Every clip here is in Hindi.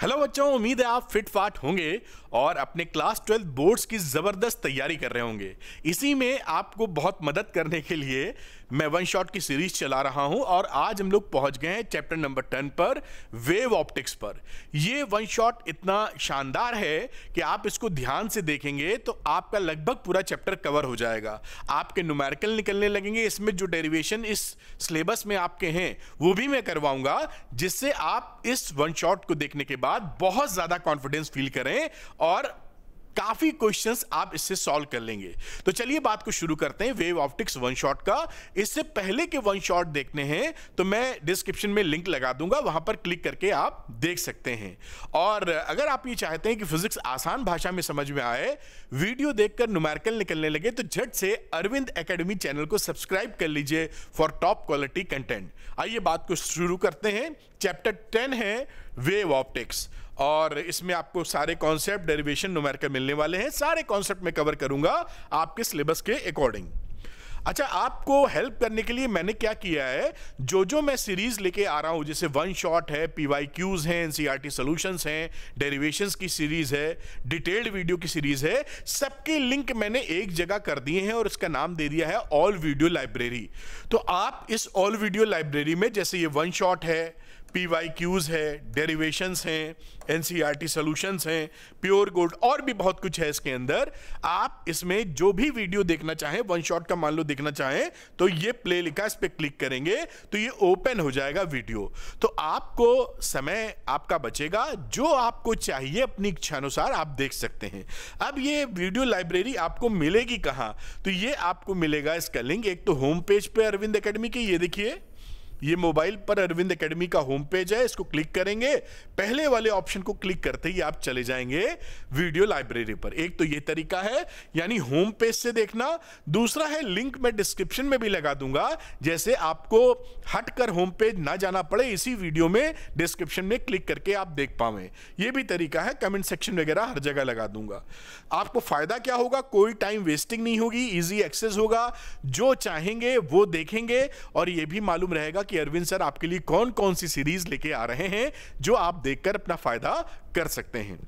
हेलो बच्चों उम्मीद है आप फिट फाट होंगे और अपने क्लास ट्वेल्थ बोर्ड्स की ज़बरदस्त तैयारी कर रहे होंगे इसी में आपको बहुत मदद करने के लिए मैं वन शॉट की सीरीज चला रहा हूं और आज हम लोग पहुंच गए हैं चैप्टर नंबर टेन पर वेव ऑप्टिक्स पर यह वन शॉट इतना शानदार है कि आप इसको ध्यान से देखेंगे तो आपका लगभग पूरा चैप्टर कवर हो जाएगा आपके नुमेरिकल निकलने लगेंगे इसमें जो डेरिवेशन इस सिलेबस में आपके हैं वो भी मैं करवाऊंगा जिससे आप इस वन शॉट को देखने के बाद बहुत ज़्यादा कॉन्फिडेंस फील करें और काफी क्वेश्चंस आप इससे सॉल्व कर लेंगे तो चलिए बात को शुरू करते हैं वेव ऑप्टिक्स वन शॉट का इससे पहले के वन शॉट देखने हैं तो मैं डिस्क्रिप्शन में लिंक लगा दूंगा वहां पर क्लिक करके आप देख सकते हैं और अगर आप ये चाहते हैं कि फिजिक्स आसान भाषा में समझ में आए वीडियो देखकर नुमैरकल निकलने लगे तो झट से अरविंद एकेडमी चैनल को सब्सक्राइब कर लीजिए फॉर टॉप क्वालिटी कंटेंट आइए बात को शुरू करते हैं चैप्टर टेन है वेव ऑप्टिक्स और इसमें आपको सारे कॉन्सेप्ट डेरिवेशन नुमेरिकल मिलने वाले हैं सारे कॉन्सेप्ट में कवर करूंगा आपके सिलेबस के अकॉर्डिंग अच्छा आपको हेल्प करने के लिए मैंने क्या किया है जो जो मैं सीरीज लेके आ रहा हूँ जैसे वन शॉट है पी वाई क्यूज हैं N C R T solutions हैं डेरिवेशंस की सीरीज है डिटेल्ड वीडियो की सीरीज है सबके लिंक मैंने एक जगह कर दिए हैं और इसका नाम दे दिया है ऑल वीडियो लाइब्रेरी तो आप इस ऑल वीडियो लाइब्रेरी में जैसे ये वन शॉट है पी वाई क्यूज़ है डेरिवेशंस हैं N C R T solutions हैं प्योर गोल्ड e और भी बहुत कुछ है इसके अंदर आप इसमें जो भी वीडियो देखना चाहें वन शॉट का मान लो देखना चाहें तो ये प्ले लिखा इस पर क्लिक करेंगे तो ये ओपन हो जाएगा वीडियो तो आपको समय आपका बचेगा जो आपको चाहिए अपनी इच्छा अनुसार आप देख सकते हैं अब ये वीडियो लाइब्रेरी आपको मिलेगी कहाँ तो ये आपको मिलेगा इसका लिंक एक तो होम पेज पर अरविंद अकेडमी की ये देखिए ये मोबाइल पर अरविंद एकेडमी का होम पेज है इसको क्लिक करेंगे पहले वाले ऑप्शन को क्लिक करते ही आप चले जाएंगे वीडियो लाइब्रेरी पर एक तो ये तरीका है यानी होम पेज से देखना दूसरा है लिंक मैं डिस्क्रिप्शन में भी लगा दूंगा जैसे आपको हट कर होम पेज ना जाना पड़े इसी वीडियो में डिस्क्रिप्शन में क्लिक करके आप देख पावे ये भी तरीका है कमेंट सेक्शन वगैरह हर जगह लगा दूंगा आपको फायदा क्या होगा कोई टाइम वेस्टिंग नहीं होगी ईजी एक्सेस होगा जो चाहेंगे वो देखेंगे और ये भी मालूम रहेगा कि अरविंद सर आपके लिए कौन कौन सी सीरीज लेके आ रहे हैं जो आप देखकर अपना फायदा कर सकते हैं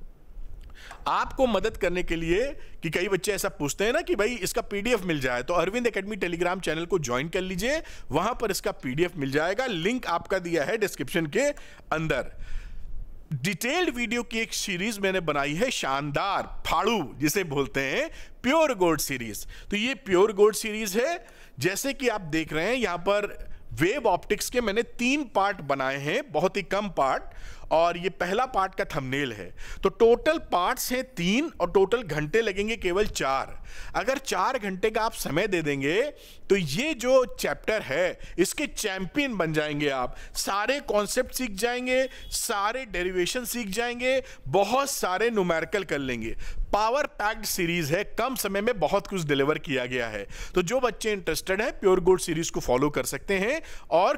आपको मदद करने के लिए कि कई बच्चे ऐसा पूछते हैं ना कि भाई इसका पीडीएफ मिल जाए तो अरविंद एकेडमी टेलीग्राम चैनल को ज्वाइन कर लीजिए वहां पर इसका पीडीएफ मिल जाएगा लिंक आपका दिया है डिस्क्रिप्शन के अंदर डिटेल्ड वीडियो की एक सीरीज मैंने बनाई है शानदार फाड़ू जिसे बोलते हैं प्योर गोल्ड सीरीज तो ये प्योर गोल्ड सीरीज है जैसे कि आप देख रहे हैं यहां पर वेव ऑप्टिक्स के मैंने तीन पार्ट बनाए हैं बहुत ही कम पार्ट और ये पहला पार्ट का थंबनेल है तो टोटल पार्ट्स हैं तीन और टोटल घंटे लगेंगे केवल चार अगर चार घंटे का आप समय दे देंगे तो ये जो चैप्टर है इसके चैंपियन बन जाएंगे आप सारे कॉन्सेप्ट सीख जाएंगे सारे डेरिवेशन सीख जाएंगे बहुत सारे नुमेरिकल कर लेंगे पावर पैक्ड सीरीज है कम समय में बहुत कुछ डिलीवर किया गया है तो जो बच्चे इंटरेस्टेड हैं प्योर गोल्ड सीरीज को फॉलो कर सकते हैं और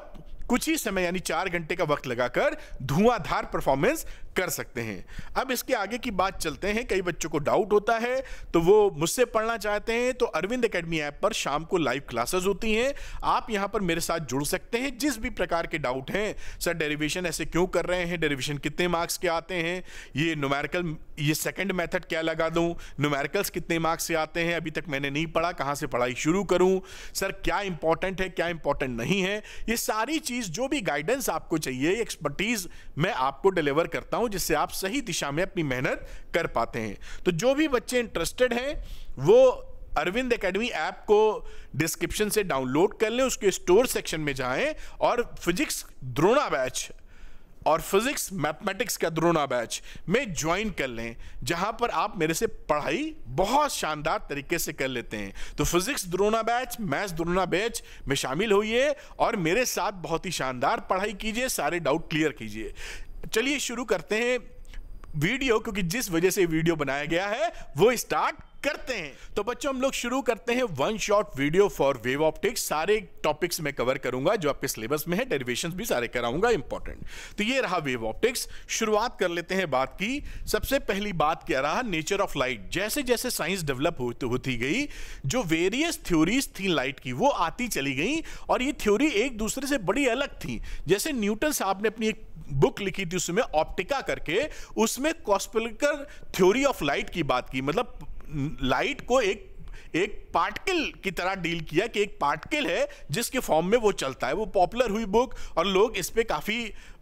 कुछ ही समय यानी चार घंटे का वक्त लगाकर धुआंधार परफॉर्मेंस कर सकते हैं अब इसके आगे की बात चलते हैं कई बच्चों को डाउट होता है तो वो मुझसे पढ़ना चाहते हैं तो अरविंद एकेडमी ऐप पर शाम को लाइव क्लासेस होती हैं आप यहाँ पर मेरे साथ जुड़ सकते हैं जिस भी प्रकार के डाउट हैं सर डेरिवेशन ऐसे क्यों कर रहे हैं डेरिवेशन कितने मार्क्स के आते हैं ये नुमेरिकल ये सेकेंड मैथड क्या लगा दूँ नुमेरिकल्स कितने मार्क्स से आते हैं अभी तक मैंने नहीं पढ़ा कहाँ से पढ़ाई शुरू करूँ सर क्या इंपॉर्टेंट है क्या इंपॉर्टेंट नहीं है ये सारी चीज़ जो भी गाइडेंस आपको चाहिए एक्सपर्टीज़ मैं आपको डिलीवर करता हूँ हूं जिससे आप सही दिशा में अपनी मेहनत कर पाते हैं तो जो भी बच्चे इंटरेस्टेड हैं वो अरविंद एकेडमी ऐप को डिस्क्रिप्शन से डाउनलोड कर लें उसके स्टोर सेक्शन में जाएं और फिजिक्स द्रोणा बैच और फिजिक्स मैथमेटिक्स का द्रोणा बैच में ज्वाइन कर लें जहां पर आप मेरे से पढ़ाई बहुत शानदार तरीके से कर लेते हैं तो physics Drona batch maths Drona batch में शामिल होइए और मेरे साथ बहुत ही शानदार पढ़ाई कीजिए सारे डाउट क्लियर कीजिए चलिए शुरू करते हैं वीडियो क्योंकि जिस वजह से वीडियो बनाया गया है वो स्टार्ट करते हैं तो बच्चों हम लोग शुरू करते हैं one shot video for wave optics सारे टॉपिक्स में कवर करूंगा जो आपके सिलेबस में है डेरिवेशन भी सारे कराऊंगा इंपॉर्टेंट तो ये रहा वेव ऑप्टिक्स शुरुआत कर लेते हैं बात की सबसे पहली बात क्या रहा नेचर ऑफ लाइट जैसे जैसे साइंस डेवलप होती गई जो वेरियस थ्योरीज थी लाइट की वो आती चली गई और ये थ्योरी एक दूसरे से बड़ी अलग थी जैसे न्यूटन साहब ने अपनी एक बुक लिखी थी उसमें ऑप्टिका करके उसमें कॉस्पिलकर थ्योरी ऑफ लाइट की बात की मतलब लाइट को एक एक पार्टिकल की तरह डील किया कि एक पार्टिकल है जिसके फॉर्म में वो चलता है वो पॉपुलर हुई बुक और लोग इस पर काफ़ी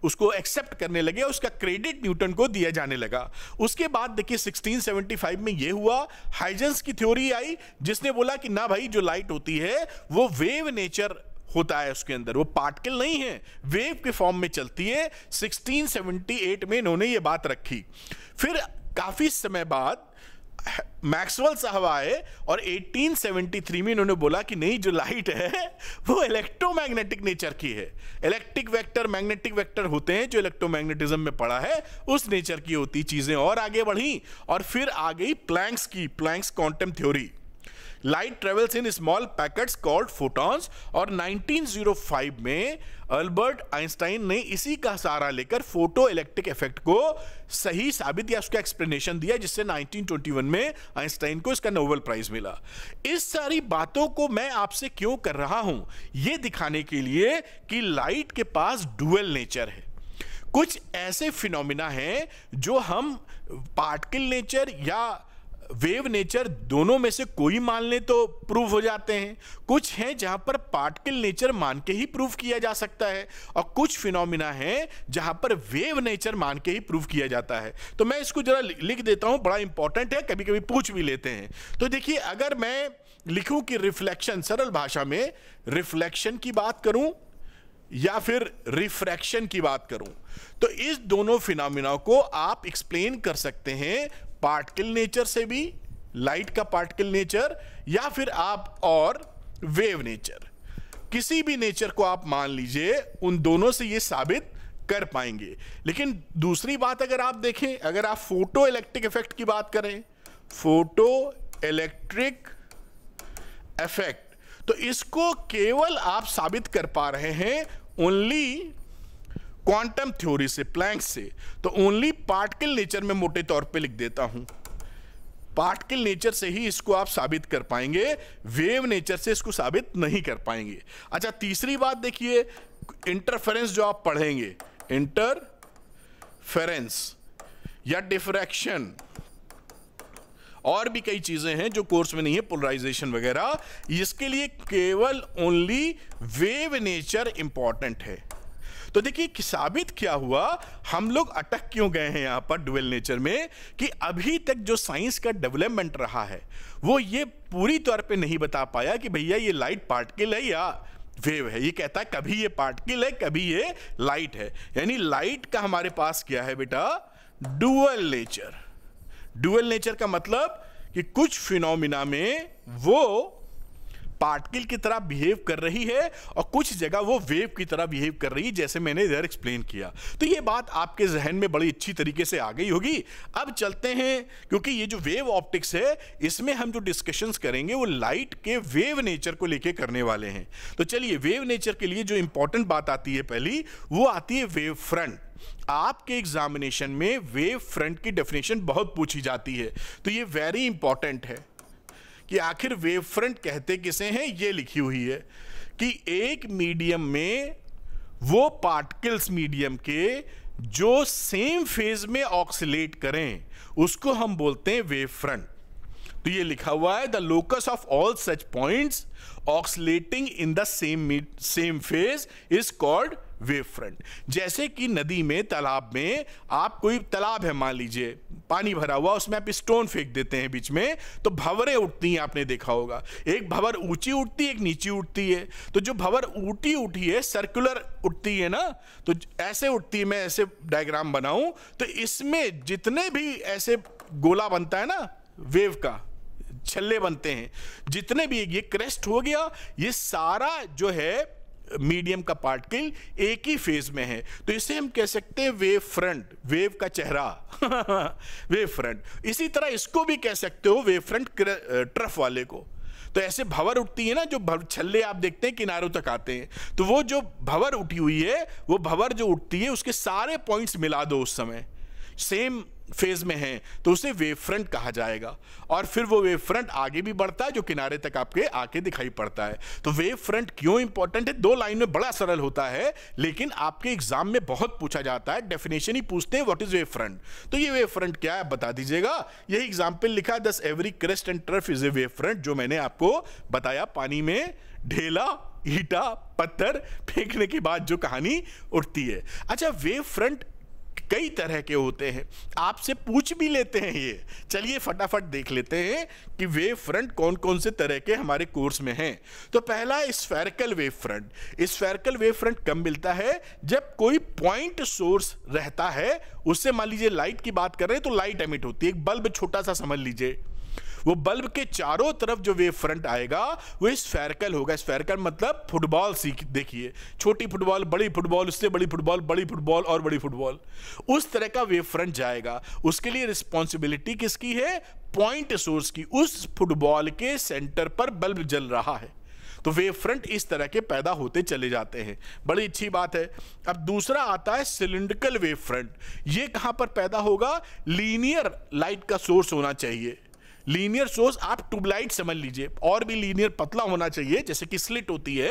उसको एक्सेप्ट करने लगे उसका क्रेडिट न्यूटन को दिया जाने लगा उसके बाद देखिए 1675 में ये हुआ हाइजेंस की थ्योरी आई जिसने बोला कि ना भाई जो लाइट होती है वो वेव नेचर होता है उसके अंदर वो पार्टिकल नहीं है वेव के फॉर्म में चलती है 1678 में इन्होंने ये बात रखी फिर काफ़ी समय बाद मैक्सवेल साहब आए और 1873 में इन्होंने बोला कि नहीं जो लाइट है वो इलेक्ट्रोमैग्नेटिक नेचर की है इलेक्ट्रिक वेक्टर मैग्नेटिक वेक्टर होते हैं जो इलेक्ट्रोमैग्नेटिज्म में पड़ा है उस नेचर की होती चीज़ें और आगे बढ़ी और फिर आ गई प्लैंक्स की Planck's quantum theory light travels in small packets called photons और 1905 में अल्बर्ट आइंस्टाइन ने इसी का सहारा लेकर फोटो इलेक्ट्रिक इफेक्ट को सही साबित या उसका एक्सप्लेनेशन दिया जिससे 1921 में आइंस्टाइन को इसका नोबेल प्राइज मिला इस सारी बातों को मैं आपसे क्यों कर रहा हूं यह दिखाने के लिए कि लाइट के पास डुअल नेचर है कुछ ऐसे फिनोमिना हैं जो हम पार्टिकल नेचर या वेव नेचर दोनों में से कोई मान ले तो प्रूव हो जाते हैं कुछ हैं जहां पर पार्टिकल नेचर मान के ही प्रूव किया जा सकता है और कुछ फिनोमिना हैं जहां पर वेव नेचर मान के ही प्रूव किया जाता है तो मैं इसको जरा लिख देता हूं बड़ा इंपॉर्टेंट है कभी कभी पूछ भी लेते हैं तो देखिए अगर मैं लिखूं कि रिफ्लेक्शन सरल भाषा में रिफ्लेक्शन की बात करूं या फिर रिफ्रैक्शन की बात करूं तो इस दोनों फिनोमिना को आप एक्सप्लेन कर सकते हैं पार्टिकल नेचर से भी लाइट का पार्टिकल नेचर या फिर आप और वेव नेचर किसी भी नेचर को आप मान लीजिए उन दोनों से ये साबित कर पाएंगे लेकिन दूसरी बात अगर आप देखें अगर आप फोटो इलेक्ट्रिक इफेक्ट की बात करें फोटो इलेक्ट्रिक इफेक्ट तो इसको केवल आप साबित कर पा रहे हैं ओनली क्वांटम थ्योरी से प्लैंक से तो ओनली पार्टिकल नेचर में मोटे तौर पे लिख देता हूं पार्टिकल नेचर से ही इसको आप साबित कर पाएंगे वेव नेचर से इसको साबित नहीं कर पाएंगे अच्छा तीसरी बात देखिए इंटरफेरेंस जो आप पढ़ेंगे इंटरफेरेंस या डिफ्रैक्शन और भी कई चीज़ें हैं जो कोर्स में नहीं है पोलराइजेशन वगैरह इसके लिए केवल ओनली वेव नेचर इंपॉर्टेंट है तो देखिए साबित क्या हुआ हम लोग अटक क्यों गए हैं यहाँ पर डुअल नेचर में कि अभी तक जो साइंस का डेवलपमेंट रहा है वो ये पूरी तौर पे नहीं बता पाया कि भैया ये लाइट पार्टिकल है या वेव है ये कहता है कभी ये पार्टिकल है कभी ये लाइट है यानी लाइट का हमारे पास क्या है बेटा डुअल नेचर डुअल नेचर का मतलब कि कुछ फिनोमिना में वो पार्टिकल की तरह बिहेव कर रही है और कुछ जगह वो वेव की तरह बिहेव कर रही है जैसे मैंने इधर एक्सप्लेन किया तो ये बात आपके जहन में बड़ी अच्छी तरीके से आ गई होगी अब चलते हैं क्योंकि ये जो वेव ऑप्टिक्स है इसमें हम जो डिस्कशंस करेंगे वो लाइट के वेव नेचर को लेके करने वाले हैं तो चलिए वेव नेचर के लिए जो इंपॉर्टेंट बात आती है पहली वो आती है वेव फ्रंट आपके एग्जामिनेशन में वेव फ्रंट की डेफिनेशन बहुत पूछी जाती है तो ये वेरी इंपॉर्टेंट है कि आखिर वेव फ्रंट कहते किसे हैं ये लिखी हुई है कि एक मीडियम में वो पार्टिकल्स मीडियम के जो सेम फेज में ऑक्सीलेट करें उसको हम बोलते हैं वेव फ्रंट तो ये लिखा हुआ है the locus of all such points oscillating in the same same phase is called wave front जैसे कि नदी में तालाब में आप कोई तालाब है मान लीजिए पानी भरा हुआ उसमें आप स्टोन फेंक देते हैं बीच में तो भंवरें उठती हैं आपने देखा होगा एक भंवर ऊंची उठती है एक नीची उठती है तो जो भंवर ऊटी उठी है सर्कुलर उठती है ना तो ऐसे उठती है मैं ऐसे डायग्राम बनाऊं तो इसमें जितने भी ऐसे गोला बनता है ना वेव का छल्ले बनते हैं जितने भी ये क्रेस्ट हो गया ये सारा जो है मीडियम का पार्टिकल एक ही फेज में है तो इसे हम कह सकते हैं वेव फ्रंट वेव का चेहरा वेव फ्रंट इसी तरह इसको भी कह सकते हो वेव फ्रंट ट्रफ वाले को तो ऐसे भवर उठती है ना जो छल्ले आप देखते हैं किनारों तक आते हैं तो वो जो भवर उठी हुई है वो भवर जो उठती है उसके सारे पॉइंट्स मिला दो उस समय सेम फेज में हैं तो उसे वेव फ्रंट कहा जाएगा और फिर वो वेव फ्रंट आगे भी बढ़ता है जो किनारे तक आपके आके दिखाई पड़ता है तो वेव फ्रंट क्यों इंपॉर्टेंट है दो लाइन में बड़ा सरल होता है लेकिन आपके एग्जाम में बहुत पूछा जाता है डेफिनेशन ही पूछते हैं व्हाट इज वेव फ्रंट तो ये वेव फ्रंट क्या है बता दीजिएगा यही एग्जाम्पल लिखा दस every crest and trough is a wave front जो मैंने आपको बताया पानी में ढेला ईटा पत्थर फेंकने के बाद जो कहानी उठती है अच्छा वेव फ्रंट कई तरह के होते हैं आपसे पूछ भी लेते हैं ये चलिए फटाफट देख लेते हैं कि वेव फ्रंट कौन कौन से तरह के हमारे कोर्स में हैं तो पहला spherical wave front spherical wave front कम मिलता है जब कोई पॉइंट सोर्स रहता है उससे मान लीजिए लाइट की बात कर रहे हैं तो लाइट एमिट होती है एक बल्ब छोटा सा समझ लीजिए वो बल्ब के चारों तरफ जो वेव फ्रंट आएगा वो स्फेरिकल होगा स्फेरिकल मतलब फुटबॉल सीख देखिए छोटी फुटबॉल बड़ी फुटबॉल उससे बड़ी फुटबॉल बड़ी फुटबॉल और बड़ी फुटबॉल उस तरह का वेव फ्रंट जाएगा उसके लिए रिस्पॉन्सिबिलिटी किसकी है पॉइंट सोर्स की उस फुटबॉल के सेंटर पर बल्ब जल रहा है तो वेव फ्रंट इस तरह के पैदा होते चले जाते हैं बड़ी अच्छी बात है अब दूसरा आता है सिलिंड्रिकल वेव फ्रंट ये कहाँ पर पैदा होगा लीनियर लाइट का सोर्स होना चाहिए लीनियर सोर्स आप ट्यूबलाइट समझ लीजिए और भी लीनियर पतला होना चाहिए जैसे कि स्लिट होती है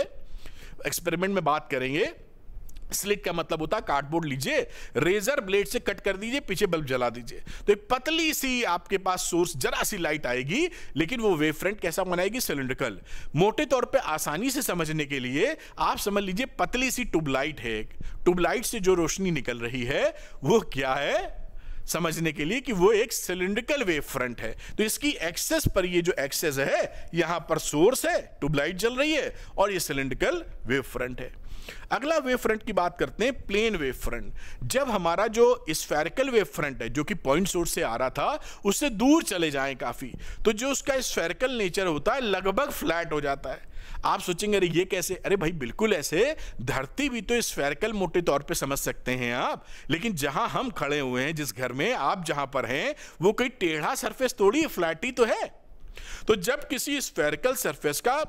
एक्सपेरिमेंट में बात करेंगे स्लिट का मतलब होता है कार्डबोर्ड लीजिए रेजर ब्लेड से कट कर दीजिए पीछे बल्ब जला दीजिए तो एक पतली सी आपके पास सोर्स जरा सी लाइट आएगी लेकिन वो वेव फ्रंट कैसा बनाएगी सिलेंड्रिकल मोटे तौर पे आसानी से समझने के लिए आप समझ लीजिए पतली सी ट्यूबलाइट है ट्यूबलाइट से जो रोशनी निकल रही है वो क्या है समझने के लिए कि वो एक सिलिंड्रिकल वेव फ्रंट है तो इसकी एक्सेस पर ये जो एक्सेस है यहां पर सोर्स है ट्यूबलाइट जल रही है और ये सिलिंड्रिकल वेव फ्रंट है अगला वेव फ्रंट की बात करते हैं प्लेन वेव फ्रंट जब हमारा जो स्फेरिकल वेव फ्रंट है जो कि पॉइंट सोर्स से आ रहा था उससे दूर चले जाएं काफ़ी तो जो उसका स्फेरिकल नेचर होता है लगभग फ्लैट हो जाता है आप सोचेंगे अरे ये कैसे अरे भाई बिल्कुल ऐसे धरती भी तो स्फेरिकल मोटे तौर पे समझ सकते हैं आप लेकिन जहां हम खड़े हुए हैं जिस घर में आप जहां पर हैं वो कोई टेढ़ा सरफेस थोड़ी फ्लैट ही तो है तो जब किसी स्फेरिकल सरफेस का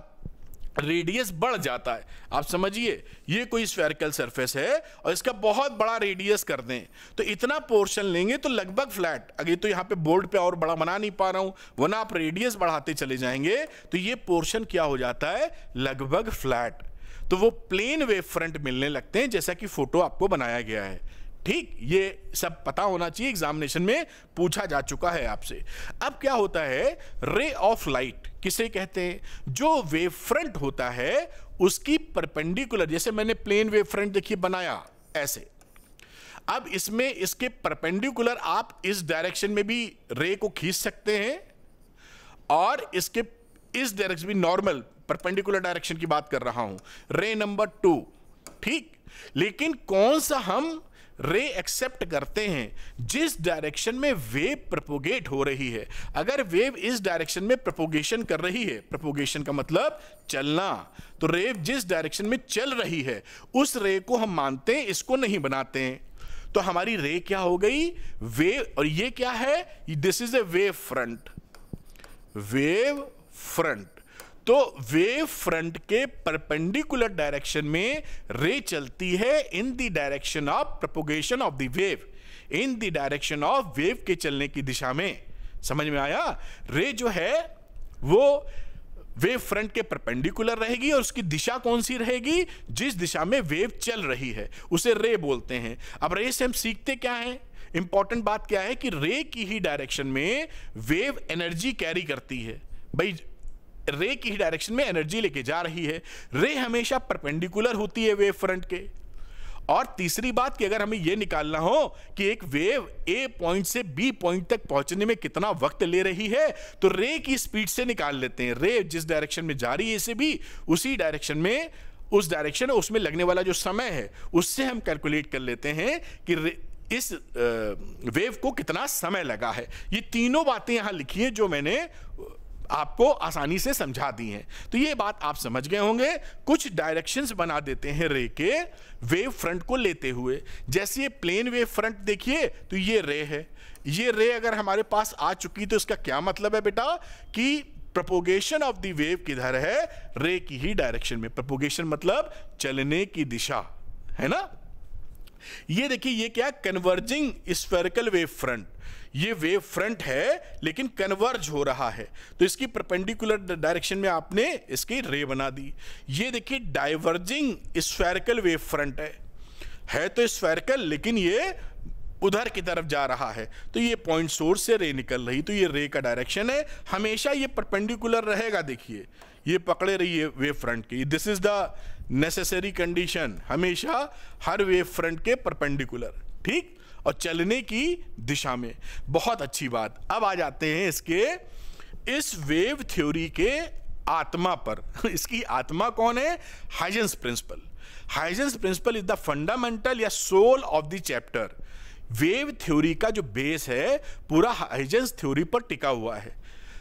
रेडियस बढ़ जाता है आप समझिए ये कोई स्फेरिकल सरफेस है और इसका बहुत बड़ा रेडियस कर दें तो इतना पोर्शन लेंगे तो लगभग फ्लैट अगर तो यहाँ पे बोर्ड पे और बड़ा बना नहीं पा रहा हूँ वरना आप रेडियस बढ़ाते चले जाएंगे तो ये पोर्शन क्या हो जाता है लगभग फ्लैट तो वो प्लेन वेव फ्रंट मिलने लगते हैं जैसा कि फोटो आपको बनाया गया है ठीक ये सब पता होना चाहिए एग्जामिनेशन में पूछा जा चुका है आपसे अब क्या होता है रे ऑफ लाइट किसे कहते हैं जो वेव फ्रंट होता है उसकी परपेंडिकुलर जैसे मैंने प्लेन वेव फ्रंट देखिए बनाया ऐसे अब इसमें इसके परपेंडिकुलर आप इस डायरेक्शन में भी रे को खींच सकते हैं और इसके इस डायरेक्शन भी नॉर्मल परपेंडिकुलर डायरेक्शन की बात कर रहा हूं रे नंबर टू ठीक लेकिन कौन सा हम रे एक्सेप्ट करते हैं जिस डायरेक्शन में वेव प्रपोगेट हो रही है अगर वेव इस डायरेक्शन में प्रपोगेशन कर रही है प्रपोगेशन का मतलब चलना तो रेव जिस डायरेक्शन में चल रही है उस रे को हम मानते हैं इसको नहीं बनाते हैं तो हमारी रे क्या हो गई वेव और ये क्या है this is a wave front wave front तो वेव फ्रंट के परपेंडिकुलर डायरेक्शन में रे चलती है in the direction of propagation of the wave in the direction of wave के चलने की दिशा में समझ में आया रे जो है वो वेव फ्रंट के परपेंडिकुलर रहेगी और उसकी दिशा कौन सी रहेगी जिस दिशा में वेव चल रही है उसे रे बोलते हैं अब रे से हम सीखते क्या है इंपॉर्टेंट बात क्या है कि रे की ही डायरेक्शन में वेव एनर्जी कैरी करती है भाई रे की ही डायरेक्शन में एनर्जी लेके जा रही है रे हमेशा परपेंडिकुलर होती है वेव फ्रंट के और तीसरी बात कि अगर हमें यह निकालना हो कि एक वेव ए पॉइंट से बी पॉइंट तक पहुंचने में कितना वक्त ले रही है तो रे की स्पीड से निकाल लेते हैं रे जिस डायरेक्शन में जा रही है इसे भी उसी डायरेक्शन में उस डायरेक्शन और उसमें लगने वाला जो समय है उससे हम कैलकुलेट कर लेते हैं कि इस वेव को कितना समय लगा है ये तीनों बातें यहां लिखी है जो मैंने आपको आसानी से समझा दी हैं तो ये बात आप समझ गए होंगे कुछ डायरेक्शंस बना देते हैं रे के वेव फ्रंट को लेते हुए जैसे ये प्लेन वेव फ्रंट देखिए तो ये रे है ये रे अगर हमारे पास आ चुकी तो इसका क्या मतलब है बेटा कि प्रपोगेशन ऑफ दी वेव किधर है रे की ही डायरेक्शन में प्रपोगेशन मतलब चलने की दिशा है ना ये देखिए ये क्या कन्वर्जिंग स्फेरिकल वेव फ्रंट ये वेव फ्रंट है लेकिन कन्वर्ज हो रहा है तो इसकी परपेंडिकुलर डायरेक्शन में आपने इसकी रे बना दी ये देखिए डाइवर्जिंग स्फेरिकल वेव फ्रंट है है तो स्फेरिकल लेकिन ये उधर की तरफ जा रहा है तो ये पॉइंट सोर्स से रे निकल रही तो ये रे का डायरेक्शन है हमेशा ये परपेंडिकुलर रहेगा देखिए ये पकड़े रही है वेव फ्रंट की this is the necessary condition हमेशा हर वेव फ्रंट के परपेंडिकुलर ठीक और चलने की दिशा में बहुत अच्छी बात अब आ जाते हैं इसके इस वेव थ्योरी के आत्मा पर इसकी आत्मा कौन है Huygens principle Huygens principle is the fundamental या soul of the chapter wave theory का जो बेस है पूरा हाइजेंस थ्योरी पर टिका हुआ है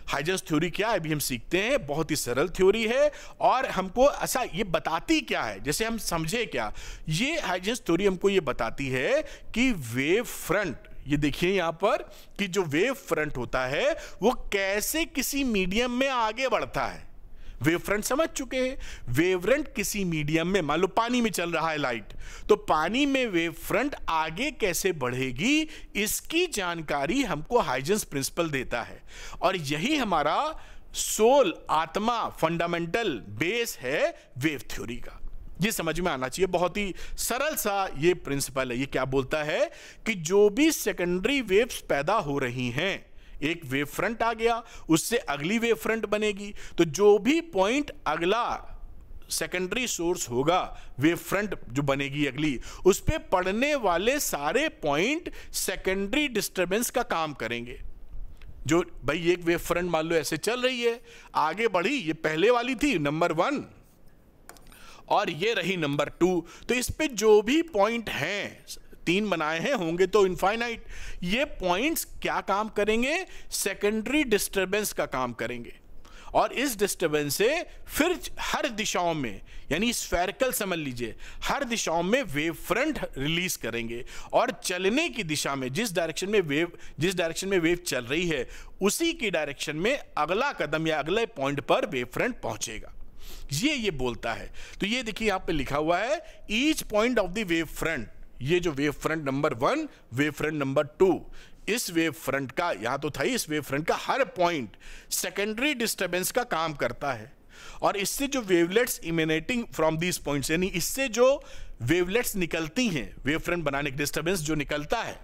हाइजेंस थ्योरी क्या है अभी हम सीखते हैं बहुत ही सरल थ्योरी है और हमको ऐसा अच्छा ये बताती क्या है जैसे हम समझे क्या ये हाइजेंस थ्योरी हमको ये बताती है कि वेव फ्रंट ये देखिए यहाँ पर कि जो वेव फ्रंट होता है वो कैसे किसी मीडियम में आगे बढ़ता है वेव फ्रंट समझ चुके हैं वेवफ्रंट किसी मीडियम में मान लो पानी में चल रहा है लाइट तो पानी में वेव फ्रंट आगे कैसे बढ़ेगी इसकी जानकारी हमको हाइजेंस प्रिंसिपल देता है और यही हमारा सोल आत्मा फंडामेंटल बेस है वेव थ्योरी का ये समझ में आना चाहिए बहुत ही सरल सा ये प्रिंसिपल है ये क्या बोलता है कि जो भी सेकेंडरी वेव्स पैदा हो रही हैं एक वेव फ्रंट आ गया उससे अगली वेव फ्रंट बनेगी तो जो भी पॉइंट अगला सेकेंडरी सोर्स होगा वेव फ्रंट जो बनेगी अगली उस पर पड़ने वाले सारे पॉइंट सेकेंडरी डिस्टरबेंस का काम करेंगे जो भाई एक वेव फ्रंट मान लो ऐसे चल रही है आगे बढ़ी ये पहले वाली थी नंबर वन और ये रही नंबर टू तो इस पर जो भी पॉइंट हैं तीन बनाए हैं होंगे तो इनफाइनाइट ये पॉइंट्स क्या काम करेंगे सेकेंडरी डिस्टरबेंस का काम करेंगे और इस डिस्टरबेंस से फिर हर दिशाओं में यानी स्फेरिकल समझ लीजिए हर दिशाओं में वेव फ्रंट रिलीज करेंगे और चलने की दिशा में जिस डायरेक्शन में वेव जिस डायरेक्शन में वेव चल रही है उसी की डायरेक्शन में अगला कदम या अगले पॉइंट पर वेव फ्रंट पहुंचेगा ये ये बोलता है तो ये देखिए यहां पे लिखा हुआ है each point of the wave front ये जो wave front number one wave front number two इस वेव फ्रंट का यहां तो था ही इस वेव फ्रंट का हर पॉइंट सेकेंडरी डिस्टर्बेंस का काम करता है और इससे जो wavelets emanating from these point यानी इससे जो वेवलेट्स निकलती हैं वेव फ्रंट बनाने के डिस्टर्बेंस जो निकलता है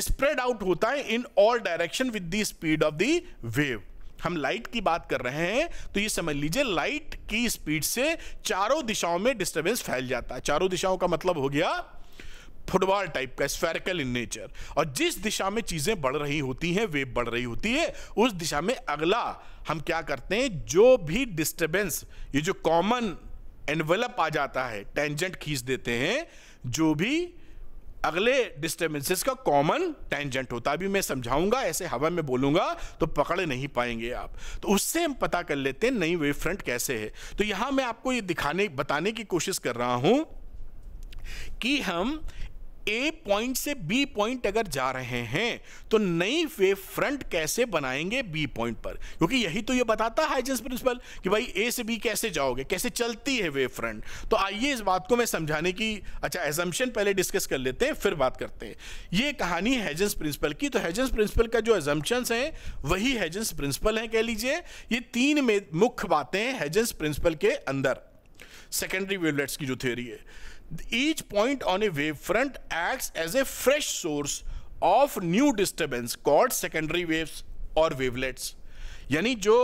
स्प्रेड आउट होता है in all direction with the speed of the wave हम लाइट की बात कर रहे हैं तो ये समझ लीजिए लाइट की स्पीड से चारों दिशाओं में डिस्टर्बेंस फैल जाता है चारों दिशाओं का मतलब हो गया फुटबॉल टाइप का स्फेरिकल इन नेचर और जिस दिशा में चीज़ें बढ़ रही होती हैं वेव बढ़ रही होती है उस दिशा में अगला हम क्या करते हैं जो भी डिस्टर्बेंस ये जो कॉमन एनवेलप आ जाता है टेंजेंट खींच देते हैं जो भी अगले डिस्टर्बेंसेस का कॉमन टेंजेंट होता अभी मैं समझाऊंगा ऐसे हवा में बोलूंगा तो पकड़ नहीं पाएंगे आप तो उससे हम पता कर लेते हैं नई वेव फ्रंट कैसे है तो यहां मैं आपको ये दिखाने बताने की कोशिश कर रहा हूं कि हम ए पॉइंट से बी पॉइंट अगर जा रहे हैं तो नई वेव फ्रंट कैसे बनाएंगे बी पॉइंट पर क्योंकि यही तो ये बताता है हाइजेंस प्रिंसिपल कि भाई ए से बी कैसे जाओगे कैसे चलती है वेव फ्रंट तो आइए इस बात को मैं समझाने की अच्छा एजम्पन पहले डिस्कस कर लेते हैं फिर बात करते हैं ये कहानी हैजेंस प्रिंसिपल की तो हैजेंस प्रिंसिपल का जो एजम्पन्स हैं वही हैजेंस प्रिंसिपल हैं कह लीजिए ये तीन मुख्य बातें हैजेंस प्रिंसिपल के अंदर सेकेंडरी वेवलेट्स की जो थ्योरी है each point on a wavefront acts as a fresh source of new disturbance called secondary waves or wavelets. यानी जो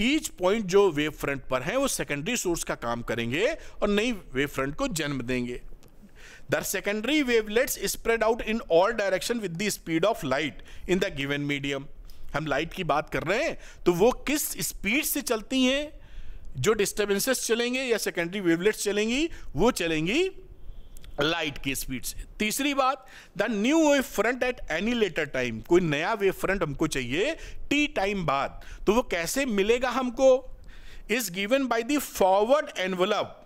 ईच पॉइंट जो वेव फ्रंट पर है वो सेकेंडरी सोर्स का काम करेंगे और नई वेव फ्रंट को जन्म देंगे the secondary wavelets spread out in all direction with the speed of light in the given medium हम लाइट की बात कर रहे हैं तो वो किस स्पीड से चलती हैं जो डिस्टर्बेंसेस चलेंगे या सेकेंडरी वेवलेट्स चलेंगी वो चलेंगी लाइट की स्पीड से तीसरी बात the new wave front at any later time कोई नया वेव फ्रंट हमको चाहिए टी टाइम बाद तो वो कैसे मिलेगा हमको is given by the forward envelope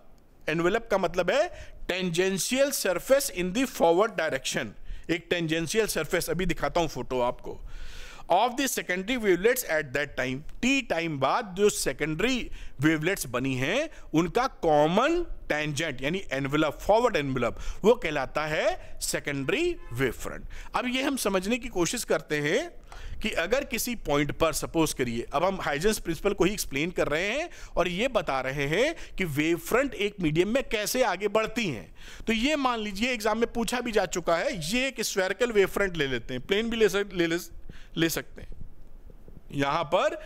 envelope का मतलब है tangential surface in the forward direction एक टेंजेंशियल सरफेस अभी दिखाता हूं फोटो आपको of the secondary wavelets at that time T time बाद जो सेकेंडरी वेवलेट्स बनी हैं उनका कॉमन टेंजेंट यानी एनवलप फॉरवर्ड एनवलप वो कहलाता है सेकेंडरी वेव फ्रंट अब ये हम समझने की कोशिश करते हैं कि अगर किसी पॉइंट पर सपोज करिए अब हम हाइजेंस प्रिंसिपल को ही एक्सप्लेन कर रहे हैं और ये बता रहे हैं कि वेव फ्रंट एक मीडियम में कैसे आगे बढ़ती हैं तो ये मान लीजिए एग्जाम में पूछा भी जा चुका है ये एक स्वेरिकल वेव फ्रंट ले लेते हैं प्लेन भी ले, ले, ले, ले सकते हैं यहां पर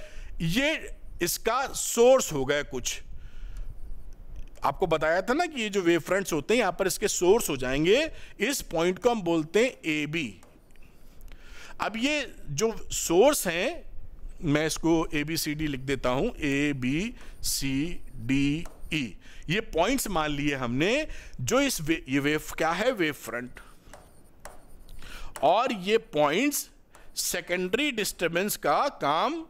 ये इसका सोर्स हो गया कुछ आपको बताया था ना कि ये जो वेव फ्रंट्स होते हैं यहां पर इसके सोर्स हो जाएंगे इस पॉइंट को हम बोलते हैं ए बी अब ये जो सोर्स हैं मैं इसको ए बी सी डी लिख देता हूं ए बी सी डी ई ये पॉइंट्स मान लिए हमने जो इस वे, ये वेव क्या है वेव फ्रंट और ये पॉइंट्स सेकेंडरी डिस्टरबेंस का काम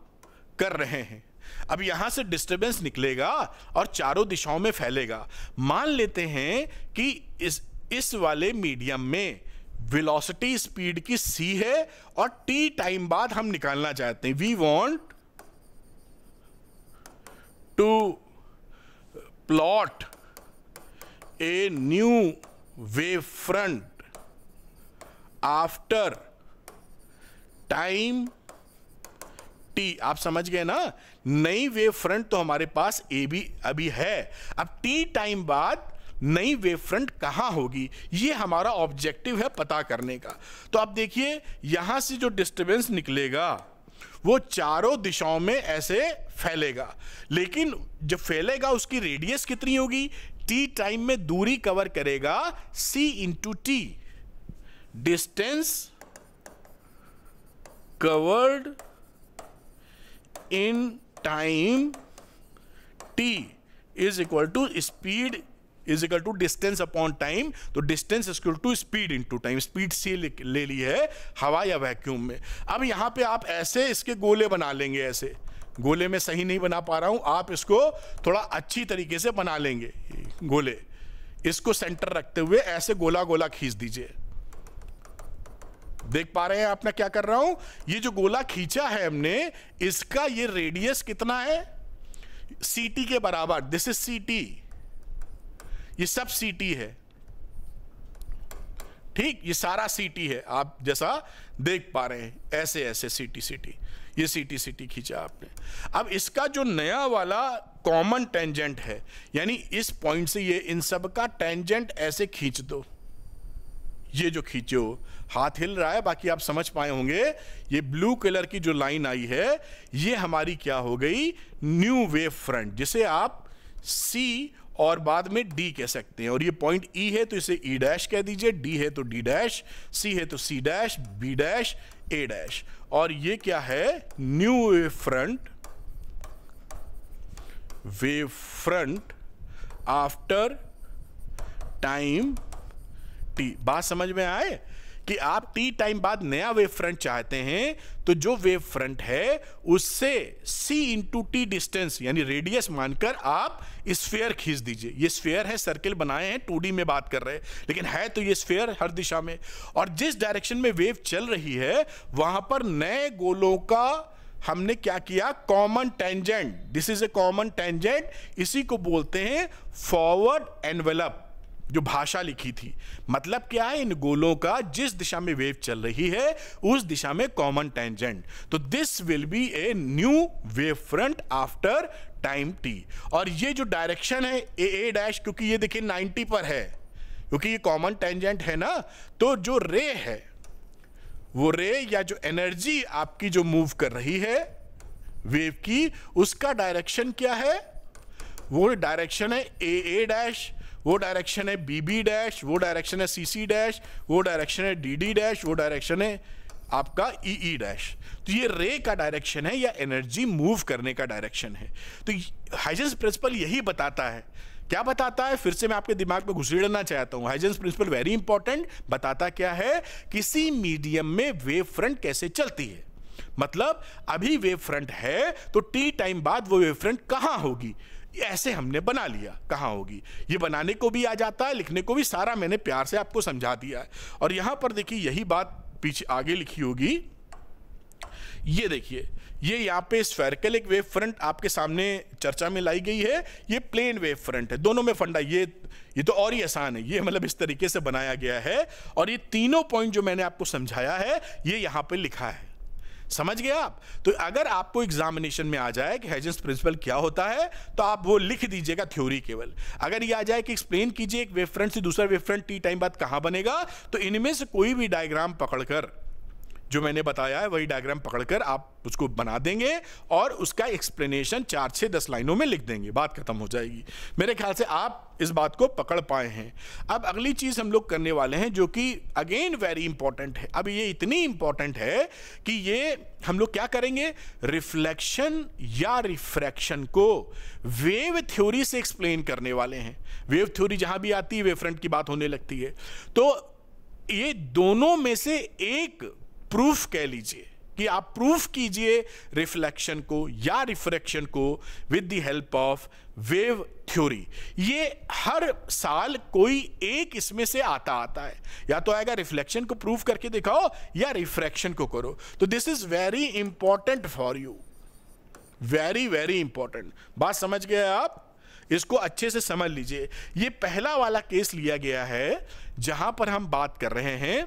कर रहे हैं अब यहां से डिस्टरबेंस निकलेगा और चारों दिशाओं में फैलेगा मान लेते हैं कि इस इस वाले मीडियम में वेलोसिटी स्पीड की सी है और टी टाइम बाद हम निकालना चाहते हैं we want to plot a new wave front after time T आप समझ गए ना नई वेव फ्रंट तो हमारे पास ए बी अभी है अब टी टाइम बाद नई वेव फ्रंट कहां होगी ये हमारा ऑब्जेक्टिव है पता करने का तो आप देखिए यहां से जो डिस्टरबेंस निकलेगा वो चारों दिशाओं में ऐसे फैलेगा लेकिन जब फैलेगा उसकी रेडियस कितनी होगी टी टाइम में दूरी कवर करेगा C into T distance covered in time t is equal to speed is equal to distance upon time तो distance equal to speed to time speed C ले ली है हवा या वैक्यूम में अब यहां पे आप ऐसे इसके गोले बना लेंगे ऐसे गोले में सही नहीं बना पा रहा हूँ आप इसको थोड़ा अच्छी तरीके से बना लेंगे गोले इसको सेंटर रखते हुए ऐसे गोला गोला खींच दीजिए देख पा रहे हैं आप मैं क्या कर रहा हूं ये जो गोला खींचा है हमने इसका ये रेडियस कितना है सीटी के बराबर दिस इज सीटी ये सब सीटी है ठीक ये सारा सीटी है आप जैसा देख पा रहे हैं ऐसे ऐसे सीटी सीटी ये सीटी सीटी खींचा आपने अब इसका जो नया वाला कॉमन टेंजेंट है यानी इस पॉइंट से ये इन सब का टेंजेंट ऐसे खींच दो ये जो खींचो हाथ हिल रहा है बाकी आप समझ पाए होंगे ये ब्लू कलर की जो लाइन आई है ये हमारी क्या हो गई न्यू वेव फ्रंट जिसे आप सी और बाद में डी कह सकते हैं और ये पॉइंट ई e है तो इसे ई e डैश कह दीजिए डी है तो डी डैश सी है तो C dash B dash A dash और ये क्या है new wave front wave front after time T बात समझ में आए कि आप टी टाइम बाद नया वेव फ्रंट चाहते हैं तो जो वेव फ्रंट है उससे सी इंटू टी डिस्टेंस यानी रेडियस मानकर आप स्फेयर खींच दीजिए ये स्फेयर है सर्किल बनाए हैं टू में बात कर रहे हैं लेकिन है तो ये स्फेयर हर दिशा में और जिस डायरेक्शन में वेव चल रही है वहां पर नए गोलों का हमने क्या किया common tangent this is a common tangent इसी को बोलते हैं फॉरवर्ड एनवेलप जो भाषा लिखी थी मतलब क्या है इन गोलों का जिस दिशा में वेव चल रही है उस दिशा में कॉमन टेंजेंट तो this will be a new wave front after time T और ये जो डायरेक्शन है ए ए डैश क्योंकि ये देखिए नाइनटी पर है क्योंकि ये कॉमन टेंजेंट है ना तो जो रे है वो रे या जो एनर्जी आपकी जो मूव कर रही है वेव की उसका डायरेक्शन क्या है वो डायरेक्शन है ए ए डैश वो डायरेक्शन है बी बी डैश वो डायरेक्शन है सी सी डैश वो डायरेक्शन है डी डी डैश वो डायरेक्शन है आपका ई ई डैश तो ये रे का डायरेक्शन है या एनर्जी मूव करने का डायरेक्शन है तो हाइजेंस प्रिंसिपल यही बताता है क्या बताता है फिर से मैं आपके दिमाग में घुसेड़ना चाहता हूँ हाइजेंस प्रिंसिपल वेरी इंपॉर्टेंट बताता क्या है किसी मीडियम में वेव फ्रंट कैसे चलती है मतलब अभी वेव फ्रंट है तो टी टाइम बाद वो वेव फ्रंट कहाँ होगी ऐसे हमने बना लिया कहाँ होगी ये बनाने को भी आ जाता है लिखने को भी सारा मैंने प्यार से आपको समझा दिया है और यहाँ पर देखिए यही बात पीछे आगे लिखी होगी ये देखिए ये यहाँ पे स्फेरिकल एक वेव फ्रंट आपके सामने चर्चा में लाई गई है ये प्लेन वेव फ्रंट है दोनों में फंडा ये ये तो और ही आसान है ये मतलब इस तरीके से बनाया गया है और ये तीनों पॉइंट जो मैंने आपको समझाया है ये यहाँ पे लिखा है समझ गए आप तो अगर आपको एग्जामिनेशन में आ जाए कि हेजेंस प्रिंसिपल क्या होता है तो आप वो लिख दीजिएगा थ्योरी केवल अगर ये आ जाए कि एक्सप्लेन कीजिए एक वेब से दूसरा वेब टी टाइम बाद कहाँ बनेगा तो इनमें से कोई भी डायग्राम पकड़कर जो मैंने बताया है वही डायग्राम पकड़कर आप उसको बना देंगे और उसका एक्सप्लेनेशन चार छः दस लाइनों में लिख देंगे बात खत्म हो जाएगी मेरे ख्याल से आप इस बात को पकड़ पाए हैं अब अगली चीज़ हम लोग करने वाले हैं जो कि अगेन वेरी इंपॉर्टेंट है अब ये इतनी इंपॉर्टेंट है कि ये हम लोग क्या करेंगे रिफ्लेक्शन या रिफ्रैक्शन को वेव थ्योरी से एक्सप्लेन करने वाले हैं वेव थ्योरी जहाँ भी आती है वेव फ्रंट की बात होने लगती है तो ये दोनों में से एक प्रूफ कह लीजिए कि आप प्रूफ कीजिए रिफ्लेक्शन को या रिफ्रैक्शन को with the help of wave theory ये हर साल कोई एक इसमें से आता आता है या तो आएगा रिफ्लेक्शन को प्रूफ करके दिखाओ या रिफ्रैक्शन को करो तो this is very important for you very very important बात समझ गए आप इसको अच्छे से समझ लीजिए ये पहला वाला केस लिया गया है जहां पर हम बात कर रहे हैं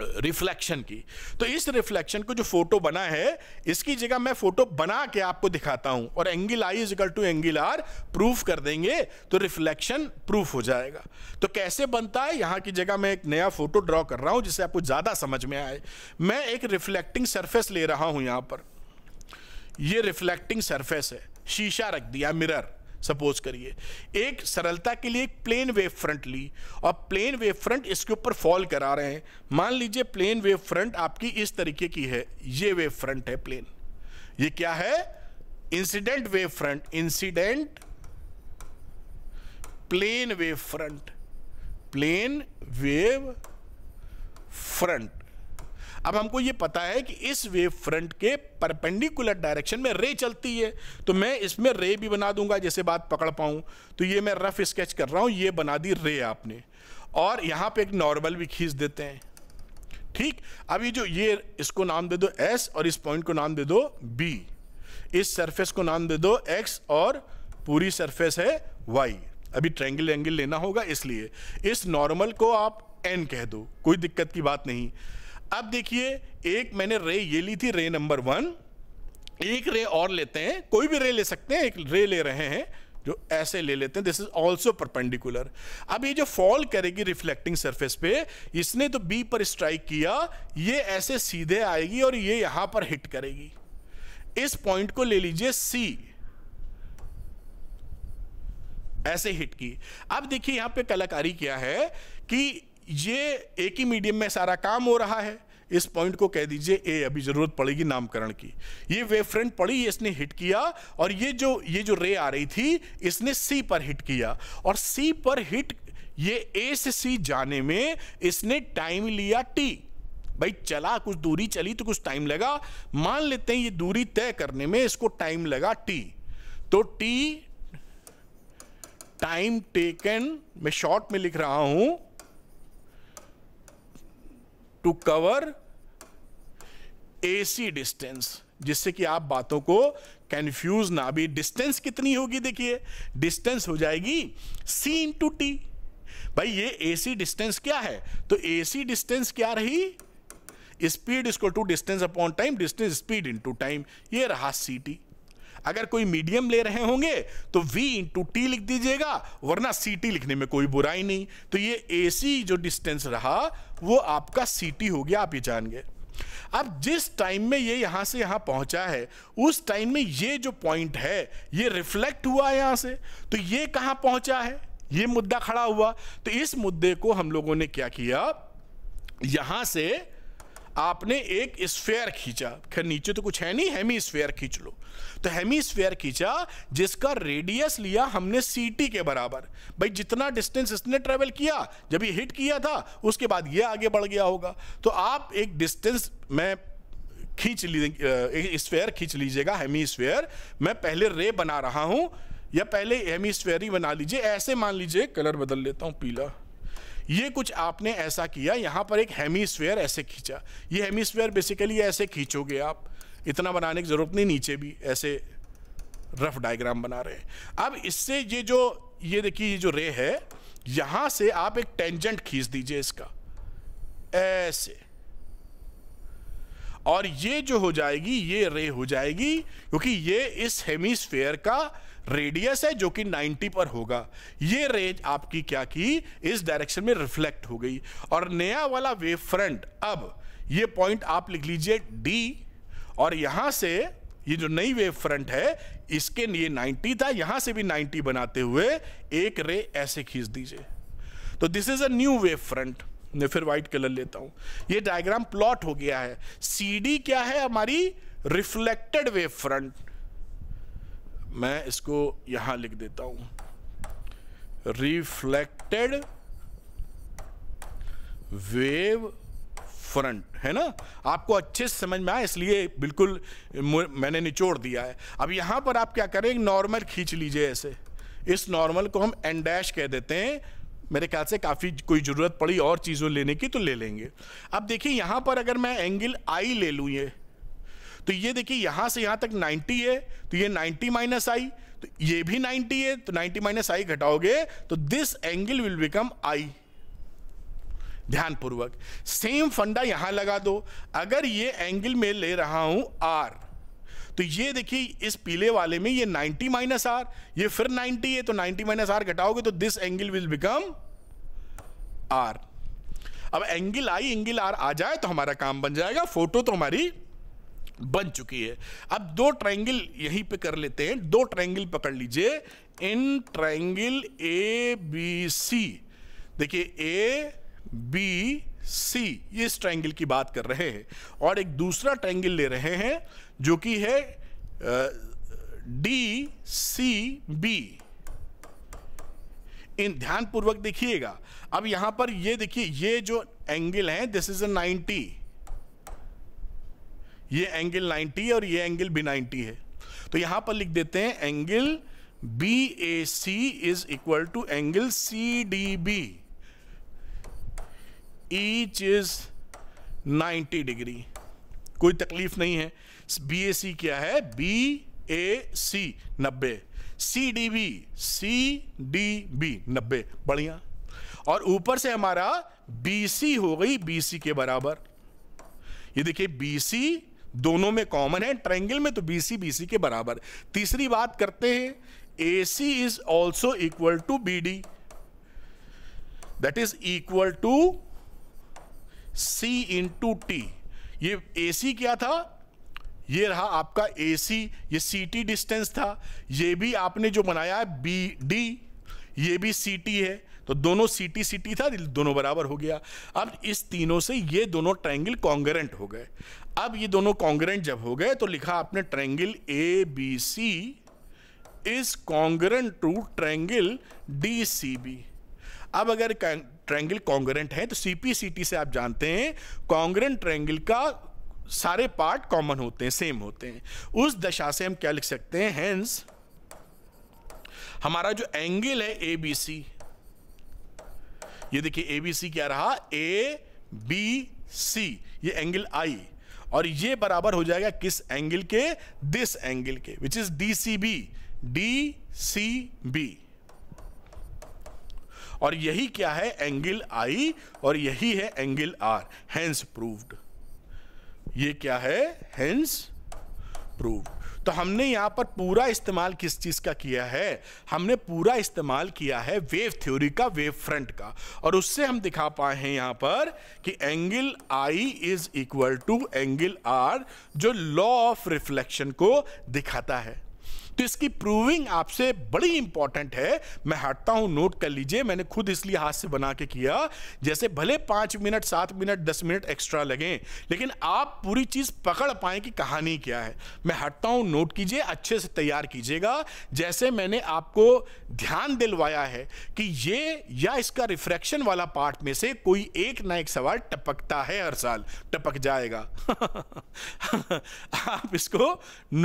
रिफ्लेक्शन की तो इस रिफ्लेक्शन को जो फोटो बना है इसकी जगह मैं फोटो बना के आपको दिखाता हूं और angle I is equal to angle R proof कर देंगे तो रिफ्लेक्शन प्रूफ हो जाएगा तो कैसे बनता है यहाँ की जगह मैं एक नया फोटो ड्रॉ कर रहा हूं जिससे आपको ज़्यादा समझ में आए मैं एक रिफ्लेक्टिंग सरफेस ले रहा हूं यहाँ पर यह रिफ्लेक्टिंग सरफेस है शीशा रख दिया मिरर सपोज करिए एक सरलता के लिए एक प्लेन वेव फ्रंट ली और प्लेन वेव फ्रंट इसके ऊपर फॉल करा रहे हैं मान लीजिए प्लेन वेव फ्रंट आपकी इस तरीके की है ये वेव फ्रंट है प्लेन ये क्या है incident wave front incident plane wave front plane wave front अब हमको ये पता है कि इस वेव फ्रंट के परपेंडिकुलर डायरेक्शन में रे चलती है तो मैं इसमें रे भी बना दूंगा जैसे बात पकड़ पाऊँ तो ये मैं रफ स्केच कर रहा हूँ ये बना दी रे आपने और यहाँ पे एक नॉर्मल भी खींच देते हैं ठीक अब ये जो ये इसको नाम दे दो एस और इस पॉइंट को नाम दे दो बी इस सरफेस को नाम दे दो एक्स और पूरी सरफेस है वाई अभी ट्रैंगल एंगल लेना होगा इसलिए इस नॉर्मल को आप एन कह दो कोई दिक्कत की बात नहीं अब देखिए एक मैंने रे ये ली थी रे नंबर वन एक रे और लेते हैं कोई भी रे ले सकते हैं एक रे ले रहे हैं जो ऐसे ले लेते हैं दिस इज ऑल्सो परपेंडिकुलर अब ये जो फॉल करेगी रिफ्लेक्टिंग सरफेस पे इसने तो बी पर स्ट्राइक किया ये ऐसे सीधे आएगी और ये यहां पर हिट करेगी इस पॉइंट को ले लीजिए सी ऐसे हिट की अब देखिए यहां पे कलाकारी क्या है कि ये एक ही मीडियम में सारा काम हो रहा है इस पॉइंट को कह दीजिए ए अभी जरूरत पड़ेगी नामकरण की ये वेव फ्रंट पड़ी इसने हिट किया और ये जो ये जो रे आ रही थी इसने सी पर हिट किया और सी पर हिट ये ए से सी जाने में इसने टाइम लिया टी भाई चला कुछ दूरी चली तो कुछ टाइम लगा मान लेते हैं ये दूरी तय करने में इसको टाइम लगा टी तो टी टाइम टेकन मैं शॉर्ट में लिख रहा हूं टू कवर एसी डिस्टेंस जिससे कि आप बातों को कंफ्यूज ना भी डिस्टेंस कितनी होगी देखिए डिस्टेंस हो जाएगी सी इंटू टी भाई ये एसी डिस्टेंस क्या है तो एसी डिस्टेंस क्या रही स्पीड इसको to distance upon time distance speed into time ये रहा सी टी अगर कोई मीडियम ले रहे होंगे तो v इंटू टी लिख दीजिएगा वरना सी टी लिखने में कोई बुराई नहीं तो ये ए सी जो डिस्टेंस रहा वो आपका सी टी हो गया आप ये जान गए अब जिस टाइम में ये यहां से यहां पहुंचा है उस टाइम में ये जो पॉइंट है ये रिफ्लेक्ट हुआ यहां से तो ये कहां पहुंचा है ये मुद्दा खड़ा हुआ तो इस मुद्दे को हम लोगों ने क्या किया यहां से आपने एक स्फेयर खींचा खैर नीचे तो कुछ है नहीं हेमी स्फेयर खींच लो तो हेमीस्फेयर खींचा जिसका रेडियस लिया हमने सीटी के बराबर भाई जितना डिस्टेंस इसने ट्रेवल किया जब ये हिट किया था उसके बाद ये आगे बढ़ गया होगा तो आप एक डिस्टेंस मैं खींच ली स्फेयर खींच लीजिएगा हेमी स्फेयर मैं पहले रे बना रहा हूँ या पहले हेमी स्फेयर ही बना लीजिए ऐसे मान लीजिए कलर बदल लेता हूँ पीला ये कुछ आपने ऐसा किया यहाँ पर एक हेमी स्फेयर ऐसे खींचा ये हेमी स्फेयर बेसिकली ऐसे खींचोगे आप इतना बनाने की ज़रूरत नहीं नीचे भी ऐसे रफ डायग्राम बना रहे हैं अब इससे ये जो ये देखिए ये जो रे है यहां से आप एक टेंजेंट खींच दीजिए इसका ऐसे और ये जो हो जाएगी ये रे हो जाएगी क्योंकि ये इस हेमिस्फेयर का रेडियस है जो कि 90 पर होगा ये रे आपकी क्या की इस डायरेक्शन में रिफ्लेक्ट हो गई और नया वाला वेव फ्रंट अब ये पॉइंट आप लिख लीजिए डी और यहां से ये जो नई वेव फ्रंट है इसके लिए 90 था यहां से भी 90 बनाते हुए एक रे ऐसे खींच दीजिए तो this is a new wave front मैं फिर व्हाइट कलर लेता हूं ये डायग्राम प्लॉट हो गया है सी क्या है हमारी रिफ्लेक्टेड वेव फ्रंट मैं इसको यहां लिख देता हूं रिफ्लेक्टेड वेव फ्रंट है ना आपको अच्छे से समझ में आए इसलिए बिल्कुल मैंने निचोड़ दिया है अब यहाँ पर आप क्या करें नॉर्मल खींच लीजिए ऐसे इस नॉर्मल को हम एन डैश कह देते हैं मेरे ख्याल से काफ़ी कोई ज़रूरत पड़ी और चीज़ों लेने की तो ले लेंगे अब देखिए यहाँ पर अगर मैं एंगल आई ले लूँ ये तो ये देखिए यहाँ से यहाँ तक 90 है तो ये 90 माइनस आई तो ये भी 90 है तो 90 माइनस आई घटाओगे तो this angle will become I ध्यानपूर्वक सेम फंडा यहां लगा दो अगर ये एंगल में ले रहा हूं आर तो ये देखिए इस पीले वाले में ये 90 माइनस आर ये फिर 90 है तो 90 माइनस आर घटाओगे तो this angle will become R अब एंगल आई एंगल आर आ जाए तो हमारा काम बन जाएगा फोटो तो हमारी बन चुकी है अब दो ट्रायंगल यहीं पे कर लेते हैं दो ट्रायंगल पकड़ लीजिए इन ट्रायंगल ए बी सी देखिए ए बी सी इस ट्रायंगल की बात कर रहे हैं और एक दूसरा ट्रायंगल ले रहे हैं जो कि है डी सी बी इन ध्यानपूर्वक देखिएगा अब यहां पर ये देखिए ये जो एंगल है दिस इज अ 90 ये एंगल 90 और ये एंगल भी 90 है तो यहां पर लिख देते हैं angle B A C is equal to angle C D B each is 90 degree कोई तकलीफ नहीं है बी ए सी क्या है बी ए सी नब्बे C D B C D B नब्बे बढ़िया और ऊपर से हमारा बी सी हो गई बी सी के बराबर ये देखिए बी सी दोनों में कॉमन है ट्रायंगल में तो बी सी बी सी के बराबर तीसरी बात करते हैं A C is also equal to B D that is equal to C into T ये ए सी क्या था ये रहा आपका ए सी ये सी टी डिस्टेंस था ये भी आपने जो बनाया है बी डी ये भी सी टी है तो दोनों सी टी सी टी था दोनों बराबर हो गया अब इस तीनों से ये दोनों ट्रायंगल कॉन्ग्रेंट हो गए अब ये दोनों कॉन्ग्रेंट जब हो गए तो लिखा आपने triangle A B C is congruent to triangle D C B अब अगर ट्रायंगल कॉन्ग्रेंट है तो सीपीसीटी से आप जानते हैं कॉन्ग्रेंट ट्रायंगल का सारे पार्ट कॉमन होते हैं सेम होते हैं उस दशा से हम क्या लिख सकते हैं हेंस हमारा जो एंगल है ए बी सी ये देखिए ए बी सी क्या रहा ए बी सी ये एंगल आई और ये बराबर हो जाएगा किस एंगल के दिस एंगल के which is D C B D C B और यही क्या है एंगल आई और यही है एंगल आर हैंस प्रूव्ड ये क्या है हैंस प्रूव्ड तो हमने यहाँ पर पूरा इस्तेमाल किस चीज़ का किया है हमने पूरा इस्तेमाल किया है वेव थ्योरी का वेव फ्रंट का और उससे हम दिखा पाए हैं यहां पर कि angle I is equal to angle R जो लॉ ऑफ रिफ्लेक्शन को दिखाता है तो इसकी प्रूविंग आपसे बड़ी इंपॉर्टेंट है मैं हटता हूं नोट कर लीजिए मैंने खुद इसलिए हाथ से बना के किया जैसे भले पांच मिनट सात मिनट दस मिनट एक्स्ट्रा लगे लेकिन आप पूरी चीज पकड़ पाए कि कहानी क्या है मैं हटता हूं नोट कीजिए अच्छे से तैयार कीजिएगा जैसे मैंने आपको ध्यान दिलवाया है कि ये या इसका रिफ्रैक्शन वाला पार्ट में से कोई एक ना एक सवाल टपकता है हर साल टपक जाएगा आप इसको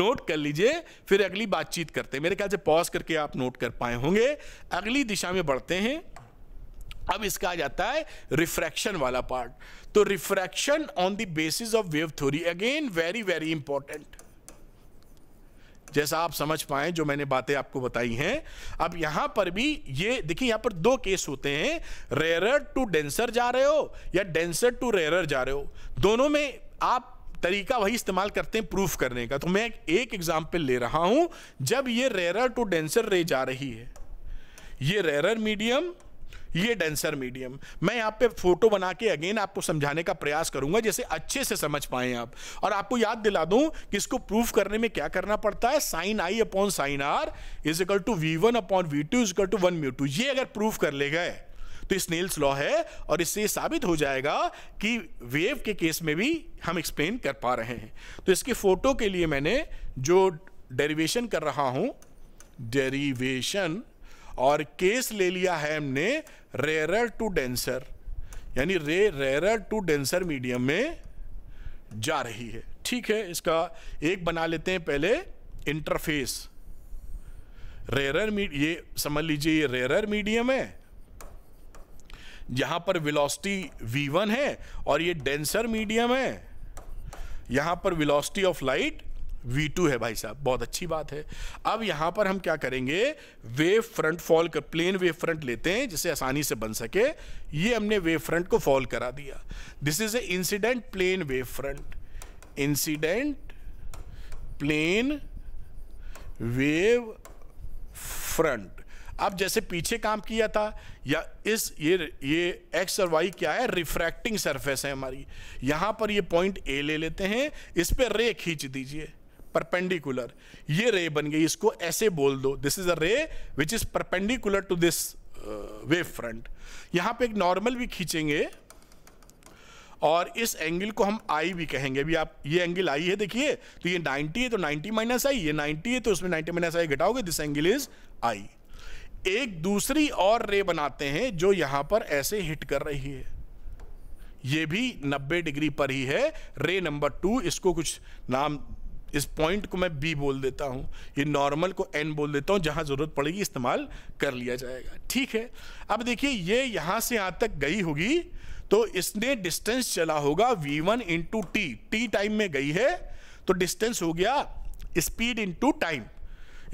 नोट कर लीजिए फिर अगली बात बातचीत करते हैं मेरे ख्याल से पॉज करके आप नोट कर पाए होंगे अगली दिशा में बढ़ते हैं अब इसका आ जाता है रिफ्रैक्शन वाला पार्ट तो refraction on the basis of wave theory again very very important जैसा आप समझ पाए जो मैंने बातें आपको बताई हैं अब यहां पर भी ये देखिए यहां पर दो केस होते हैं रेरर टू डेंसर जा रहे हो या डेंसर टू रेरर जा रहे हो दोनों में आप तरीका वही इस्तेमाल करते हैं प्रूफ करने का तो मैं एक एग्जाम्पल ले रहा हूं जब ये रेरर टू डेंसर रे जा रही है ये रेरर मीडियम ये डेंसर मीडियम मैं यहाँ पे फोटो बना के अगेन आपको समझाने का प्रयास करूंगा जैसे अच्छे से समझ पाए आप और आपको याद दिला दूं कि इसको प्रूफ करने में क्या करना पड़ता है sine I upon sine R is equal to V one upon V two is equal to one mu two ये अगर प्रूफ कर ले गए स्नेल्स लॉ है और इससे साबित हो जाएगा कि वेव के केस में भी हम एक्सप्लेन कर पा रहे हैं तो इसके फोटो के लिए मैंने जो डेरिवेशन कर रहा हूं डेरिवेशन और केस ले लिया है हमने रेरर टू डेंसर यानी रे रेरर टू डेंसर मीडियम में जा रही है ठीक है इसका एक बना लेते हैं पहले इंटरफेस रेरर ये समझ लीजिए ये रेरर मीडियम है यहां पर वी वन है और ये डेंसर मीडियम है यहां पर विलोसिटी ऑफ लाइट v2 है भाई साहब बहुत अच्छी बात है अब यहां पर हम क्या करेंगे वेव फ्रंट फॉल कर प्लेन वेव फ्रंट लेते हैं जिसे आसानी से बन सके ये हमने वेव फ्रंट को फॉल करा दिया this is a incident plane wave front incident plane wave front अब जैसे पीछे काम किया था या इस ये ये एक्स और वाई क्या है रिफ्रैक्टिंग सरफेस है हमारी यहाँ पर ये पॉइंट ए ले लेते हैं इस पर रे खींच दीजिए परपेंडिकुलर ये रे बन गई इसको ऐसे बोल दो this is a ray which is perpendicular to this wave front यहाँ पे एक नॉर्मल भी खींचेंगे और इस एंगल को हम आई भी कहेंगे अभी आप ये एंगल आई है देखिए तो ये 90 है तो 90 माइनस आई ये 90 है तो उसमें 90 माइनस आई घटाओगे दिस एंगल इज आई एक दूसरी और रे बनाते हैं जो यहां पर ऐसे हिट कर रही है ये भी 90 डिग्री पर ही है रे नंबर टू इसको कुछ नाम इस पॉइंट को मैं बी बोल देता हूं ये नॉर्मल को एन बोल देता हूं जहां ज़रूरत पड़ेगी इस्तेमाल कर लिया जाएगा ठीक है अब देखिए ये यहां से यहां तक गई होगी तो इसने डिस्टेंस चला होगा V one into T T time में गई है तो डिस्टेंस हो गया स्पीड इंटू टाइम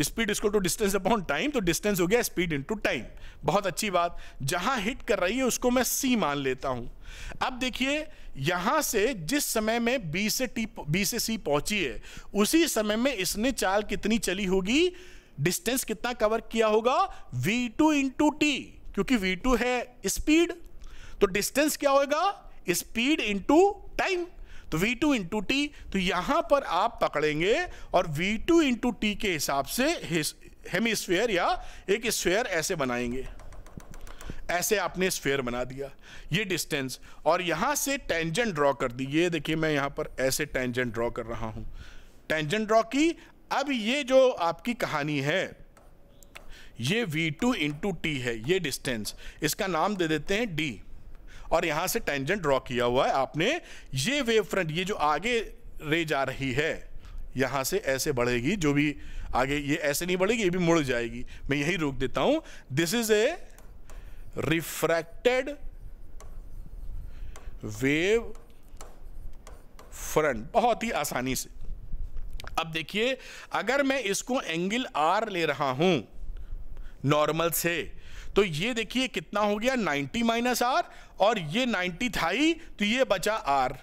स्पीड इसको टू डिस्टेंस अपॉन टाइम तो डिस्टेंस हो गया स्पीड इंटू टाइम बहुत अच्छी बात जहां हिट कर रही है उसको मैं सी मान लेता हूं अब देखिए यहां से जिस समय में बी से टी बी से सी पहुंची है उसी समय में इसने चाल कितनी चली होगी डिस्टेंस कितना कवर किया होगा वी टू इंटू टी क्योंकि वी टू है स्पीड तो डिस्टेंस क्या होगा स्पीड इंटू टाइम तो वी टू इंटू टी तो यहां पर आप पकड़ेंगे और वी टू इंटू टी के हिसाब से हेमिस्फेयर या एक स्फेयर ऐसे बनाएंगे ऐसे आपने स्फेयर बना दिया ये डिस्टेंस और यहां से टेंजेंट ड्रॉ कर दी ये देखिए मैं यहां पर ऐसे टेंजेंट ड्रॉ कर रहा हूं टेंजेंट ड्रॉ की अब ये जो आपकी कहानी है ये v2 टू इंटू टी है ये डिस्टेंस इसका नाम दे देते हैं डी और यहां से टेंजेंट ड्रॉ किया हुआ है आपने ये वेव फ्रंट ये जो आगे रे जा रही है यहां से ऐसे बढ़ेगी जो भी आगे ये ऐसे नहीं बढ़ेगी ये भी मुड़ जाएगी मैं यही रोक देता हूं this is a refracted wave front बहुत ही आसानी से अब देखिए अगर मैं इसको एंगल आर ले रहा हूं नॉर्मल से तो ये देखिए कितना हो गया 90 माइनस आर और ये 90 था ही तो ये बचा आर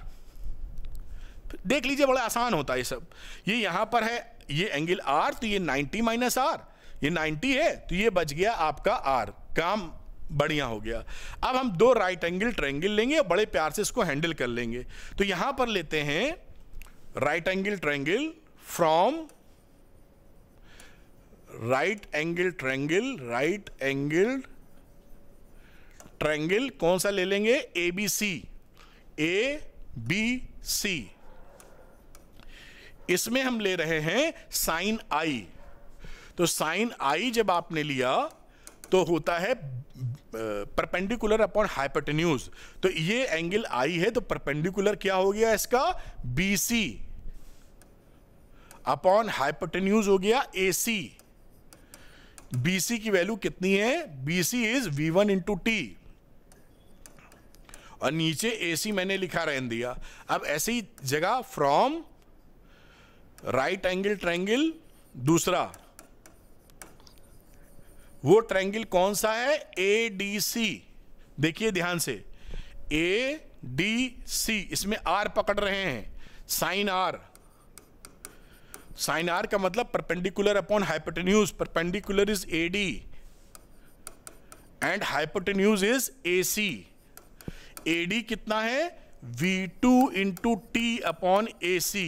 देख लीजिए बड़ा आसान होता है सब ये यहां पर है ये एंगल आर तो ये 90 माइनस आर ये 90 है तो ये बच गया आपका आर काम बढ़िया हो गया अब हम दो राइट एंगल ट्रायंगल लेंगे और बड़े प्यार से इसको हैंडल कर लेंगे तो यहां पर लेते हैं right angle triangle from right angle triangle right angle triangle कौन सा ले लेंगे ए बी सी ए बी सी इसमें हम ले रहे हैं साइन आई तो साइन आई जब आपने लिया तो होता है परपेंडिकुलर अपॉन हाइपोटेन्यूज तो ये एंगल आई है तो परपेंडिकुलर क्या हो गया इसका बी सी अपॉन हाइपोटेन्यूज हो गया ए सी बीसी की वैल्यू कितनी है BC is V one into T और नीचे AC मैंने लिखा रहन दिया अब ऐसी जगह फ्रॉम राइट एंगल ट्रैंगल दूसरा वो ट्रैंगल कौन सा है ए डी सी देखिए ध्यान से ए डी सी इसमें आर पकड़ रहे हैं साइन आर साइन आर का मतलब perpendicular upon hypotenuse perpendicular is A D and hypotenuse is A C A D कितना है V two into T upon A C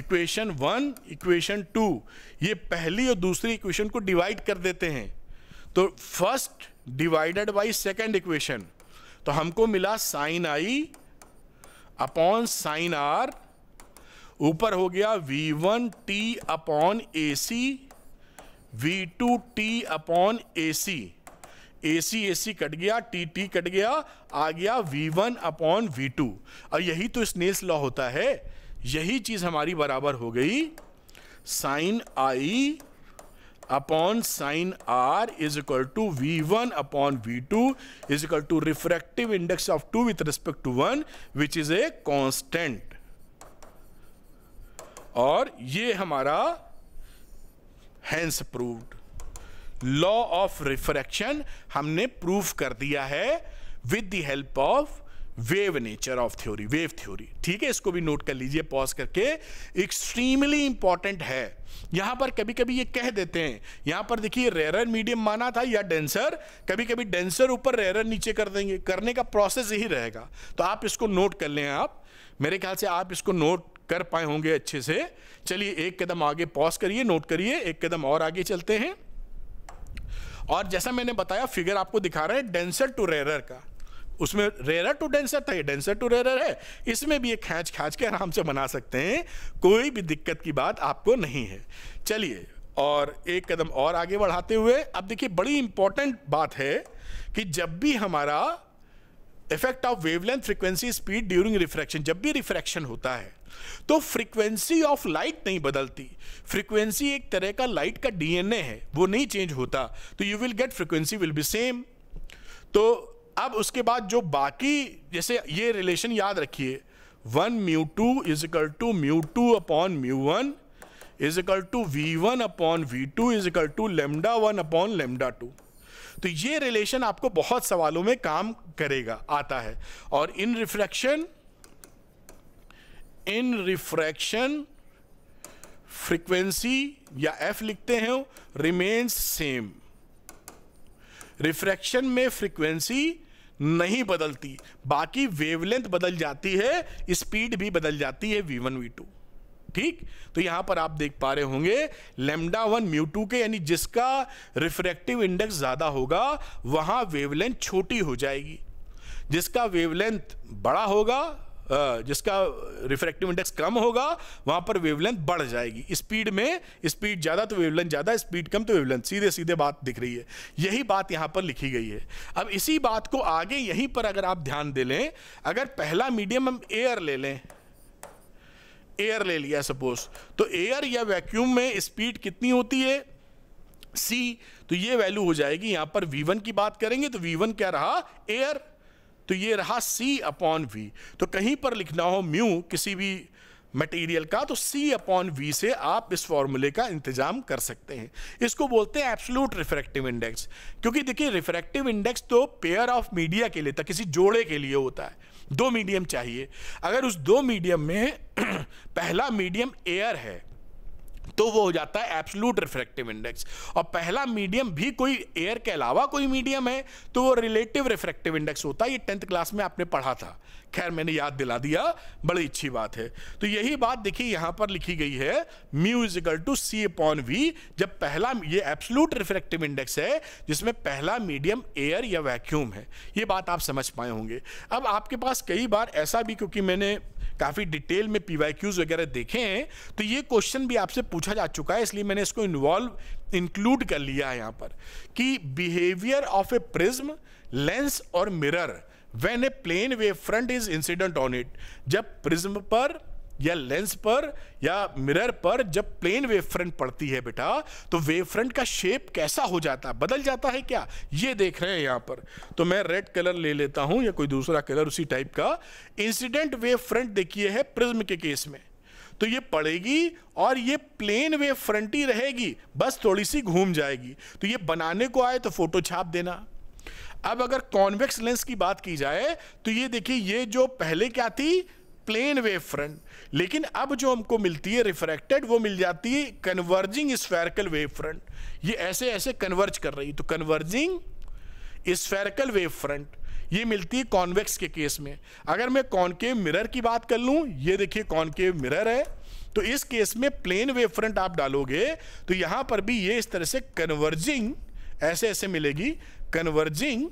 equation one equation two ये पहली और दूसरी इक्वेशन को डिवाइड कर देते हैं तो first divided by second equation तो हमको मिला sine I upon sine R ऊपर हो गया V one T upon A C V two T upon A C A C A C cut गया टी टी कट गया आ गया V one upon V two और यही तो स्नेल्स लॉ होता है यही चीज हमारी बराबर हो गई sine I upon sine R is equal to V one upon V two is equal to refractive index of two with respect to one which is a constant और ये हमारा hence proved law of refraction हमने प्रूव कर दिया है with the help of wave nature of theory wave theory ठीक है इसको भी नोट कर लीजिए पॉज करके एक्सट्रीमली इंपॉर्टेंट है यहां पर कभी कभी ये कह देते हैं यहां पर देखिए रेरर मीडियम माना था या डेंसर कभी कभी डेंसर ऊपर रेरर नीचे कर देंगे करने का प्रोसेस यही रहेगा तो आप इसको नोट कर लें आप मेरे ख्याल से आप इसको नोट कर पाए होंगे अच्छे से चलिए एक कदम आगे पॉज करिए नोट करिए एक कदम और आगे चलते हैं और जैसा मैंने बताया फिगर आपको दिखा रहा है डेंसर टू रेरर का उसमें रेरर टू डेंसर था ये डेंसर टू रेरर है इसमें भी ये खींच खींच के आराम से बना सकते हैं कोई भी दिक्कत की बात आपको नहीं है चलिए और एक कदम और आगे बढ़ाते हुए अब देखिए बड़ी इंपॉर्टेंट बात है कि जब भी हमारा effect of wavelength frequency speed during refraction जब भी रिफ्रैक्शन होता है तो फ्रीक्वेंसी ऑफ लाइट नहीं बदलती फ्रीक्वेंसी एक तरह का लाइट का डीएनए है वो नहीं चेंज होता तो you will get frequency will be same तो अब उसके बाद जो बाकी जैसे ये रिलेशन याद रखिए one mu two is equal to mu two upon mu one is equal to V one upon V two is equal to lambda one upon lambda two तो ये रिलेशन आपको बहुत सवालों में काम करेगा आता है और in refraction in refraction frequency या एफ लिखते हैं रिमेन्स सेम रिफ्रैक्शन में फ्रीक्वेंसी नहीं बदलती बाकी वेवलेंथ बदल जाती है स्पीड भी बदल जाती है वी वन वी टू ठीक तो यहां पर आप देख पा रहे होंगे लेमडा वन म्यू टू के यानी जिसका रिफ्रैक्टिव इंडेक्स ज़्यादा होगा वहां वेवलेंथ छोटी हो जाएगी जिसका वेवलेंथ बड़ा होगा जिसका रिफ्रैक्टिव इंडेक्स कम होगा वहां पर वेवलेंथ बढ़ जाएगी स्पीड में स्पीड ज़्यादा तो वेवलेंथ ज़्यादा स्पीड कम तो वेवलेंथ सीधे सीधे बात दिख रही है यही बात यहां पर लिखी गई है अब इसी बात को आगे यहीं पर अगर आप ध्यान दे लें अगर पहला मीडियम हम एयर ले लें एयर ले लिया सपोज तो एयर या वैक्यूम में स्पीड कितनी होती है सी तो ये वैल्यू हो जाएगी यहां पर वन की बात करेंगे तो वी वन क्या रहा एयर तो ये रहा सी अपॉन वी तो कहीं पर लिखना हो म्यू किसी भी मटेरियल का तो सी अपॉन वी से आप इस फॉर्मूले का इंतजाम कर सकते हैं इसको बोलते हैं एब्सोल्यूट रिफ्रैक्टिव इंडेक्स क्योंकि देखिए रिफ्रैक्टिव इंडेक्स तो पेयर ऑफ मीडिया के लिए था किसी जोड़े के लिए होता है दो मीडियम चाहिए अगर उस दो मीडियम में पहला मीडियम एयर है तो वो हो जाता है एब्सलूट रिफ्रैक्टिव इंडेक्स और पहला मीडियम भी कोई एयर के अलावा कोई मीडियम है तो वो रिलेटिव रिफ्रैक्टिव इंडेक्स होता है ये टेंथ क्लास में आपने पढ़ा था खैर मैंने याद दिला दिया बड़ी अच्छी बात है तो यही बात देखिए यहां पर लिखी गई है mu is equal to C upon V जब पहला ये एब्सलूट रिफ्रैक्टिव इंडेक्स है जिसमें पहला मीडियम एयर या वैक्यूम है ये बात आप समझ पाए होंगे अब आपके पास कई बार ऐसा भी क्योंकि मैंने काफ़ी डिटेल में पी वगैरह देखे हैं तो ये क्वेश्चन भी आपसे पूछा जा चुका है इसलिए मैंने इसको इन्वॉल्व इंक्लूड कर लिया है यहाँ पर कि behaviour of a prism lens और mirror when a plane wave front is incident on it जब प्रिज्म पर या लेंस पर या मिरर पर जब प्लेन वेव फ्रंट पड़ती है बेटा तो वेव फ्रंट का शेप कैसा हो जाता है बदल जाता है क्या ये देख रहे हैं यहाँ पर तो मैं रेड कलर ले लेता हूं या कोई दूसरा कलर उसी टाइप का इंसिडेंट वेव फ्रंट देखिए है प्रिज्म के केस में तो ये पड़ेगी और ये प्लेन वेव फ्रंट ही रहेगी बस थोड़ी सी घूम जाएगी तो ये बनाने को आए तो फोटो छाप देना अब अगर कॉन्वेक्स लेंस की बात की जाए तो ये देखिए ये जो पहले क्या थी प्लेन वेव फ्रंट लेकिन अब जो हमको मिलती है रिफ्रैक्टेड वो मिल जाती है कन्वर्जिंग स्फेरिकल वेव फ्रंट ये ऐसे ऐसे कन्वर्ज कर रही है तो कन्वर्जिंग स्फेरिकल वेव फ्रंट ये मिलती है कॉन्वेक्स के केस में अगर मैं कॉनकेव मिरर की बात कर लूं ये देखिए कॉनकेव मिरर है तो इस केस में प्लेन वेव फ्रंट आप डालोगे तो यहां पर भी ये इस तरह से कन्वर्जिंग ऐसे ऐसे मिलेगी कन्वर्जिंग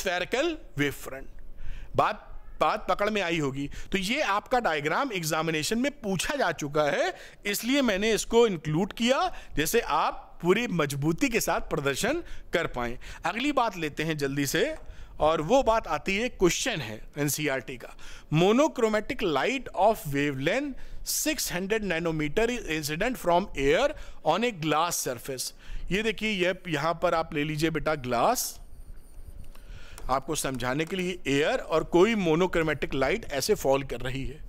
स्फेरिकल वेव फ्रंट बात बात पकड़ में आई होगी तो ये आपका डायग्राम एग्जामिनेशन में पूछा जा चुका है इसलिए मैंने इसको इंक्लूड किया जैसे आप पूरी मजबूती के साथ प्रदर्शन कर पाए अगली बात लेते हैं जल्दी से और वो बात आती है क्वेश्चन है एनसीईआरटी e का monochromatic light of wavelength 600 nanometre is incident from air on a glass surface ये देखिए ये यहाँ पर आप ले लीजिए बेटा ग्लास आपको समझाने के लिए एयर और कोई मोनोक्रोमेटिक लाइट ऐसे फॉल कर रही है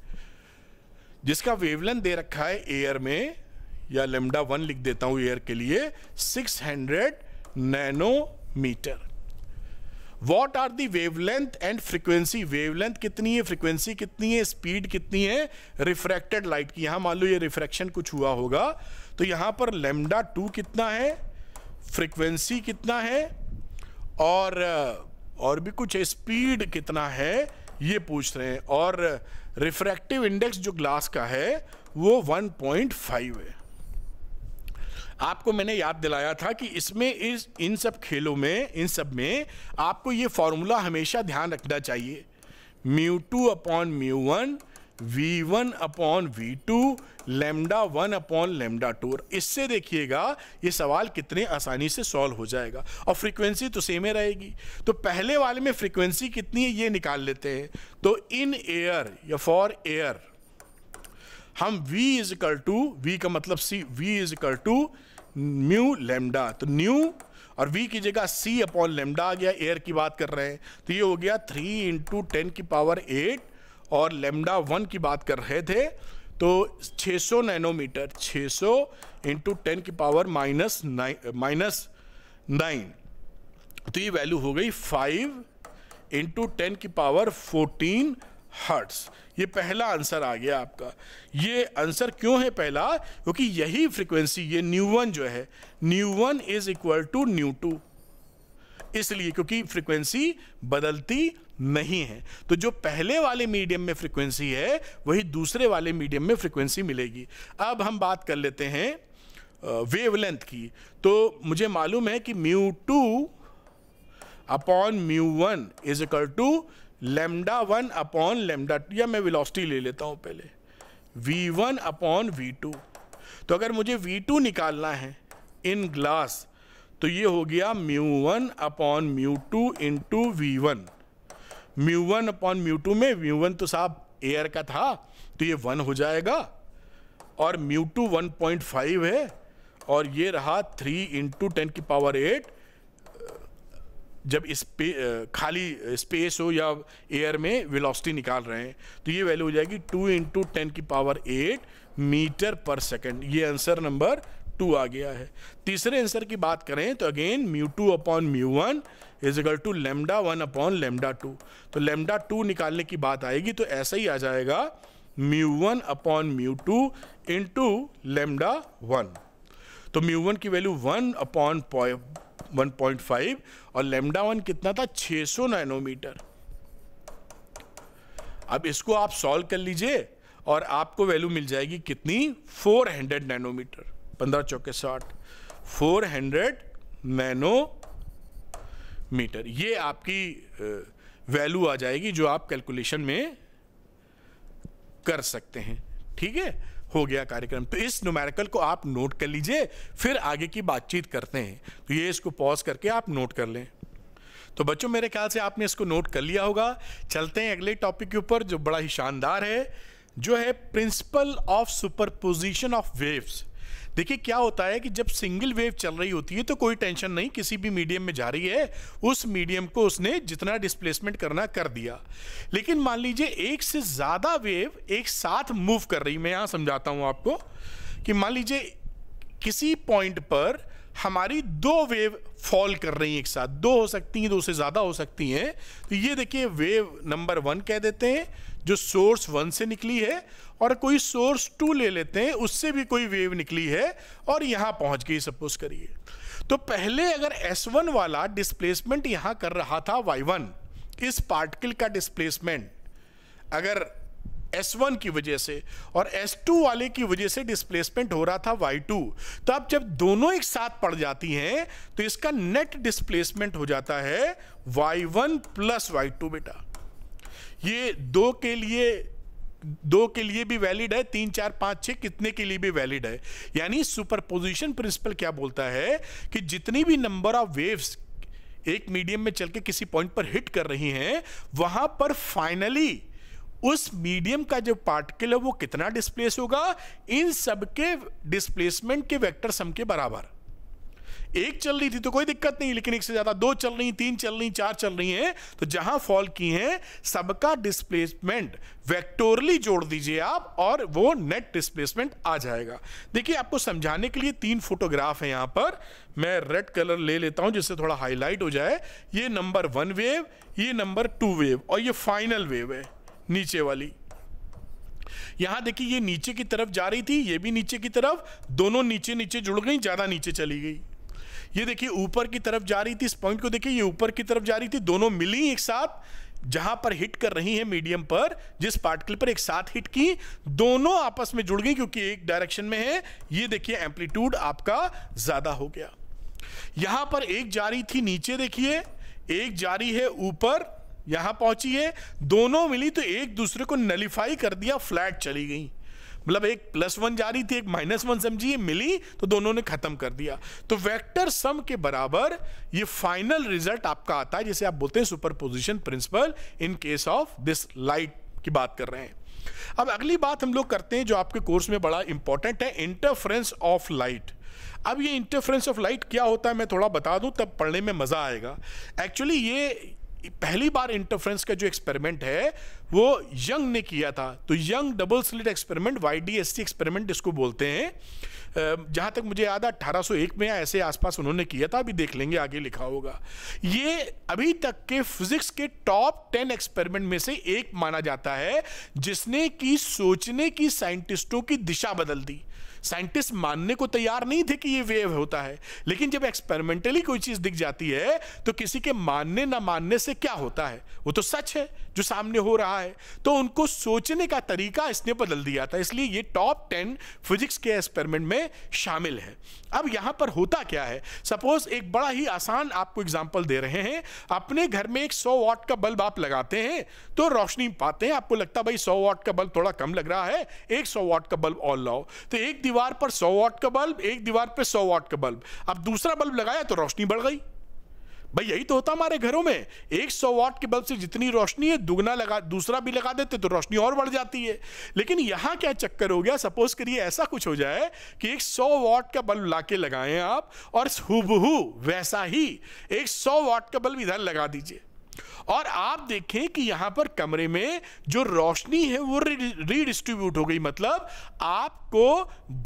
जिसका वेवलेंथ दे रखा है एयर में या लेमडा वन लिख देता हूं एयर के लिए 600 nanometre what are the wavelength and frequency wavelength कितनी है फ्रिक्वेंसी कितनी है स्पीड कितनी है रिफ्रैक्टेड लाइट की यहां मान लो ये रिफ्रैक्शन कुछ हुआ होगा तो यहां पर लेमडा टू कितना है फ्रिक्वेंसी कितना है और और भी कुछ स्पीड कितना है ये पूछ रहे हैं और रिफ्रैक्टिव इंडेक्स जो ग्लास का है वो 1.5 है आपको मैंने याद दिलाया था कि इसमें इस इन सब खेलों में इन सब में आपको ये फॉर्मूला हमेशा ध्यान रखना चाहिए mu two upon mu one V one upon V two lambda one upon lambda two इससे देखिएगा ये सवाल कितने आसानी से सॉल्व हो जाएगा और फ्रीक्वेंसी तो सेम ही रहेगी तो पहले वाले में फ्रीक्वेंसी कितनी है ये निकाल लेते हैं तो इन एयर या फॉर एयर हम v is equal to V का मतलब C v is equal to mu lambda तो न्यू और v की जगह c अपॉन लेमडा आ गया एयर की बात कर रहे हैं तो ये हो गया थ्री इंटू टेन की पावर एट और लेमडा वन की बात कर रहे थे तो 600 नैनोमीटर 600 सौ इंटू टेन की power minus nine minus nine तो ये वैल्यू हो गई फाइव इंटू टेन की पावर फोर्टीन हर्ट्स ये पहला आंसर आ गया आपका ये आंसर क्यों है पहला क्योंकि यही फ्रीक्वेंसी ये न्यू वन जो है nu one is equal to nu two इसलिए क्योंकि फ्रीक्वेंसी बदलती नहीं है तो जो पहले वाले मीडियम में फ्रिक्वेंसी है वही दूसरे वाले मीडियम में फ्रिक्वेंसी मिलेगी अब हम बात कर लेते हैं वेवलेंथ की तो मुझे मालूम है कि mu two upon mu one is equal to lambda one upon lambda two या मैं वेलोसिटी ले लेता हूँ पहले V one upon V two तो अगर मुझे वी टू निकालना है इन ग्लास तो ये हो गया mu one upon mu two into V one mu one upon mu two में म्यू वन तो साहब एयर का था तो ये वन हो जाएगा और mu two one point five है और ये रहा थ्री इंटू टेन की पावर एट जब स्पे खाली स्पेस हो या एयर में वेलोसिटी निकाल रहे हैं तो ये वैल्यू हो जाएगी टू इंटू टेन की power eight metre per second ये आंसर नंबर टू आ गया है तीसरे आंसर की बात करें तो again mu two upon mu one is equal to lambda one upon lambda two तो लेमडा टू निकालने की बात आएगी तो ऐसा ही आ जाएगा mu one upon mu two into lambda one तो म्यू वन की value one upon one point five और लेमडा वन कितना था सौ नैनोमीटर अब इसको आप सॉल्व कर लीजिए और आपको वैल्यू मिल जाएगी कितनी फोर हंड्रेड नैनोमीटर पंद्रह चौके साठ फोर हंड्रेड नैनोमीटर मीटर ये आपकी वैल्यू आ जाएगी जो आप कैलकुलेशन में कर सकते हैं ठीक है हो गया कार्यक्रम तो इस नुमेरिकल को आप नोट कर लीजिए फिर आगे की बातचीत करते हैं तो ये इसको पॉज करके आप नोट कर लें तो बच्चों मेरे ख्याल से आपने इसको नोट कर लिया होगा चलते हैं अगले टॉपिक के ऊपर जो बड़ा ही शानदार है जो है principle of superposition of waves देखिए क्या होता है कि जब सिंगल वेव चल रही होती है तो कोई टेंशन नहीं किसी भी मीडियम में जा रही है उस मीडियम को उसने जितना डिस्प्लेसमेंट करना कर दिया लेकिन मान लीजिए एक से ज़्यादा वेव एक साथ मूव कर रही मैं यहां समझाता हूं आपको कि मान लीजिए किसी पॉइंट पर हमारी दो वेव फॉल कर रही हैं एक साथ दो हो सकती हैं दो से ज़्यादा हो सकती हैं तो ये देखिए वेव नंबर वन कह देते हैं जो सोर्स वन से निकली है और कोई सोर्स टू ले लेते हैं उससे भी कोई वेव निकली है और यहाँ पहुँच गई सपोज करिए तो पहले अगर S1 वाला डिस्प्लेसमेंट यहाँ कर रहा था Y1 इस पार्टिकल का डिस्प्लेसमेंट अगर S1 की वजह से और S2 वाले की वजह से डिस्प्लेसमेंट हो रहा था Y2 तो अब जब दोनों एक साथ पड़ जाती हैं तो इसका नेट डिस्प्लेसमेंट हो जाता है वाई वन प्लस वाई बेटा ये दो के लिए दो के लिए भी वैलिड है तीन चार पांच छह कितने के लिए भी वैलिड है यानी सुपरपोजिशन प्रिंसिपल क्या बोलता है कि जितनी भी नंबर ऑफ वेव्स एक मीडियम में चल के किसी पॉइंट पर हिट कर रही हैं वहां पर फाइनली उस मीडियम का जो पार्टिकल है वो कितना डिस्प्लेस होगा इन सब के डिस्प्लेसमेंट के वेक्टर सम के बराबर एक चल रही थी तो कोई दिक्कत नहीं लेकिन एक से ज़्यादा दो चल रही तीन चल रही चार चल रही हैं तो जहां फॉल की हैं सबका डिस्प्लेसमेंट वेक्टोरली जोड़ दीजिए आप और वो नेट डिस्प्लेसमेंट आ जाएगा देखिए आपको समझाने के लिए तीन फोटोग्राफ है यहां पर मैं रेड कलर ले लेता हूं जिससे थोड़ा हाईलाइट हो जाए ये नंबर वन वेव ये नंबर टू वेव और ये फाइनल वेव है नीचे वाली यहां देखिए ये नीचे की तरफ जा रही थी ये भी नीचे की तरफ दोनों नीचे नीचे जुड़ गई ज्यादा नीचे चली गई ये देखिए ऊपर की तरफ जा रही थी इस पॉइंट को देखिए ये ऊपर की तरफ जा रही थी दोनों मिली एक साथ जहां पर हिट कर रही है मीडियम पर जिस पार्टिकल पर एक साथ हिट की दोनों आपस में जुड़ गई क्योंकि एक डायरेक्शन में है ये देखिए एम्पलीट्यूड आपका ज्यादा हो गया यहां पर एक जारी थी नीचे देखिए एक जारी है ऊपर यहां पहुंची है दोनों मिली तो एक दूसरे को नलीफाई कर दिया फ्लैट चली गई मतलब एक प्लस वन जा रही थी एक माइनस वन समझिए मिली तो दोनों ने खत्म कर दिया तो वेक्टर सम के बराबर ये फाइनल रिजल्ट आपका आता है जिसे आप बोलते हैं position principle in case of this light की बात कर रहे हैं अब अगली बात हम लोग करते हैं जो आपके कोर्स में बड़ा इंपॉर्टेंट है इंटरफ्रेंस ऑफ लाइट अब ये इंटरफ्रेंस ऑफ लाइट क्या होता है मैं थोड़ा बता दूं तब पढ़ने में मज़ा आएगा एक्चुअली ये पहली बार इंटरफ्रेंस का जो एक्सपेरिमेंट है वो यंग ने किया था तो Young double slit experiment Y D S C experiment इसको बोलते हैं जहाँ तक मुझे याद है सौ एक में ऐसे आसपास उन्होंने किया था अभी देख लेंगे आगे लिखा होगा ये अभी तक के फिजिक्स के टॉप टेन एक्सपेरिमेंट में से एक माना जाता है जिसने की सोचने की साइंटिस्टों की दिशा बदल दी साइंटिस्ट मानने को तैयार नहीं थे कि ये वेव होता है लेकिन जब एक्सपेरिमेंटली कोई चीज दिख जाती है तो किसी के मानने ना मानने से क्या होता है वो तो सच है जो सामने हो रहा है तो उनको सोचने का तरीका इसने बदल दिया था इसलिए ये टॉप टेन फिजिक्स के एक्सपेरिमेंट में शामिल है अब यहां पर होता क्या है सपोज एक बड़ा ही आसान आपको एग्जाम्पल दे रहे हैं अपने घर में एक सौ वॉट का बल्ब आप लगाते हैं तो रोशनी पाते हैं आपको लगता है भाई सौ वॉट का बल्ब थोड़ा कम लग रहा है एक सौ वॉट का बल्ब और लाओ तो एक दीवार पर 100 वाट का बल्ब एक दीवार पर 100 वाट का बल्ब अब दूसरा बल्ब लगाया तो रोशनी बढ़ गई भाई यही तो होता हमारे घरों में एक सौ वाट के बल्ब से जितनी रोशनी है दुगना लगा दूसरा भी लगा देते तो रोशनी और बढ़ जाती है लेकिन यहाँ क्या चक्कर हो गया सपोज करिए ऐसा कुछ हो जाए कि एक सौ वाट का बल्ब लाके लगाएं आप और हु वैसा ही एक सौ वाट का बल्ब इधर लगा दीजिए और आप देखें कि यहां पर कमरे में जो रोशनी है वो रीडिस्ट्रीब्यूट हो गई मतलब आपको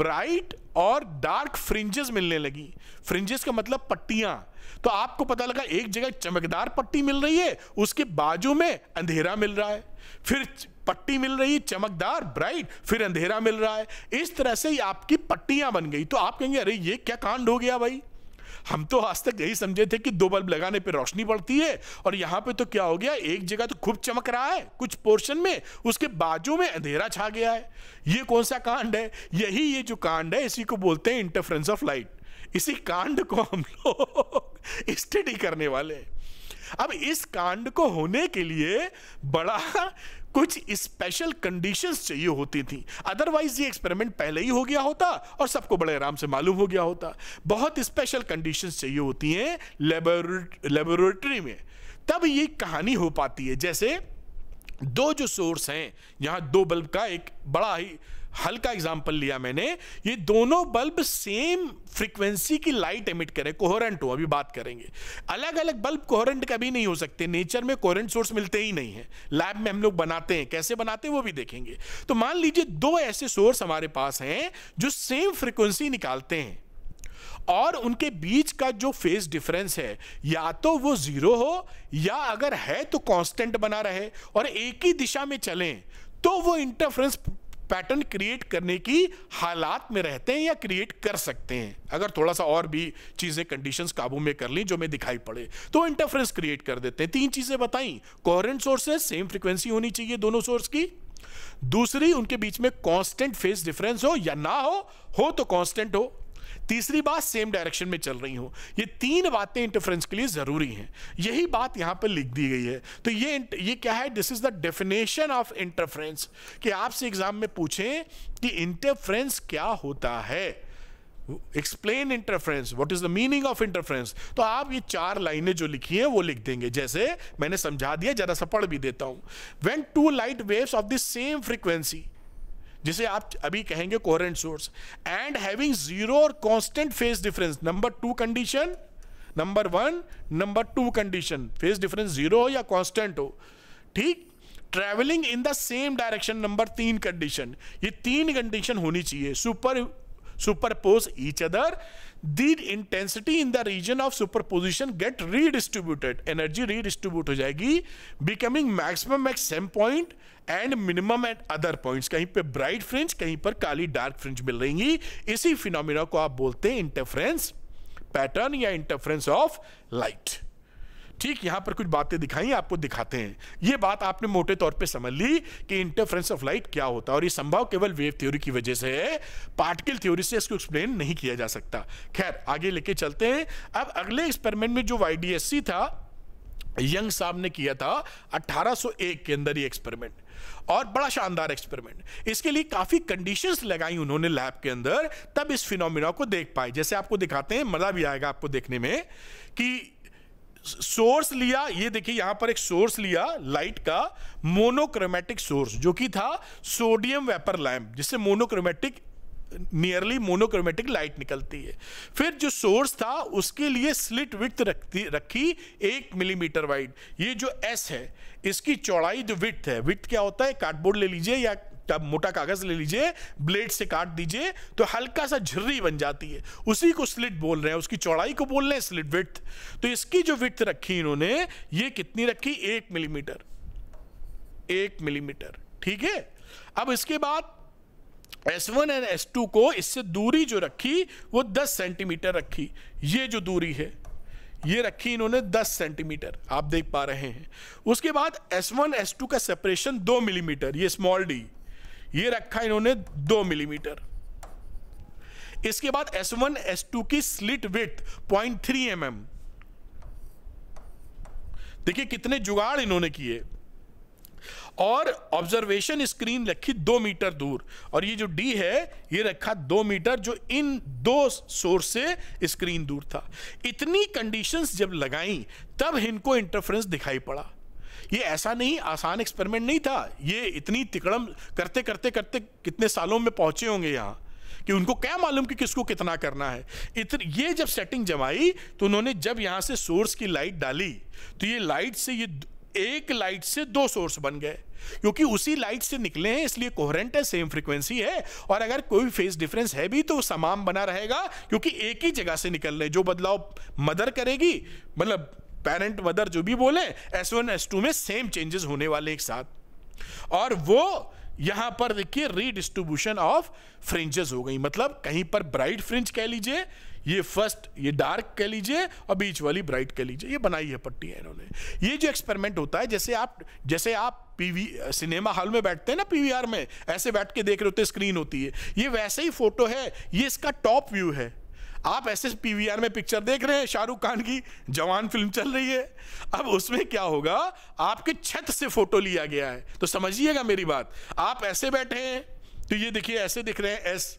ब्राइट और डार्क फ्रिंजेस मिलने लगी फ्रिंजेस का मतलब पट्टियां तो आपको पता लगा एक जगह चमकदार पट्टी मिल रही है उसके बाजू में अंधेरा मिल रहा है फिर पट्टी मिल रही है चमकदार ब्राइट फिर अंधेरा मिल रहा है इस तरह से ही आपकी पट्टियां बन गई तो आप कहेंगे अरे ये क्या कांड हो गया भाई हम तो आज तक यही समझे थे कि दो बल्ब लगाने पर रोशनी बढ़ती है और यहाँ पे तो क्या हो गया एक जगह तो खूब चमक रहा है कुछ पोर्शन में उसके बाजू में अंधेरा छा गया है ये कौन सा कांड है यही ये जो कांड है इसी को बोलते हैं इंटरफ्रेंस ऑफ लाइट इसी कांड को हम लोग स्टडी करने वाले अब इस कांड को होने के लिए बड़ा कुछ स्पेशल कंडीशंस चाहिए होती थी अदरवाइज ये एक्सपेरिमेंट पहले ही हो गया होता और सबको बड़े आराम से मालूम हो गया होता बहुत स्पेशल कंडीशंस चाहिए होती हैं लेबोरेटरी में तब ये कहानी हो पाती है जैसे दो जो सोर्स हैं यहाँ दो बल्ब का एक बड़ा ही हल्का एग्जाम्पल लिया मैंने ये दोनों बल्ब सेम फ्रीक्वेंसी की लाइट एमिट करें कोहरेंट हो अभी बात करेंगे अलग अलग बल्ब कोहरेंट कभी नहीं हो सकते नेचर में कोहरेंट सोर्स मिलते ही नहीं है लैब में हम लोग बनाते हैं कैसे बनाते हैं वो भी देखेंगे तो मान लीजिए दो ऐसे सोर्स हमारे पास हैं जो सेम फ्रिक्वेंसी निकालते हैं और उनके बीच का जो फेज डिफरेंस है या तो वो जीरो हो या अगर है तो कांस्टेंट बना रहे और एक ही दिशा में चलें तो वो इंटरफ्रेंस पैटर्न क्रिएट करने की हालात में रहते हैं या क्रिएट कर सकते हैं अगर थोड़ा सा और भी चीज़ें कंडीशंस काबू में कर ली जो में दिखाई पड़े तो इंटरफ्रेंस क्रिएट कर देते हैं तीन चीज़ें बताई कॉरेंट सोर्स सेम फ्रिक्वेंसी होनी चाहिए दोनों सोर्स की दूसरी उनके बीच में कांस्टेंट फेस डिफरेंस हो या ना हो हो तो कांस्टेंट हो तीसरी बात सेम डायरेक्शन में चल रही हो ये तीन बातें इंटरफ्रेंस के लिए ज़रूरी हैं यही बात यहां पर लिख दी गई है तो ये ये क्या है this is the definition of interference कि आपसे एग्जाम में पूछें कि इंटरफ्रेंस क्या होता है explain interference what is the meaning of interference तो आप ये चार लाइनें जो लिखी हैं वो लिख देंगे जैसे मैंने समझा दिया जरा सा पढ़ भी देता हूं when two light waves of the same frequency जिसे आप अभी कहेंगे coherent source and having zero और constant phase difference number two condition number one number two condition phase difference zero हो या कांस्टेंट हो ठीक travelling in the same direction number तीन कंडीशन ये तीन कंडीशन होनी चाहिए super superpose each other the intensity in the region of superposition get redistributed energy redistribute हो जाएगी becoming maximum at same point and minimum at other point कहीं पर ब्राइट फ्रिंज कहीं पर काली डार्क फ्रिंज मिल रहेगी इसी फिनोमिना को आप बोलते हैं इंटरफ्रेंस पैटर्न या इंटरफ्रेंस ऑफ लाइट ठीक यहां पर कुछ बातें दिखाई आपको दिखाते हैं ये बात आपने मोटे तौर पे समझ ली कि इंटरफ्रेंस ऑफ लाइट क्या होता है और ये संभव केवल वेव थ्योरी की वजह से है पार्टिकल थ्योरी से इसको एक्सप्लेन नहीं किया जा सकता खैर आगे लेके चलते हैं अब अगले एक्सपेरिमेंट में जो वाई था यंग साहब ने किया था 1801 के अंदर ये एक्सपेरिमेंट और बड़ा शानदार एक्सपेरिमेंट इसके लिए काफी कंडीशंस लगाई उन्होंने लैब के अंदर तब इस फिनोमिना को देख पाए जैसे आपको दिखाते हैं मजा भी आएगा आपको देखने में कि सोर्स लिया ये देखिए यहां पर एक सोर्स लिया लाइट का मोनोक्रोमेटिक सोर्स जो कि था सोडियम वेपर लैम्प जिससे मोनोक्रोमेटिक नियरली मोनोक्रोमेटिक लाइट निकलती है फिर जो सोर्स था उसके लिए स्लिट विथ रखती रखी एक मिलीमीटर वाइड ये जो एस है इसकी चौड़ाई जो विथ है विथ क्या होता है कार्डबोर्ड ले लीजिए या तब मोटा कागज ले लीजिए ब्लेड से काट दीजिए तो हल्का सा झिर्री बन जाती है उसी को स्लिट बोल रहे हैं उसकी चौड़ाई को बोल रहे हैं स्लिट विथ तो इसकी जो विथ रखी इन्होंने ये कितनी रखी एक मिलीमीटर एक मिलीमीटर ठीक है अब इसके बाद S1 एंड एस को इससे दूरी जो रखी वो 10 सेंटीमीटर रखी ये जो दूरी है ये रखी इन्होंने 10 सेंटीमीटर आप देख पा रहे हैं उसके बाद S1 S2 का सेपरेशन 2 मिलीमीटर ये स्मॉल डी ये रखा इन्होंने दो मिलीमीटर इसके बाद S1, S2 की slit with point three M M देखिए कितने जुगाड़ इन्होंने किए और ऑब्जर्वेशन स्क्रीन रखी दो मीटर दूर और ये जो डी है ये रखा दो मीटर जो इन दो सोर्स से स्क्रीन दूर था इतनी कंडीशंस जब लगाई तब इनको इंटरफ्रेंस दिखाई पड़ा ये ऐसा नहीं आसान एक्सपेरिमेंट नहीं था ये इतनी तिकड़म करते करते करते कितने सालों में पहुंचे होंगे यहाँ कि उनको क्या मालूम कि किसको कितना करना है इतन ये जब सेटिंग जमाई तो उन्होंने जब यहाँ से सोर्स की लाइट डाली तो ये लाइट से ये एक लाइट से दो सोर्स बन गए क्योंकि उसी लाइट से निकले हैं इसलिए कोहरेंट है सेम फ्रीक्वेंसी है और अगर कोई फेज डिफरेंस है भी तो समान बना रहेगा क्योंकि एक ही जगह से निकल रहे जो बदलाव मदर करेगी मतलब पेरेंट मदर जो भी बोले एस वन एस टू में सेम चेंजेस होने वाले एक साथ और वो यहां पर देखिए रीडिस्ट्रीब्यूशन ऑफ फ्रिंजेस हो गई मतलब कहीं पर ब्राइट फ्रिंज कह लीजिए ये फर्स्ट ये डार्क कह लीजिए और बीच वाली ब्राइट कह लीजिए ये बनाई है पट्टी है इन्होंने ये जो एक्सपेरिमेंट होता है जैसे आप जैसे आप पीवी सिनेमा हॉल में बैठते हैं ना पीवीआर में ऐसे बैठ के देख रहे होते स्क्रीन होती है ये वैसे ही फोटो है ये इसका टॉप व्यू है आप ऐसे पीवीआर में पिक्चर देख रहे हैं शाहरुख खान की जवान फिल्म चल रही है अब उसमें क्या होगा आपके छत से फोटो लिया गया है तो समझिएगा मेरी बात आप ऐसे बैठे हैं तो ये देखिए ऐसे दिख रहे हैं एस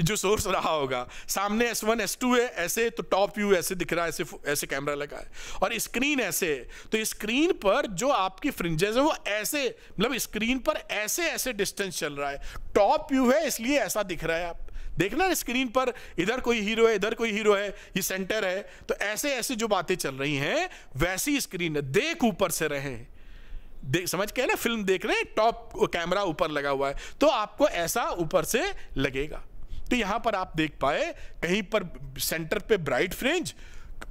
जो सोर्स रहा होगा सामने एस वन एस टू है ऐसे तो टॉप व्यू ऐसे दिख रहा है ऐसे ऐसे कैमरा लगा है और स्क्रीन ऐसे है तो स्क्रीन पर जो आपकी फ्रिंजेस है वो ऐसे मतलब स्क्रीन पर ऐसे ऐसे डिस्टेंस चल रहा है टॉप व्यू है इसलिए ऐसा दिख रहा है आप देखना स्क्रीन पर इधर कोई हीरो है इधर कोई हीरो है ये सेंटर है तो ऐसे ऐसे जो बातें चल रही हैं वैसी स्क्रीन है देख ऊपर से रहे देख समझ के ना फिल्म देख रहे हैं टॉप कैमरा ऊपर लगा हुआ है तो आपको ऐसा ऊपर से लगेगा तो यहां पर आप देख पाए कहीं पर सेंटर पे ब्राइट फ्रेंज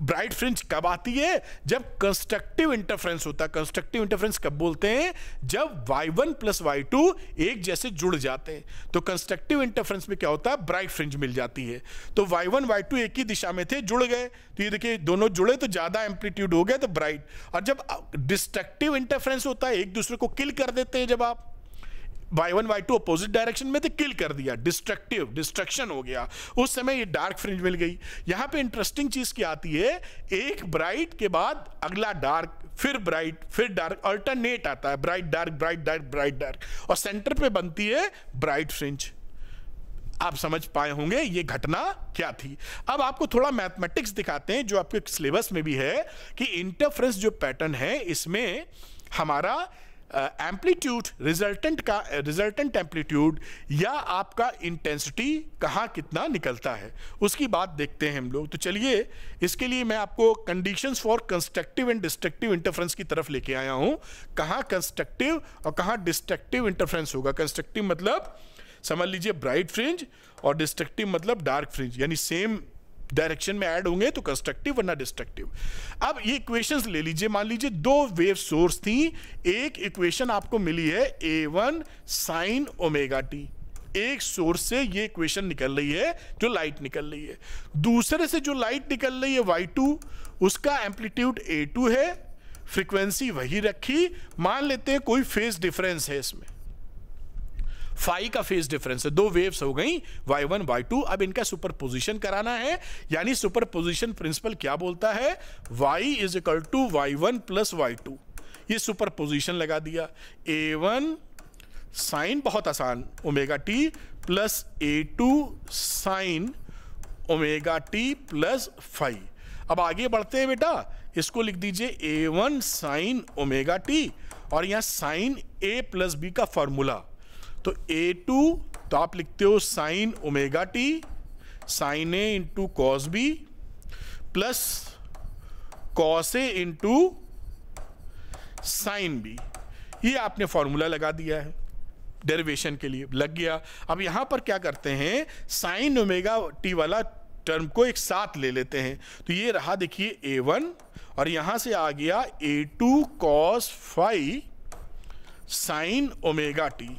ब्राइट फ्रिंज कब आती है जब कंस्ट्रक्टिव इंटरफ्रेंस होता है कंस्ट्रक्टिव इंटरफ्रेंस कब बोलते हैं जब y1 वन प्लस वाई एक जैसे जुड़ जाते हैं तो कंस्ट्रक्टिव इंटरफ्रेंस में क्या होता है ब्राइट फ्रिंज मिल जाती है तो y1 वन वाई एक ही दिशा में थे जुड़ गए तो ये देखिए दोनों जुड़े तो ज़्यादा एम्पलीट्यूड हो गया तो ब्राइट और जब डिस्ट्रक्टिव इंटरफ्रेंस होता है एक दूसरे को किल कर देते हैं जब आप Y one Y two opposite direction में थे तो किल कर दिया डिस्ट्रक्टिव डिस्ट्रक्शन हो गया उस समय ये डार्क फ्रिंज मिल गई यहां पे इंटरेस्टिंग चीज़ क्या आती है एक ब्राइट के बाद अगला डार्क फिर ब्राइट फिर डार्क अल्टरनेट आता है bright dark bright dark bright dark और सेंटर पे बनती है ब्राइट फ्रिंज आप समझ पाए होंगे ये घटना क्या थी अब आपको थोड़ा मैथमेटिक्स दिखाते हैं जो आपके सिलेबस में भी है कि इंटरफ्रेंस जो पैटर्न है इसमें हमारा एम्पलीट्यूड रिजल्टेंट का रिजल्टेंट एम्पलीट्यूड या आपका इंटेंसिटी कहाँ कितना निकलता है उसकी बात देखते हैं हम लोग तो चलिए इसके लिए मैं आपको conditions for constructive and destructive interference की तरफ लेके आया हूँ कहाँ कंस्ट्रक्टिव और कहाँ डिस्ट्रक्टिव इंटरफ्रेंस होगा कंस्ट्रक्टिव मतलब समझ लीजिए ब्राइट फ्रिंज और डिस्ट्रक्टिव मतलब डार्क फ्रिंज यानी सेम डायरेक्शन में ऐड होंगे तो कंस्ट्रक्टिव वरना डिस्ट्रक्टिव अब ये इक्वेशन ले लीजिए मान लीजिए दो वेव सोर्स थी एक इक्वेशन आपको मिली है A one sine omega T एक सोर्स से ये इक्वेशन निकल रही है जो लाइट निकल रही है दूसरे से जो लाइट निकल रही है वाई टू उसका एम्पलीट्यूड ए टू है फ्रीक्वेंसी वही रखी मान लेते हैं कोई फेज डिफरेंस है इसमें फाइव का फेज डिफरेंस है दो वेव्स हो गई वाई वन वाई टू अब इनका सुपर पोजिशन कराना है यानी सुपर पोजिशन प्रिंसिपल क्या बोलता है Y is equal to Y one plus Y two ये सुपर पोजिशन लगा दिया ए वन साइन बहुत आसान omega T plus A two sine omega T plus five अब आगे बढ़ते हैं बेटा इसको लिख दीजिए A one sine omega T और यहाँ साइन ए प्लस बी का फॉर्मूला तो ए टू तो आप लिखते हो sine omega T sine A into cos B plus cos A into sine B ये आपने फॉर्मूला लगा दिया है डेरिवेशन के लिए लग गया अब यहां पर क्या करते हैं साइन ओमेगा टी वाला टर्म को एक साथ ले लेते हैं तो ये रहा देखिए ए वन और यहां से आ गया A two cos phi sine omega T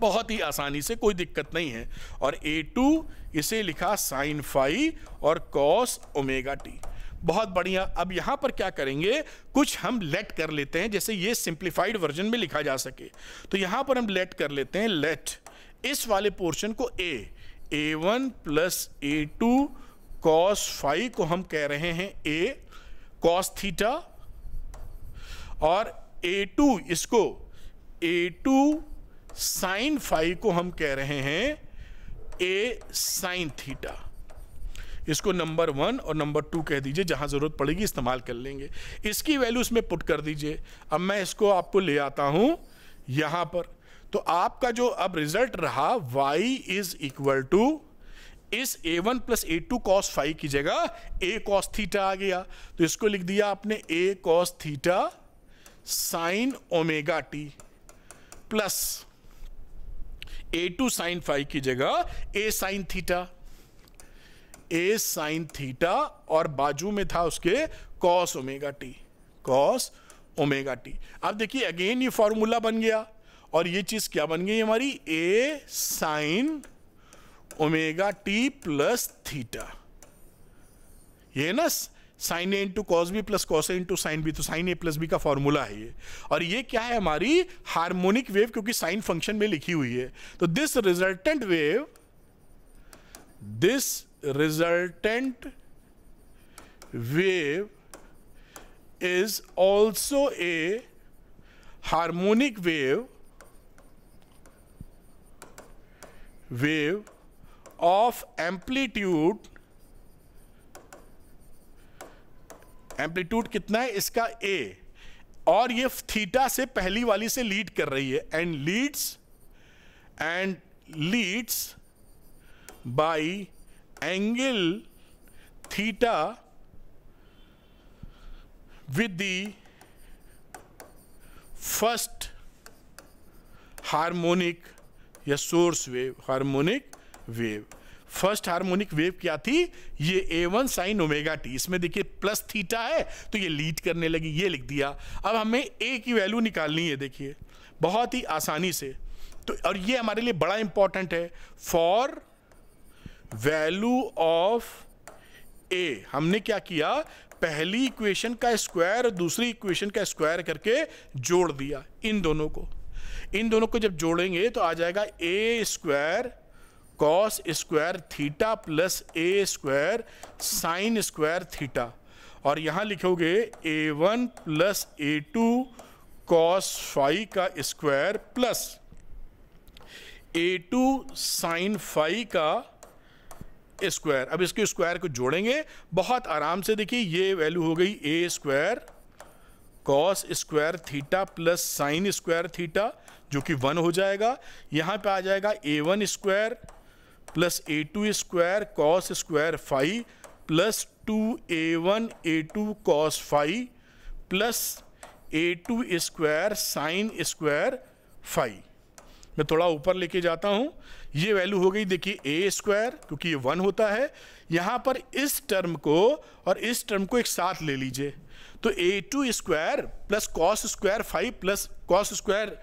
बहुत ही आसानी से कोई दिक्कत नहीं है और ए टू इसे लिखा साइन फाई और कॉस ओमेगा टी बहुत बढ़िया अब यहां पर क्या करेंगे कुछ हम लेट कर लेते हैं जैसे ये सिंप्लीफाइड वर्जन में लिखा जा सके तो यहां पर हम लेट कर लेते हैं लेट इस वाले पोर्शन को A A one plus A two cos phi को हम कह रहे हैं ए कॉस थीटा और ए टू इसको ए टू साइन फाइव को हम कह रहे हैं ए साइन थीटा इसको नंबर वन और नंबर टू कह दीजिए जहां ज़रूरत पड़ेगी इस्तेमाल कर लेंगे इसकी वैल्यू इसमें पुट कर दीजिए अब मैं इसको आपको ले आता हूं यहां पर तो आपका जो अब रिजल्ट रहा वाई इज इक्वल टू इस A one plus A two cos phi की जगह ए कॉस थीटा आ गया तो इसको लिख दिया आपने A cos theta sine omega T plus A two sine phi की जगह A sine theta A sine theta और बाजू में था उसके cos omega T cos omega T अब देखिए अगेन ये फॉर्मूला बन गया और ये चीज़ क्या बन गई हमारी A sine omega T plus theta ये ना sine A into cos B plus cos A into sine B तो साइन ए प्लस बी का फॉर्मूला है ये और ये क्या है हमारी हार्मोनिक वेव क्योंकि साइन फंक्शन में लिखी हुई है तो this resultant wave this resultant wave is also a harmonic wave wave of amplitude amplitude कितना है इसका ए और ये थीटा से पहली वाली से लीड कर रही है and leads and leads by angle theta with the first harmonic या source wave harmonic wave first harmonic wave क्या थी ये A one sine omega T इसमें देखिए प्लस थीटा है तो ये लीड करने लगी ये लिख दिया अब हमें ए की वैल्यू निकालनी है देखिए बहुत ही आसानी से तो और ये हमारे लिए बड़ा इंपॉर्टेंट है फॉर वैल्यू ऑफ ए हमने क्या किया पहली इक्वेशन का स्क्वायर और दूसरी इक्वेशन का स्क्वायर करके जोड़ दिया इन दोनों को इन दोनों को जब जोड़ेंगे तो आ जाएगा A square cos square theta plus A square sine square theta और यहाँ लिखोगे A one plus A two cos phi का square plus A two sine phi का स्क्वायर अब इसके स्क्वायर को जोड़ेंगे बहुत आराम से देखिए ये वैल्यू हो गई A square cos square theta plus sine square theta जो कि वन हो जाएगा यहाँ पे आ जाएगा A one square plus A two square cos square phi plus two A one A two cos phi plus A two square sine square phi मैं थोड़ा ऊपर लेके जाता हूँ ये वैल्यू हो गई देखिए ए स्क्वायर क्योंकि ये वन होता है यहाँ पर इस टर्म को और इस टर्म को एक साथ ले लीजिए तो A two square plus cos square phi plus cos square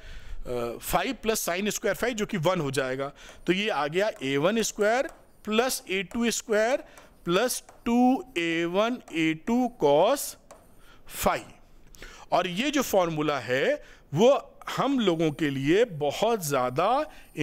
phi plus sine square phi जो कि वन हो जाएगा तो ये आ गया A one square plus A two square plus two A one A two cos phi और ये जो फॉर्मूला है वो हम लोगों के लिए बहुत ज़्यादा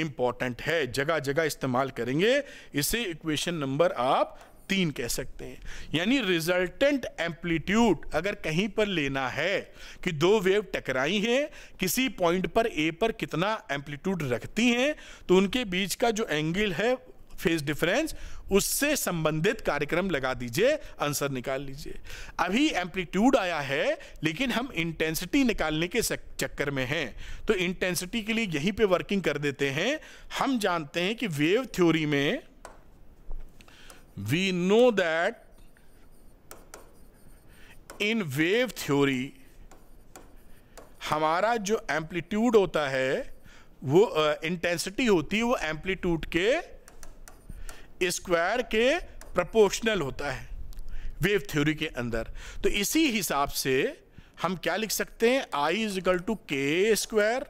इम्पॉर्टेंट है जगह जगह इस्तेमाल करेंगे इसे इक्वेशन नंबर आप तीन कह सकते हैं यानी रिजल्टेंट एम्पलीट्यूड अगर कहीं पर लेना है कि दो वेव टकराई हैं किसी पॉइंट पर ए पर कितना एम्पलीट्यूड रखती हैं तो उनके बीच का जो एंगल है फेज डिफरेंस उससे संबंधित कार्यक्रम लगा दीजिए आंसर निकाल लीजिए अभी एम्पलीट्यूड आया है लेकिन हम इंटेंसिटी निकालने के चक्कर में हैं तो इंटेंसिटी के लिए यहीं पे वर्किंग कर देते हैं हम जानते हैं कि वेव थ्योरी में we know that in wave theory हमारा जो एम्पलीट्यूड होता है वो इंटेंसिटी uh, होती है वो एम्पलीट्यूड के स्क्वायर के प्रपोर्शनल होता है वेव थ्योरी के अंदर तो इसी हिसाब से हम क्या लिख सकते हैं I is equal to K square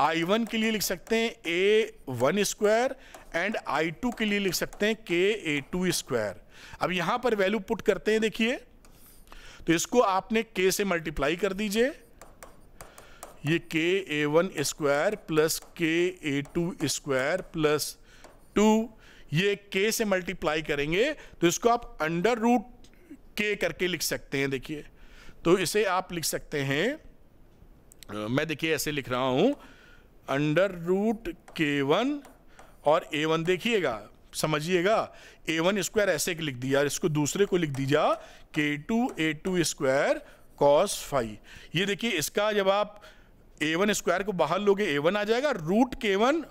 I one के लिए लिख सकते हैं A one square and I two के लिए लिख सकते हैं के ए टू स्क्वायर अब यहां पर वैल्यू पुट करते हैं देखिए तो इसको आपने के से मल्टीप्लाई कर दीजिए ये के ए one square plus K A two square plus two ये के से मल्टीप्लाई करेंगे तो इसको आप अंडर रूट के करके लिख सकते हैं देखिए तो इसे आप लिख सकते हैं मैं देखिए ऐसे लिख रहा हूं अंडर रूट के वन और ए वन देखिएगा समझिएगा ए वन स्क्वायर ऐसे लिख दिया इसको दूसरे को लिख दीजिए K two A two square cos phi ये देखिए इसका जब आप ए वन स्क्वायर को बाहर लोगे ए वन आ जाएगा रूट के वन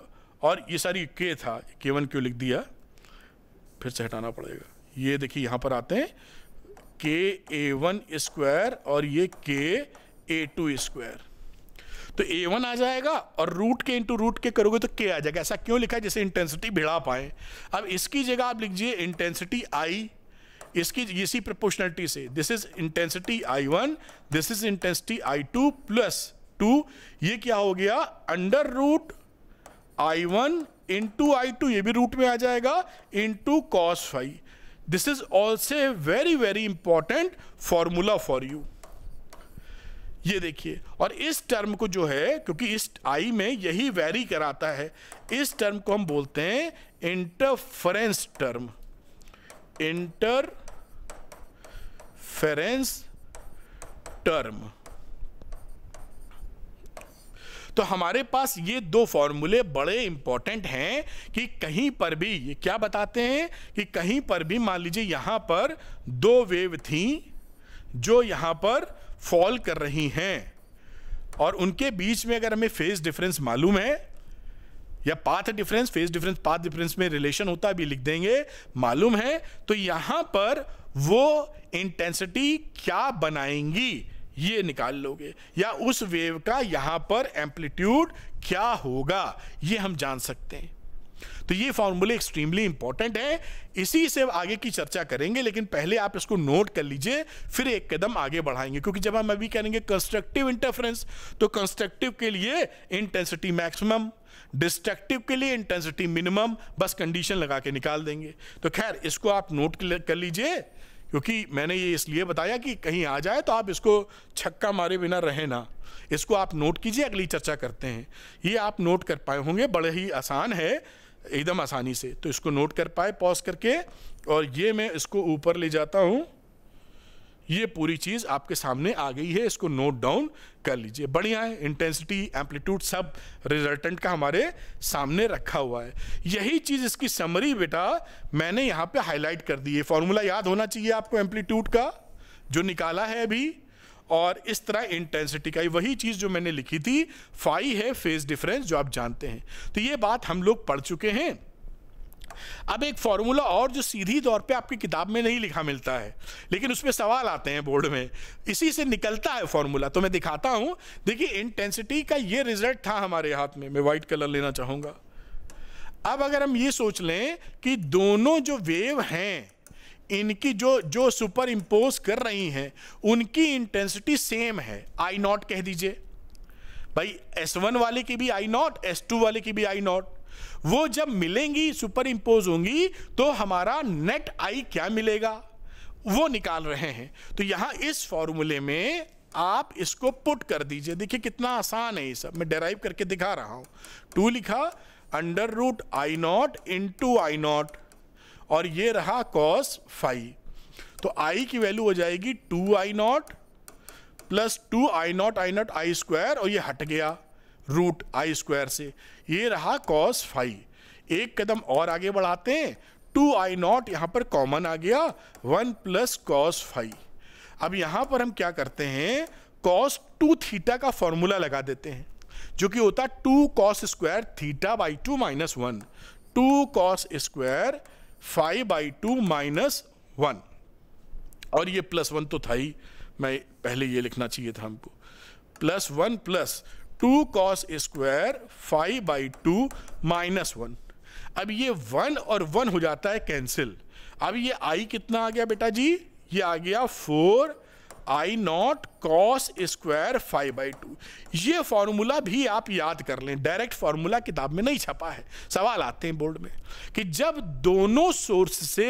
और ये सारी के था के वन क्यों लिख दिया फिर से हटाना पड़ेगा ये देखिए यहाँ पर आते हैं के ए वन स्क्वायर और ये के ए टू स्क्वायर तो ए वन आ जाएगा और रूट के इंटू रूट के करोगे तो के आ जाएगा ऐसा क्यों लिखा है जैसे इंटेंसिटी भिड़ा पाए अब इसकी जगह आप लिखिए इंटेंसिटी आई इसकी इसी प्रपोर्शनलिटी से this is intensity I one this is intensity I two plus two ये क्या हो गया under root I one into I two ये भी रूट में आ जाएगा into cos phi this is also very very important formula for you ये देखिए और इस टर्म को जो है क्योंकि इस आई में यही वैरी कराता है इस टर्म को हम बोलते हैं इंटरफरेंस टर्म इंटरफेरेंस टर्म तो हमारे पास ये दो फॉर्मूले बड़े इंपॉर्टेंट हैं कि कहीं पर भी ये क्या बताते हैं कि कहीं पर भी मान लीजिए यहां पर दो वेव थी जो यहां पर फॉल कर रही हैं और उनके बीच में अगर हमें फेज डिफरेंस मालूम है या path difference phase difference path difference में रिलेशन होता है भी लिख देंगे मालूम है तो यहां पर वो इंटेंसिटी क्या बनाएंगी ये निकाल लोगे या उस वेव का यहां पर एम्पलीट्यूड क्या होगा ये हम जान सकते हैं तो ये फॉर्मूले एक्सट्रीमली इंपॉर्टेंट है इसी से आगे की चर्चा करेंगे लेकिन पहले आप इसको नोट कर लीजिए फिर एक कदम आगे बढ़ाएंगे क्योंकि जब हम अभी करेंगे कंस्ट्रक्टिव इंटरफ्रेंस तो कंस्ट्रक्टिव के लिए इंटेंसिटी मैक्सिमम डिस्ट्रक्टिव के लिए इंटेंसिटी मिनिमम बस कंडीशन लगा के निकाल देंगे तो खैर इसको आप नोट कर लीजिए क्योंकि मैंने ये इसलिए बताया कि कहीं आ जाए तो आप इसको छक्का मारे बिना रहे ना इसको आप नोट कीजिए अगली चर्चा करते हैं ये आप नोट कर पाए होंगे बड़े ही आसान है एकदम आसानी से तो इसको नोट कर पाए पॉज करके और ये मैं इसको ऊपर ले जाता हूँ ये पूरी चीज़ आपके सामने आ गई है इसको नोट डाउन कर लीजिए बढ़िया है इंटेंसिटी एम्पलीट्यूड सब रिजल्टेंट का हमारे सामने रखा हुआ है यही चीज़ इसकी समरी बेटा मैंने यहाँ पे हाईलाइट कर दी है फॉर्मूला याद होना चाहिए आपको एम्पलीट्यूड का जो निकाला है अभी और इस तरह इंटेंसिटी का वही चीज़ जो मैंने लिखी थी फाई है फेज डिफरेंस जो आप जानते हैं तो ये बात हम लोग पढ़ चुके हैं अब एक फॉर्मूला और जो सीधी तौर पे आपकी किताब में नहीं लिखा मिलता है लेकिन उसमें सवाल आते हैं बोर्ड में इसी से निकलता है फॉर्मूला तो मैं दिखाता हूं देखिए इंटेंसिटी का ये रिजल्ट था हमारे हाथ में मैं वाइट कलर लेना चाहूँगा अब अगर हम ये सोच लें कि दोनों जो वेव हैं इनकी जो जो सुपर इम्पोज कर रही हैं उनकी इंटेंसिटी सेम है आई नॉट कह दीजिए भाई एस वन वाले की भी आई नॉट एस टू वाले की भी आई नॉट वो जब मिलेंगी सुपर इम्पोज होंगी तो हमारा नेट आई क्या मिलेगा वो निकाल रहे हैं तो यहां इस फॉर्मूले में आप इसको पुट कर दीजिए देखिए कितना आसान है ये सब मैं डेराइव करके दिखा रहा हूं टू लिखा under root I naught into I naught और ये रहा कॉस फाइव तो आई की वैल्यू हो जाएगी two I naught plus two I naught I naught I square और ये हट गया रूट आई स्क्वायर से ये रहा कॉस फाइव एक कदम और आगे बढ़ाते हैं टू आई नॉट यहाँ पर कॉमन आ गया वन प्लस कॉस फाइव अब यहाँ पर हम क्या करते हैं कॉस टू थीटा का फॉर्मूला लगा देते हैं जो कि होता है two cos square theta by two minus one two cos square phi by two minus one और ये प्लस वन तो था ही मैं पहले ये लिखना चाहिए था हमको plus one plus two cos square phi by two minus one अब ये वन और वन हो जाता है कैंसिल अब ये आई कितना आ गया बेटा जी ये आ गया four I naught cos square phi by two ये फॉर्मूला भी आप याद कर लें डायरेक्ट फार्मूला किताब में नहीं छपा है सवाल आते हैं बोर्ड में कि जब दोनों सोर्स से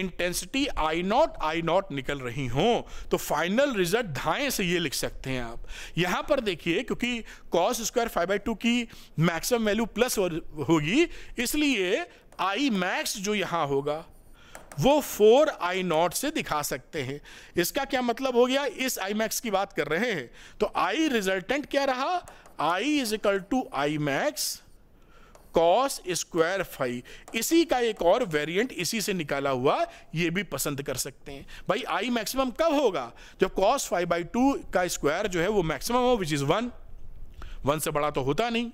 intensity I naught I naught निकल रही हों तो फाइनल रिजल्ट धाएं से ये लिख सकते हैं आप यहां पर देखिए क्योंकि cos square phi by two की मैक्सिमम वैल्यू प्लस होगी इसलिए आई मैक्स जो यहाँ होगा वो फोर आई नॉट से दिखा सकते हैं इसका क्या मतलब हो गया इस आई मैक्स की बात कर रहे हैं तो आई रिजल्टेंट क्या रहा I is equal to I max cos square phi इसी का एक और वेरिएंट इसी से निकाला हुआ ये भी पसंद कर सकते हैं भाई आई मैक्सिमम कब होगा जब कॉस फाइव बाई टू का स्क्वायर जो है वो मैक्सिमम हो विच इज़ वन वन से बड़ा तो होता नहीं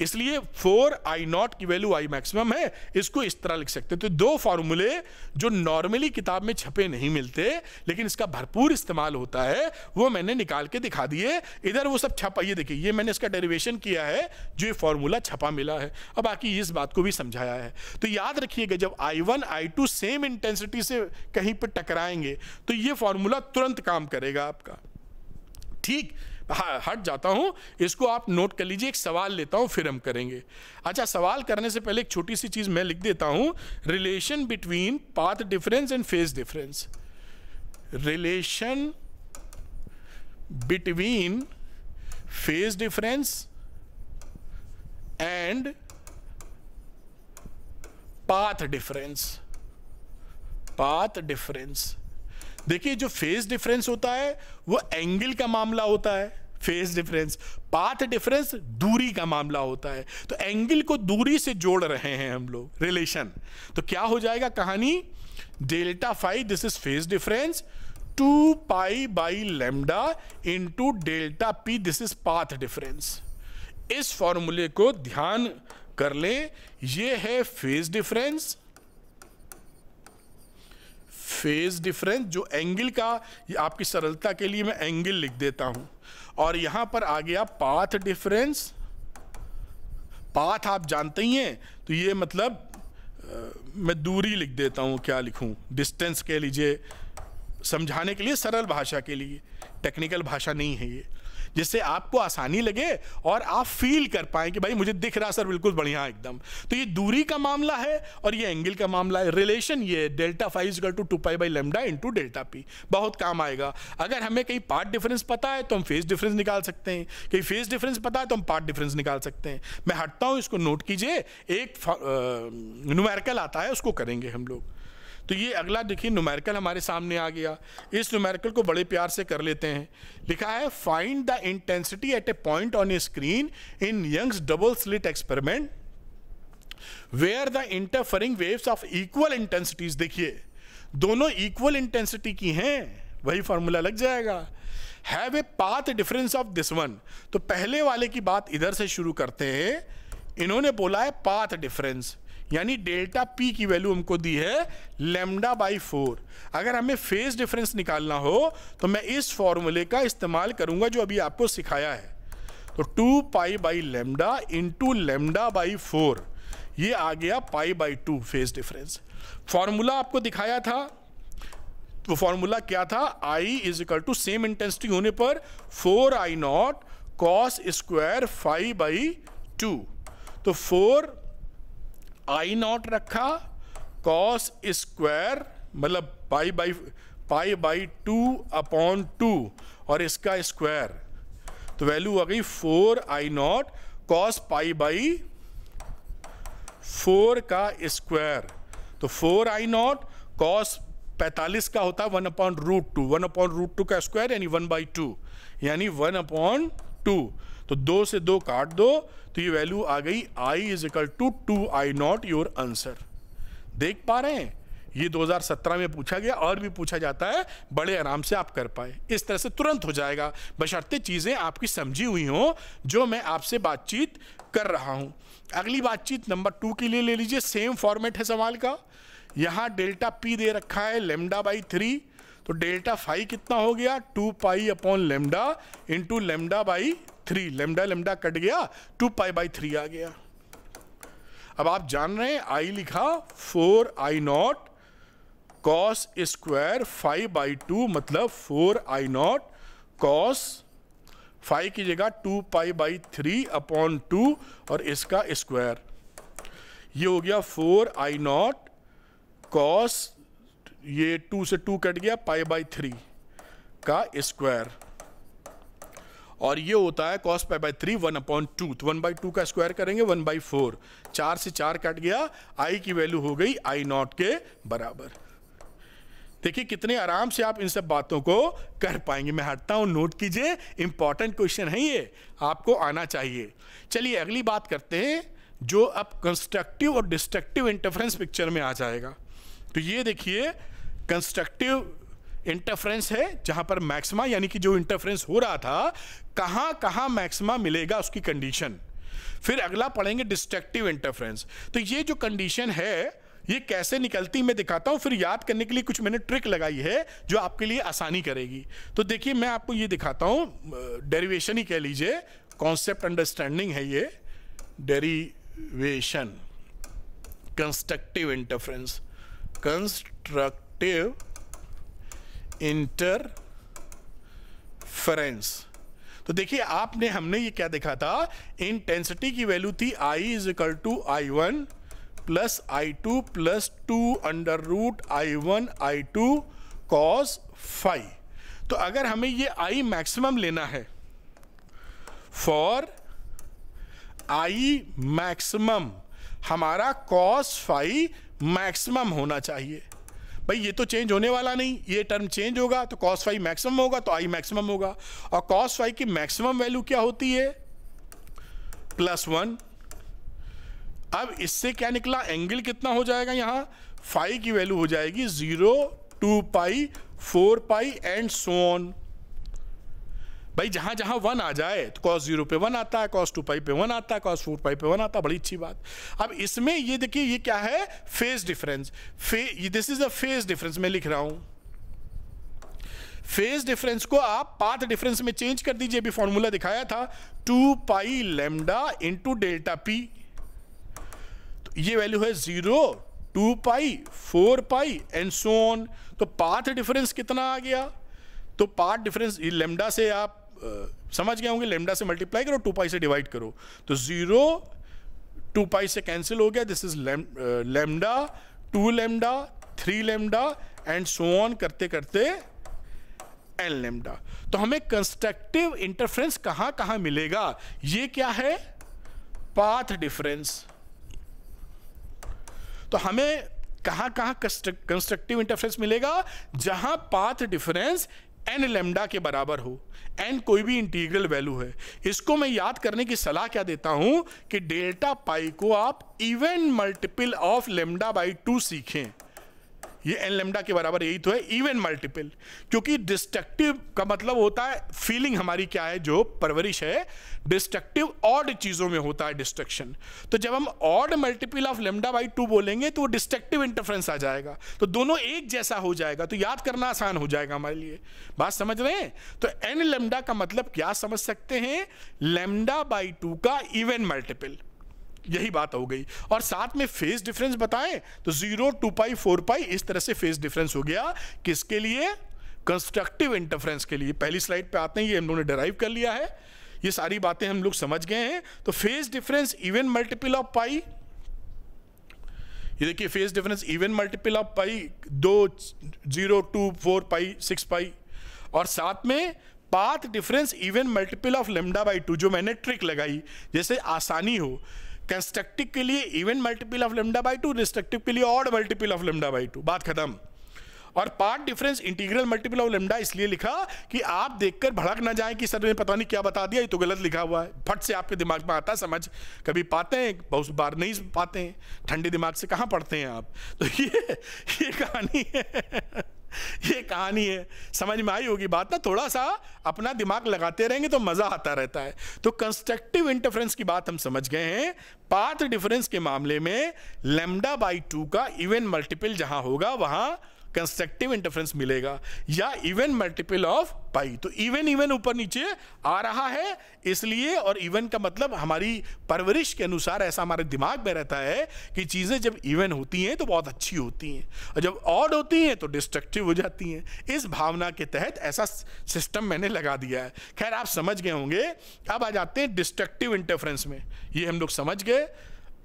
इसलिए फोर आई नॉट की वैल्यू आई मैक्सिमम है इसको इस तरह लिख सकते तो दो फार्मूले जो नॉर्मली किताब में छपे नहीं मिलते लेकिन इसका भरपूर इस्तेमाल होता है वो मैंने निकाल के दिखा दिए इधर वो सब छपा ये देखिए ये मैंने इसका डेरिवेशन किया है जो ये फार्मूला छपा मिला है अब बाकी इस बात को भी समझाया है तो याद रखिएगा जब I one I two same intensity से कहीं पर टकराएंगे तो ये फार्मूला तुरंत काम करेगा आपका ठीक हट जाता हूँ इसको आप नोट कर लीजिए एक सवाल लेता हूँ फिर हम करेंगे अच्छा सवाल करने से पहले एक छोटी सी चीज़ मैं लिख देता हूँ relation between path difference and phase difference relation between phase difference and path difference path difference देखिए जो फेज डिफरेंस होता है वो एंगल का मामला होता है फेस डिफरेंस पाथ डिफरेंस दूरी का मामला होता है तो एंगल को दूरी से जोड़ रहे हैं हम लोग रिलेशन तो क्या हो जाएगा कहानी delta phi this is phase difference two pi by lambda into delta P this is path difference इस फॉर्मूले को ध्यान कर लें ये है फेज डिफरेंस फेज डिफरेंस जो एंगल का आपकी सरलता के लिए मैं एंगल लिख देता हूं और यहां पर आ गया पाथ डिफरेंस पाथ आप जानते ही हैं तो ये मतलब मैं दूरी लिख देता हूँ क्या लिखूँ डिस्टेंस कह लीजिए समझाने के लिए सरल भाषा के लिए टेक्निकल भाषा नहीं है ये जिससे आपको आसानी लगे और आप फील कर पाए कि भाई मुझे दिख रहा सर बिल्कुल बढ़िया एकदम तो ये दूरी का मामला है और ये एंगल का मामला है रिलेशन ये delta phi equal to two pi by lambda into delta P बहुत काम आएगा अगर हमें कहीं पार्ट डिफरेंस पता है तो हम फेस डिफरेंस निकाल सकते हैं कहीं फेस डिफरेंस पता है तो हम पार्ट डिफरेंस निकाल सकते हैं मैं हटता हूँ इसको नोट कीजिए एक न्यूमेरिकल आता है उसको करेंगे हम लोग तो ये अगला देखिए नुमेरिकल हमारे सामने आ गया इस नुमेरिकल को बड़े प्यार से कर लेते हैं लिखा है find the intensity at a point on a screen in Young's double slit experiment where the interfering waves of equal intensities देखिए दोनों इक्वल इंटेंसिटी की हैं वही फॉर्मूला लग जाएगा have a path difference of this one तो पहले वाले की बात इधर से शुरू करते हैं इन्होंने बोला है पाथ डिफरेंस यानी डेल्टा पी की वैल्यू हमको दी है लेमडा बाई फोर अगर हमें फेज डिफरेंस निकालना हो तो मैं इस फॉर्मूले का इस्तेमाल करूंगा जो अभी आपको सिखाया है तो two pi by lambda into lambda by four ये आ गया pi by two phase difference formula आपको दिखाया था तो फॉर्मूला क्या था I is equal to same intensity होने पर four I naught cos square phi by two तो फोर आई नॉट रखा कॉस स्क्वायर मतलब pi by pi by two upon two और इसका स्क्वायर तो वैल्यू आ गई four I naught cos pi by four का स्क्वायर तो फोर आई नॉट कॉस पैंतालीस का होता है one upon root two one upon root two का स्क्वायर यानी वन बाई टू यानी वन अपॉन टू तो दो से दो काट दो तो ये वैल्यू आ गई I is equal to two I naught your answer देख पा रहे हैं ये 2017 में पूछा गया और भी पूछा जाता है बड़े आराम से आप कर पाए इस तरह से तुरंत हो जाएगा बशर्ते चीज़ें आपकी समझी हुई हों जो मैं आपसे बातचीत कर रहा हूँ अगली बातचीत नंबर टू के लिए ले लीजिए सेम फॉर्मेट है सवाल का यहाँ डेल्टा पी दे रखा है लेमडा बाई थ्री तो डेल्टा फाइव कितना हो गया two pi upon lambda into lambda by three lambda lambda cut गया टू पाई बाई थ्री आ गया अब आप जान रहे हैं आई लिखा four I naught cos square phi by two मतलब four I naught cos phi की जगह two pi by three upon two और इसका स्क्वायर ये हो गया फोर आई नॉट कॉस ये टू से टू कट गया पाई बाई थ्री का स्क्वायर और ये होता है cos pi by three one upon two तो वन बाई टू का स्क्वायर करेंगे वन बाई फोर चार से चार कट गया आई की वैल्यू हो गई आई नॉट के बराबर देखिए कितने आराम से आप इन सब बातों को कर पाएंगे मैं हटता हूँ नोट कीजिए इंपॉर्टेंट क्वेश्चन है ये आपको आना चाहिए चलिए अगली बात करते हैं जो अब कंस्ट्रक्टिव और डिस्ट्रक्टिव इंटरफ्रेंस पिक्चर में आ जाएगा तो ये देखिए कंस्ट्रक्टिव इंटरफ्रेंस है जहां पर मैक्सिमा यानी कि जो इंटरफ्रेंस हो रहा था कहां कहां मैक्सिमा मिलेगा उसकी कंडीशन फिर अगला पढ़ेंगे डिस्ट्रक्टिव इंटरफ्रेंस तो ये जो कंडीशन है ये कैसे निकलती मैं दिखाता हूं फिर याद करने के लिए कुछ मैंने ट्रिक लगाई है जो आपके लिए आसानी करेगी तो देखिए मैं आपको ये दिखाता हूं डेरिवेशन ही कह लीजिए कॉन्सेप्ट अंडरस्टैंडिंग है ये derivation constructive interference constructive interference तो देखिए आपने हमने ये क्या देखा था इंटेंसिटी की वैल्यू थी I is equal to I one plus I two plus two under root I one I two cos phi तो अगर हमें ये आई मैक्सिमम लेना है फॉर आई मैक्सिमम हमारा कॉस फाइव मैक्सिमम होना चाहिए भाई ये तो चेंज होने वाला नहीं ये टर्म चेंज होगा तो कॉस फाइव मैक्सिमम होगा तो आई मैक्सिमम होगा और कॉस फाइव की मैक्सिमम वैल्यू क्या होती है प्लस वन अब इससे क्या निकला एंगल कितना हो जाएगा यहां फाइव की वैल्यू हो जाएगी zero two pi four pi and so on भाई जहाँ जहाँ वन आ जाए तो कॉस जीरो पे वन आता है कॉस टू पाई पे वन आता है कॉस फोर पाई पे वन आता है बड़ी अच्छी बात अब इसमें ये देखिए ये क्या है फेज डिफरेंस फे this is a phase difference मैं लिख रहा हूँ फेज डिफरेंस को आप पाथ डिफरेंस में चेंज कर दीजिए अभी फॉर्मूला दिखाया था two pi lambda into delta P तो ये वैल्यू है zero two pi four pi and so on तो पाथ डिफरेंस कितना आ गया तो पार्ट डिफरेंस लेमडा से आप समझ गए होंगे लेमडा से मल्टीप्लाई करो टू पाई से डिवाइड करो तो ज़ीरो टू पाई से कैंसिल हो गया this is lambda two lambda three lambda and so on करते करते एन लेमडा तो हमें कंस्ट्रक्टिव इंटरफ्रेंस कहां कहां मिलेगा ये क्या है पाथ डिफरेंस तो हमें कहां कहां कंस्ट्रक्टिव इंटरफ्रेंस मिलेगा जहां पाथ डिफरेंस एन लेमडा के बराबर हो एन कोई भी इंटीग्रल वैल्यू है इसको मैं याद करने की सलाह क्या देता हूं कि डेल्टा पाई को आप even multiple of lambda by two सीखें ये एन लेमडा के बराबर यही तो है इवन मल्टीपल क्योंकि डिस्ट्रक्टिव का मतलब होता है फीलिंग हमारी क्या है जो परवरिश है डिस्ट्रक्टिव ऑड चीज़ों में होता है डिस्ट्रक्शन तो जब हम odd multiple of lambda by two बोलेंगे तो वो डिस्ट्रक्टिव इंटरफ्रेंस आ जाएगा तो दोनों एक जैसा हो जाएगा तो याद करना आसान हो जाएगा हमारे लिए बात समझ रहे हैं तो एन लेमडा का मतलब क्या समझ सकते हैं लेमडा बाई टू का इवन मल्टीपल यही बात हो गई और साथ में फेज डिफरेंस बताएं तो zero two pi four pi इस तरह से फेज डिफरेंस हो गया किसके लिए कंस्ट्रक्टिव इंटरफ्रेंस के लिए पहली स्लाइड पे आते हैं ये हम लोगों ने डराइव कर लिया है ये सारी बातें हम लोग समझ गए हैं तो phase difference even multiple of pi ये देखिए phase difference even multiple of pi दो zero two four pi six pi और साथ में path difference even multiple of lambda by two जो मैंने ट्रिक लगाई जैसे आसानी हो कंस्ट्रक्टिव के लिए even multiple of lambda by two destructive के लिए odd multiple of lambda by two बात खत्म और path difference integral multiple of lambda इसलिए लिखा कि आप देखकर भड़क ना जाए कि सर ने पता नहीं क्या बता दिया ये तो गलत लिखा हुआ है फट से आपके दिमाग में आता समझ कभी पाते हैं बहुत बार नहीं पाते हैं ठंडे दिमाग से कहाँ पढ़ते हैं आप तो ये ये कहानी है ये कहानी है समझ में आई होगी बात ना थोड़ा सा अपना दिमाग लगाते रहेंगे तो मज़ा आता रहता है तो कंस्ट्रक्टिव इंटरफ्रेंस की बात हम समझ गए हैं पाथ डिफरेंस के मामले में लेमडा बाई टू का इवन मल्टीपल जहां होगा वहां कंस्ट्रक्टिव इंटरफ्रेंस मिलेगा या इवन मल्टीपल ऑफ पाई तो इवन इवन ऊपर नीचे आ रहा है इसलिए और इवन का मतलब हमारी परवरिश के अनुसार ऐसा हमारे दिमाग में रहता है कि चीज़ें जब इवन होती हैं तो बहुत अच्छी होती हैं और जब ऑड होती हैं तो डिस्ट्रक्टिव हो जाती हैं इस भावना के तहत ऐसा सिस्टम मैंने लगा दिया है खैर आप समझ गए होंगे अब आ जाते हैं डिस्ट्रक्टिव इंटरफ्रेंस में ये हम लोग समझ गए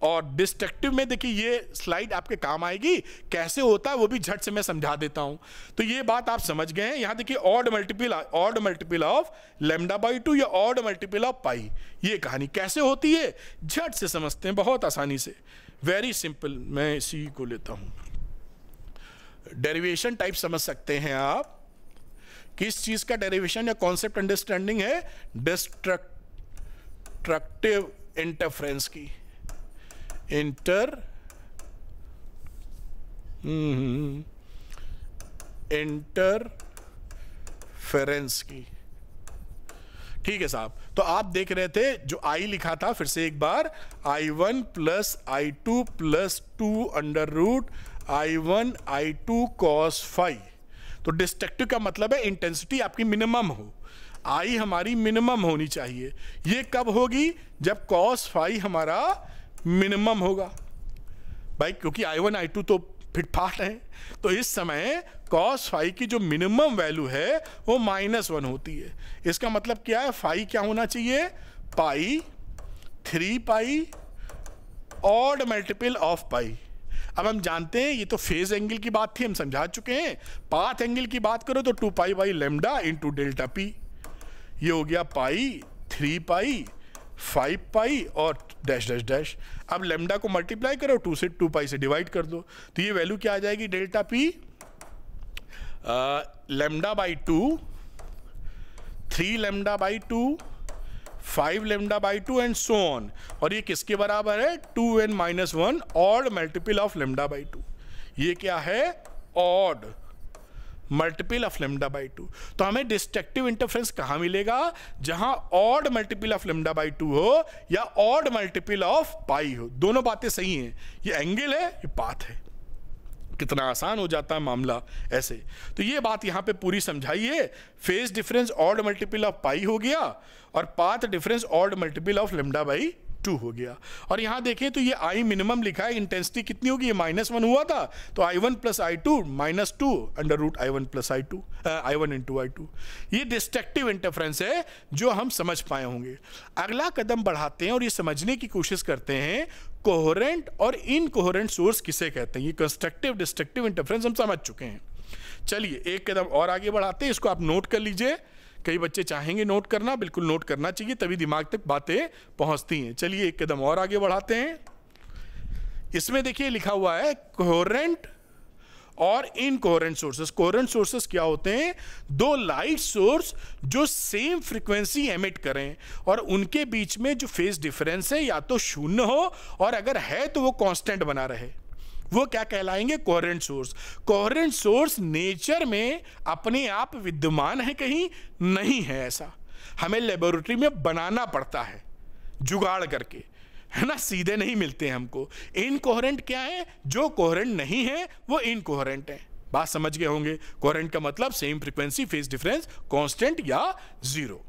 और डिस्ट्रक्टिव में देखिए ये स्लाइड आपके काम आएगी कैसे होता है वो भी झट से मैं समझा देता हूँ तो ये बात आप समझ गए हैं यहां देखिए odd multiple odd multiple of lambda by two या ऑड मल्टीपल ऑफ पाई ये कहानी कैसे होती है झट से समझते हैं बहुत आसानी से वेरी सिंपल मैं इसी को लेता हूँ डेरिवेशन टाइप समझ सकते हैं आप किस चीज़ का डेरिवेशन या कॉन्सेप्ट अंडरस्टैंडिंग है डिस्ट्रक्टिव इंटरफ्रेंस की इंटर इंटरफेरेंस की ठीक है साहब तो आप देख रहे थे जो आई लिखा था फिर से एक बार I one plus I two plus two under root I one I two cos phi तो डिस्ट्रक्टिव का मतलब है इंटेंसिटी आपकी मिनिमम हो आई हमारी मिनिमम होनी चाहिए ये कब होगी जब कॉस फाइव हमारा मिनिमम होगा भाई क्योंकि आई वन आई टू तो फाट है तो इस समय कॉस फाइव की जो मिनिमम वैल्यू है वो माइनस वन होती है इसका मतलब क्या है फाइव क्या होना चाहिए pi three pi odd multiple of pi अब हम जानते हैं ये तो फेज एंगल की बात थी हम समझा चुके हैं पाथ एंगल की बात करो तो two pi by lambda into delta P ये हो गया pi three pi five pi और डैश डैश डैश अब लेमडा को मल्टीप्लाई करो टू से टू पाई से डिवाइड कर दो तो ये वैल्यू क्या आ जाएगी delta P lambda by two three lambda by two five lambda by two and so on और ये किसके बराबर है टू एन माइनस वन और multiple of lambda by two ये क्या है odd multiple of lambda by two तो हमें डिस्ट्रक्टिव इंटरफ्रेंस कहाँ मिलेगा जहाँ odd multiple of lambda by two हो या ऑड मल्टीपल ऑफ पाई हो दोनों बातें सही हैं ये एंगल है ये पाथ है कितना आसान हो जाता है मामला ऐसे तो ये बात यहाँ पे पूरी समझाइए phase difference odd multiple of pi हो गया और path difference odd multiple of lambda by two हो गया और यहां देखें तो ये आई मिनिमम लिखा है इंटेंसिटी कितनी होगी ये माइनस वन हुआ था तो I one plus I two minus two under root I one plus I two I one into I two ये डिस्ट्रक्टिव इंटरफ्रेंस है जो हम समझ पाए होंगे अगला कदम बढ़ाते हैं और ये समझने की कोशिश करते हैं कोहरेंट और इनकोहरेंट सोर्स किसे कहते हैं ये कंस्ट्रक्टिव डिस्ट्रक्टिव इंटरफ्रेंस हम समझ चुके हैं चलिए एक कदम और आगे बढ़ाते हैं इसको आप नोट कर लीजिए कई बच्चे चाहेंगे नोट करना बिल्कुल नोट करना चाहिए तभी दिमाग तक बातें पहुंचती हैं चलिए एक कदम और आगे बढ़ाते हैं इसमें देखिए लिखा हुआ है कोहरेंट और इनकोहरेंट सोर्सेस कोहरेंट सोर्सेस क्या होते हैं दो लाइट सोर्स जो सेम फ्रीक्वेंसी एमिट करें और उनके बीच में जो फेज डिफरेंस है या तो शून्य हो और अगर है तो वो कांस्टेंट बना रहे वो क्या कहलाएंगे coherent source coherent source nature में अपने आप विद्यमान है कहीं नहीं है ऐसा हमें लेबोरेटरी में बनाना पड़ता है जुगाड़ करके है ना सीधे नहीं मिलते हैं हमको इनकोहरेंट क्या है जो कोहरेंट नहीं है वो इनकोहरेंट है बात समझ गए होंगे कोहरेंट का मतलब same frequency phase difference constant या जीरो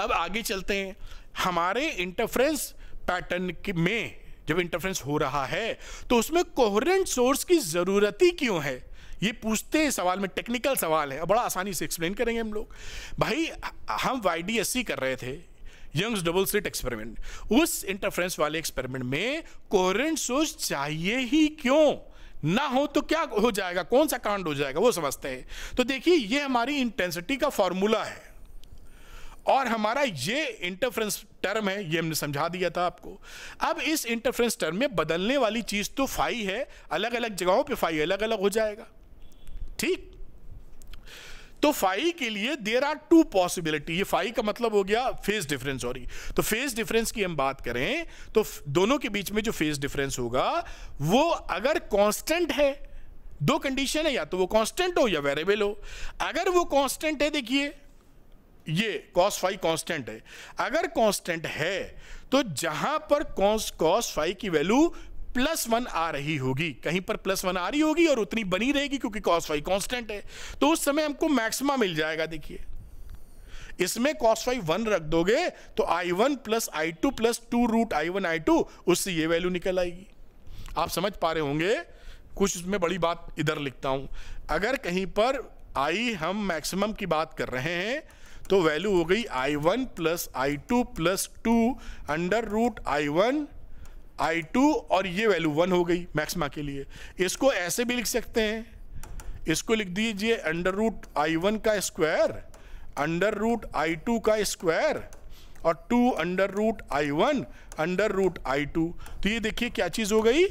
अब आगे चलते हैं हमारे इंटरफ्रेंस पैटर्न में जब इंटरफ्रेंस हो रहा है तो उसमें कोहरेंट सोर्स की ज़रूरत ही क्यों है ये पूछते हैं सवाल में टेक्निकल सवाल है बड़ा आसानी से एक्सप्लेन करेंगे हम लोग भाई हम वाई कर रहे थे यंग्स डबल स्लिट एक्सपेरिमेंट उस इंटरफ्रेंस वाले एक्सपेरिमेंट में कोहरेंट सोर्स चाहिए ही क्यों ना हो तो क्या हो जाएगा कौन सा कांड हो जाएगा वो समझते हैं तो देखिए ये हमारी इंटेंसिटी का फॉर्मूला है और हमारा ये इंटरफ्रेंस टर्म है ये हमने समझा दिया था आपको अब इस इंटरफ्रेंस टर्म में बदलने वाली चीज़ तो फाई है अलग अलग जगहों पे फाई अलग अलग हो जाएगा ठीक तो फाई के लिए देर आर टू पॉसिबिलिटी ये फाई का मतलब हो गया फेज डिफरेंस सॉरी तो फेज डिफरेंस की हम बात करें तो दोनों के बीच में जो फेज डिफरेंस होगा वो अगर कांस्टेंट है दो कंडीशन है या तो वो कांस्टेंट हो या वेरिएबल हो अगर वो कांस्टेंट है देखिए ये कॉस फाइव कांस्टेंट है अगर कांस्टेंट है तो जहां पर कॉस कॉस फाइव की वैल्यू प्लस वन आ रही होगी कहीं पर प्लस वन आ रही होगी और उतनी बनी रहेगी क्योंकि कॉस फाइव कांस्टेंट है तो उस समय हमको मैक्सिमा मिल जाएगा देखिए इसमें कॉस फाइव वन रख दोगे तो I one plus I two plus two root I one I two उससे ये वैल्यू निकल आएगी आप समझ पा रहे होंगे कुछ इसमें बड़ी बात इधर लिखता हूं अगर कहीं पर आई हम मैक्सिमम की बात कर रहे हैं तो वैल्यू हो गई I one plus I two plus two under root I one I two और ये वैल्यू वन हो गई मैक्सिमा के लिए इसको ऐसे भी लिख सकते हैं इसको लिख दीजिए अंडर रूट आई वन का square under root I two का स्क्वायर और two under root I one under root I two तो ये देखिए क्या चीज़ हो गई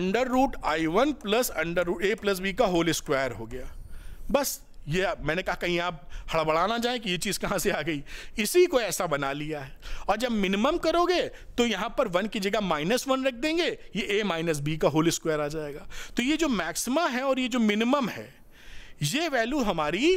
under root I one plus under root A plus B का होल स्क्वायर हो गया बस ये मैंने कहा कहीं आप हड़बड़ा ना जाए कि ये चीज़ कहाँ से आ गई इसी को ऐसा बना लिया है और जब मिनिमम करोगे तो यहाँ पर वन की जगह माइनस वन रख देंगे ये ए माइनस बी का होल स्क्वायर आ जाएगा तो ये जो मैक्सिमा है और ये जो मिनिमम है ये वैल्यू हमारी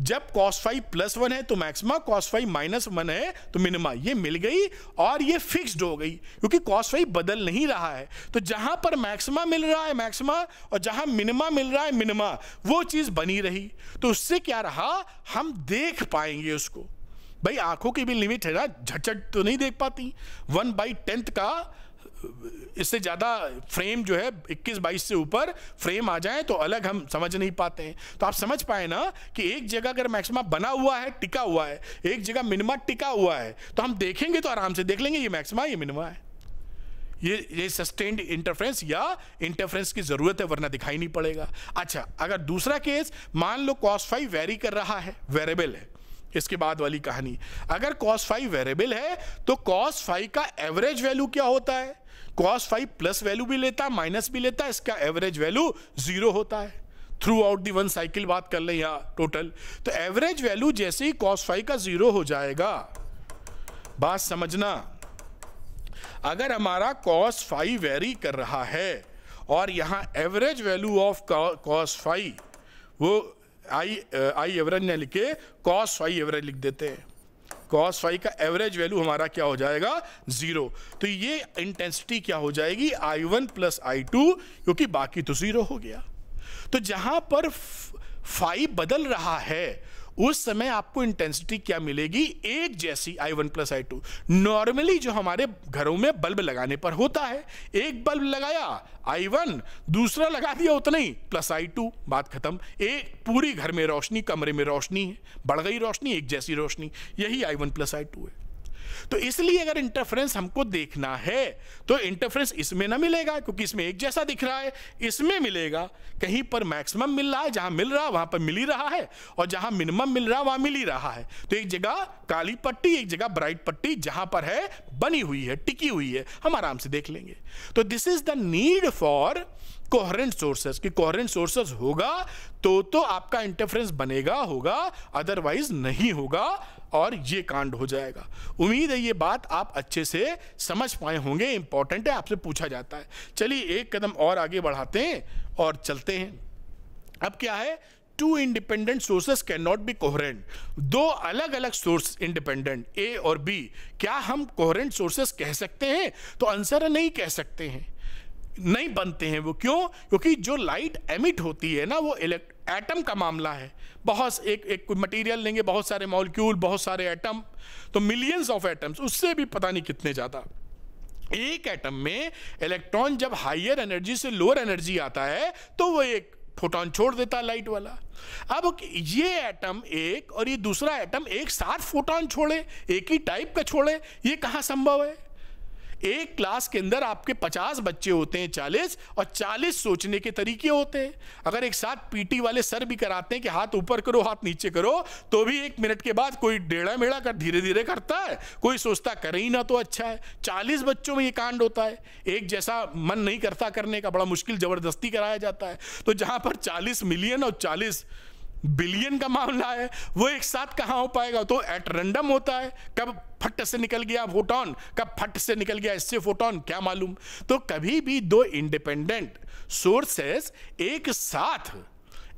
जब cos फाइव प्लस वन है तो maxima cos phi minus one है तो मिनिमा ये मिल गई और ये फिक्स्ड हो गई क्योंकि cos फाइव बदल नहीं रहा है तो जहां पर मैक्सिमा मिल रहा है मैक्सिमा और जहां मिनिमा मिल रहा है मिनिमा वो चीज़ बनी रही तो उससे क्या रहा हम देख पाएंगे उसको भाई आंखों की भी लिमिट है ना झटझट तो नहीं देख पाती वन बाई टेंथ का इससे ज़्यादा फ्रेम जो है 21-22 से ऊपर फ्रेम आ जाए तो अलग हम समझ नहीं पाते हैं तो आप समझ पाए ना कि एक जगह अगर मैक्सिमा बना हुआ है टिका हुआ है एक जगह मिनिमा टिका हुआ है तो हम देखेंगे तो आराम से देख लेंगे ये मैक्सिमा ये मिनिमा है ये ये सस्टेन्ड इंटरफ्रेंस या इंटरफ्रेंस की ज़रूरत है वरना दिखाई नहीं पड़ेगा अच्छा अगर दूसरा केस मान लो कॉस फाइव वेरी कर रहा है वेरेबल है इसके बाद वाली कहानी अगर कॉस फाइव वेरेबल है तो कॉस फाइव का एवरेज वैल्यू क्या होता है कॉस फाइव प्लस वैल्यू भी लेता है माइनस भी लेता है इसका एवरेज वैल्यू जीरो होता है throughout the one cycle बात कर ले यहाँ टोटल तो एवरेज वैल्यू जैसे ही कॉस फाइव का जीरो हो जाएगा बात समझना अगर हमारा कॉस फाइव वेरी कर रहा है और यहां average value of cos phi वो आई आई एवरेज ने लिखे कॉस फाइव एवरेज लिख देते हैं कॉस फाइव का एवरेज वैल्यू हमारा क्या हो जाएगा जीरो तो ये इंटेंसिटी क्या हो जाएगी I one plus I two क्योंकि बाकी तो जीरो हो गया तो जहां पर फाइव बदल रहा है उस समय आपको इंटेंसिटी क्या मिलेगी एक जैसी I one plus I two normally जो हमारे घरों में बल्ब लगाने पर होता है एक बल्ब लगाया आई वन दूसरा लगा दिया उतना ही प्लस आई टू बात खत्म एक पूरी घर में रोशनी कमरे में रोशनी है बढ़ गई रोशनी एक जैसी रोशनी यही I one plus I two है तो इसलिए अगर इंटरफ्रेंस हमको देखना है तो इंटरफ्रेंस इसमें ना मिलेगा क्योंकि इसमें एक जैसा दिख रहा है इसमें मिलेगा कहीं पर मैक्सिमम मिल रहा है जहां मिल रहा है वहां पर मिल ही रहा है और जहां मिनिमम मिल रहा है वहां मिल ही रहा है तो एक जगह काली पट्टी एक जगह ब्राइट पट्टी जहां पर है बनी हुई है टिकी हुई है हम आराम से देख लेंगे तो this is the need for coherent sources कि कोहरेंट सोर्सेस होगा तो तो आपका इंटरफ्रेंस बनेगा होगा अदरवाइज नहीं होगा और ये कांड हो जाएगा उम्मीद है ये बात आप अच्छे से समझ पाए होंगे इंपॉर्टेंट है आपसे पूछा जाता है चलिए एक कदम और आगे बढ़ाते हैं और चलते हैं अब क्या है two independent sources can not be coherent दो अलग अलग सोर्स इंडिपेंडेंट ए और बी क्या हम कोहरेंट सोर्सेस कह सकते हैं तो आंसर नहीं कह सकते हैं नहीं बनते हैं वो क्यों क्योंकि जो लाइट एमिट होती है ना वो इलेक्ट एटम का मामला है बहुत एक एक मटेरियल लेंगे बहुत सारे मॉलिक्यूल बहुत सारे एटम तो मिलियंस ऑफ एटम्स उससे भी पता नहीं कितने ज़्यादा एक एटम में इलेक्ट्रॉन जब हाइयर एनर्जी से लोअर एनर्जी आता है तो वो एक फोटोन छोड़ देता लाइट वाला अब ये एटम एक और ये दूसरा एटम एक साथ फोटोन छोड़े एक ही टाइप का छोड़े ये कहाँ संभव है एक क्लास के अंदर आपके 50 बच्चे होते हैं 40 और 40 सोचने के तरीके होते हैं अगर एक साथ पीटी वाले सर भी कराते हैं कि हाथ ऊपर करो हाथ नीचे करो तो भी एक मिनट के बाद कोई डेढ़ा मेढ़ा कर धीरे धीरे करता है कोई सोचता करे ही ना तो अच्छा है चालीस बच्चों में ये कांड होता है एक जैसा मन नहीं करता करने का बड़ा मुश्किल जबरदस्ती कराया जाता है तो जहां पर चालीस मिलियन और चालीस बिलियन का मामला है वो एक साथ कहाँ हो पाएगा तो एट रैंडम होता है कब फट से निकल गया फोटोन कब फट से निकल गया इससे फोटोन क्या मालूम तो कभी भी दो इंडिपेंडेंट सोर्सेस एक साथ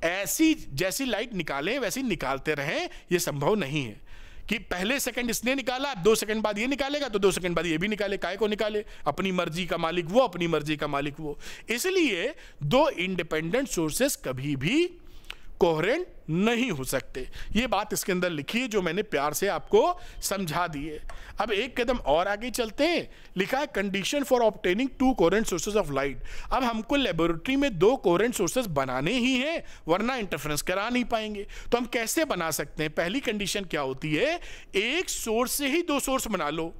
ऐसी जैसी लाइट निकालें वैसी निकालते रहें ये संभव नहीं है कि पहले सेकंड इसने निकाला दो सेकंड बाद ये निकालेगा तो दो सेकंड बाद ये भी निकाले काय को निकाले अपनी मर्जी का मालिक वो अपनी मर्जी का मालिक वो इसलिए दो इंडिपेंडेंट सोर्सेस कभी भी कोहरेंट नहीं हो सकते ये बात इसके अंदर लिखी है जो मैंने प्यार से आपको समझा दी है अब एक कदम और आगे चलते हैं लिखा है condition for obtaining two coherent sources of light अब हमको लेबोरेटरी में दो कोरेंट सोर्सेज बनाने ही हैं वरना इंटरफ्रेंस करा नहीं पाएंगे तो हम कैसे बना सकते हैं पहली कंडीशन क्या होती है एक सोर्स से ही दो सोर्स बना लो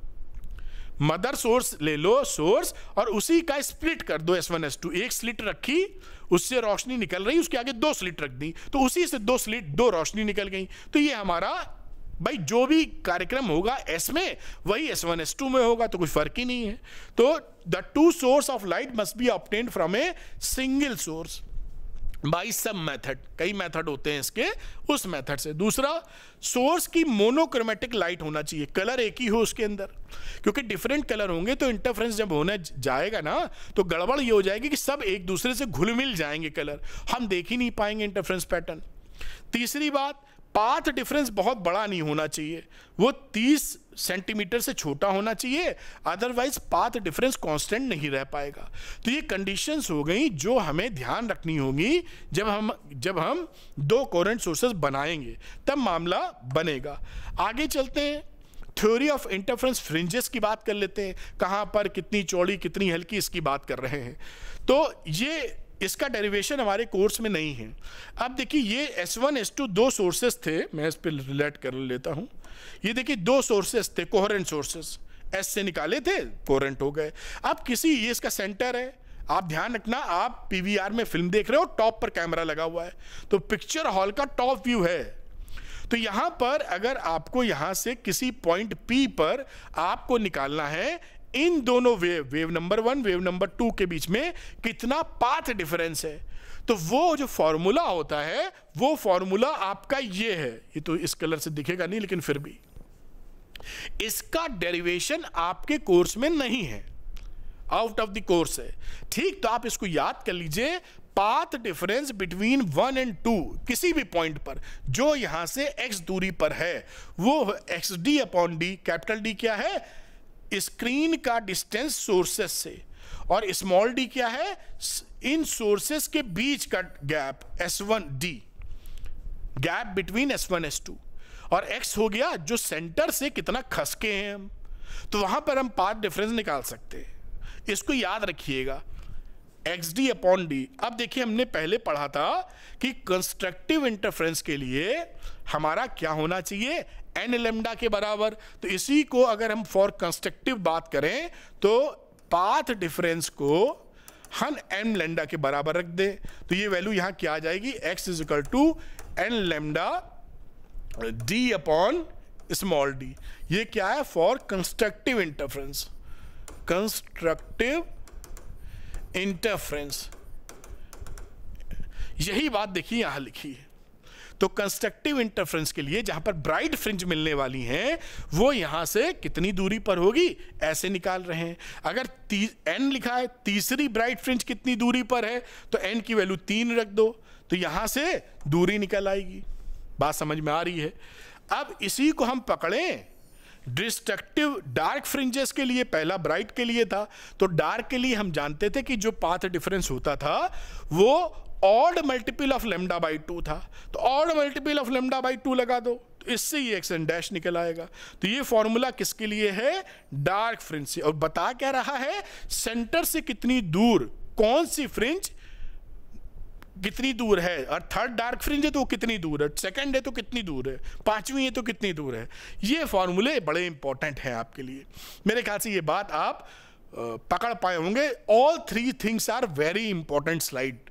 मदर सोर्स ले लो सोर्स और उसी का स्प्लिट कर दो एस वन एस टू एक स्लिट रखी उससे रोशनी निकल रही उसके आगे दो स्लिट रख दी तो उसी से दो स्लिट दो रोशनी निकल गई तो ये हमारा भाई जो भी कार्यक्रम होगा एस में वही एस वन एस टू में होगा तो कुछ फर्क ही नहीं है तो the two source of light must be obtained from a single source by सब मेथड कई मेथड होते हैं इसके उस मेथड से दूसरा सोर्स की मोनोक्रोमेटिक लाइट होना चाहिए कलर एक ही हो उसके अंदर क्योंकि डिफरेंट कलर होंगे तो इंटरफ्रेंस जब होने जाएगा ना तो गड़बड़ ये हो जाएगी कि सब एक दूसरे से घुल मिल जाएंगे कलर हम देख ही नहीं पाएंगे इंटरफ्रेंस पैटर्न तीसरी बात पाथ डिफरेंस बहुत बड़ा नहीं होना चाहिए वो 30 सेंटीमीटर से छोटा होना चाहिए अदरवाइज पाथ डिफरेंस कांस्टेंट नहीं रह पाएगा तो ये कंडीशंस हो गई जो हमें ध्यान रखनी होगी जब हम जब हम दो कोरेंट सोर्सेस बनाएंगे तब मामला बनेगा आगे चलते हैं थ्योरी ऑफ इंटरफ्रेंस फ्रिंजेस की बात कर लेते हैं कहाँ पर कितनी चौड़ी कितनी हल्की इसकी बात कर रहे हैं तो ये इसका डेरिवेशन हमारे कोर्स में नहीं है अब देखिए ये एस वन एस टू दो सोर्सेस थे मैं इस पर रिलेट कर लेता हूँ ये देखिए दो सोर्सेस थे कोहरेंट सोर्सेस एस से निकाले थे कोहरेंट हो गए अब किसी ये इसका सेंटर है आप ध्यान रखना आप पी में फिल्म देख रहे हो टॉप पर कैमरा लगा हुआ है तो पिक्चर हॉल का टॉप व्यू है तो यहां पर अगर आपको यहां से किसी पॉइंट पी पर आपको निकालना है इन दोनों wave wave number one wave number two के बीच में कितना पाथ डिफरेंस है तो वो जो फॉर्मूला होता है वो फॉर्मूला आपका ये है ये तो इस कलर से दिखेगा नहीं लेकिन फिर भी इसका डेरिवेशन आपके कोर्स में नहीं है आउट ऑफ द कोर्स है ठीक तो आप इसको याद कर लीजिए path difference between one and two किसी भी पॉइंट पर जो यहां से एक्स दूरी पर है वो X D upon D capital D क्या है स्क्रीन का डिस्टेंस सोर्सेस से और स्मॉल डी क्या है इन सोर्सेस के बीच का gap S one D gap between S one S two और एक्स हो गया जो सेंटर से कितना खसके हैं हम तो वहां पर हम पाथ डिफरेंस निकाल सकते हैं इसको याद रखिएगा एक्स डी अपॉन डी अब देखिए हमने पहले पढ़ा था कि कंस्ट्रक्टिव इंटरफ्रेंस के लिए हमारा क्या होना चाहिए एन लेमडा के बराबर तो इसी को अगर हम फॉर कंस्ट्रक्टिव बात करें तो पाथ डिफरेंस को हम एन लेमडा के बराबर रख दे तो ये वैल्यू यहां क्या आ जाएगी X is equal to N lambda D upon small D ये क्या है for constructive interference constructive interference यही बात देखिए यहां लिखी है तो कंस्ट्रक्टिव इंटरफ्रेंस के लिए जहां पर ब्राइट फ्रिंज मिलने वाली हैं वो यहां से कितनी दूरी पर होगी ऐसे निकाल रहे हैं अगर एन लिखा है तीसरी ब्राइट फ्रिंज कितनी दूरी पर है तो एन की वैल्यू तीन रख दो तो यहां से दूरी निकल आएगी बात समझ में आ रही है अब इसी को हम पकड़ें डिस्ट्रक्टिव डार्क फ्रिंजेस के लिए पहला ब्राइट के लिए था तो डार्क के लिए हम जानते थे कि जो पाथ डिफरेंस होता था वो odd multiple of lambda by two था तो odd multiple of lambda by two लगा दो तो इससे ये एक्स एन डैश निकल आएगा तो ये फॉर्मूला किसके लिए है डार्क फ्रिंज से और बता क्या रहा है सेंटर से कितनी दूर कौन सी फ्रिंज कितनी दूर है और थर्ड डार्क फ्रिंज है तो कितनी दूर है सेकंड है तो कितनी दूर है पांचवी है तो कितनी दूर है ये फॉर्मूले बड़े इंपॉर्टेंट हैं आपके लिए मेरे ख्याल से ये बात आप पकड़ पाए होंगे all three things are very important slide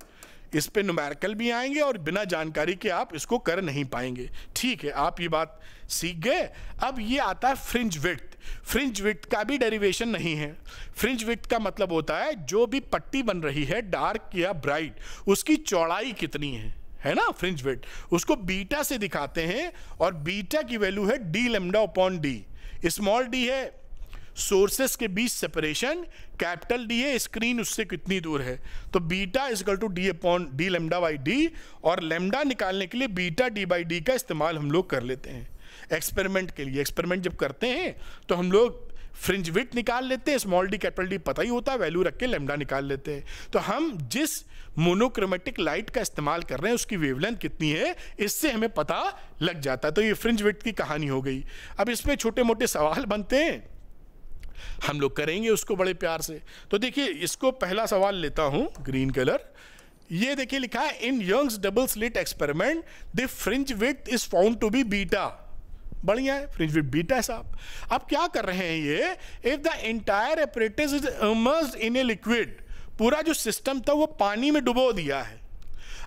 इस पर नुमेरिकल भी आएंगे और बिना जानकारी के आप इसको कर नहीं पाएंगे ठीक है आप ये बात सीख गए अब ये आता है फ्रिंज विथ फ्रिंज विथ का भी डेरिवेशन नहीं है फ्रिंज विथ का मतलब होता है जो भी पट्टी बन रही है डार्क या ब्राइट उसकी चौड़ाई कितनी है है ना फ्रिंज विथ उसको बीटा से दिखाते हैं और बीटा की वैल्यू है D lambda upon D small D है सोर्सेस के बीच separation capital D a screen उससे कितनी दूर है तो beta equal two D upon D lambda by D और लेमडा निकालने के लिए बीटा डी बाई डी का इस्तेमाल हम लोग कर लेते हैं एक्सपेरिमेंट के लिए एक्सपेरिमेंट जब करते हैं तो हम लोग फ्रिंज विट निकाल लेते हैं स्मॉल डी कैपिटल डी पता ही होता है वैल्यू रख के लेमडा निकाल लेते हैं तो हम जिस मोनोक्रोमेटिक लाइट का इस्तेमाल कर रहे हैं उसकी वेवलेंथ कितनी है इससे हमें पता लग जाता है तो ये फ्रिंज विट की कहानी हो गई अब इसमें छोटे मोटे सवाल बनते हैं हम लोग करेंगे उसको बड़े प्यार से तो देखिए इसको पहला सवाल लेता हूं ग्रीन कलर ये देखिए लिखा है in Young's double slit experiment the fringe width is found to be beta बढ़िया है फ्रिंज विथ बीटा है साहब अब क्या कर रहे हैं ये if the entire apparatus is immerse in a liquid पूरा जो सिस्टम था वो पानी में डुबो दिया है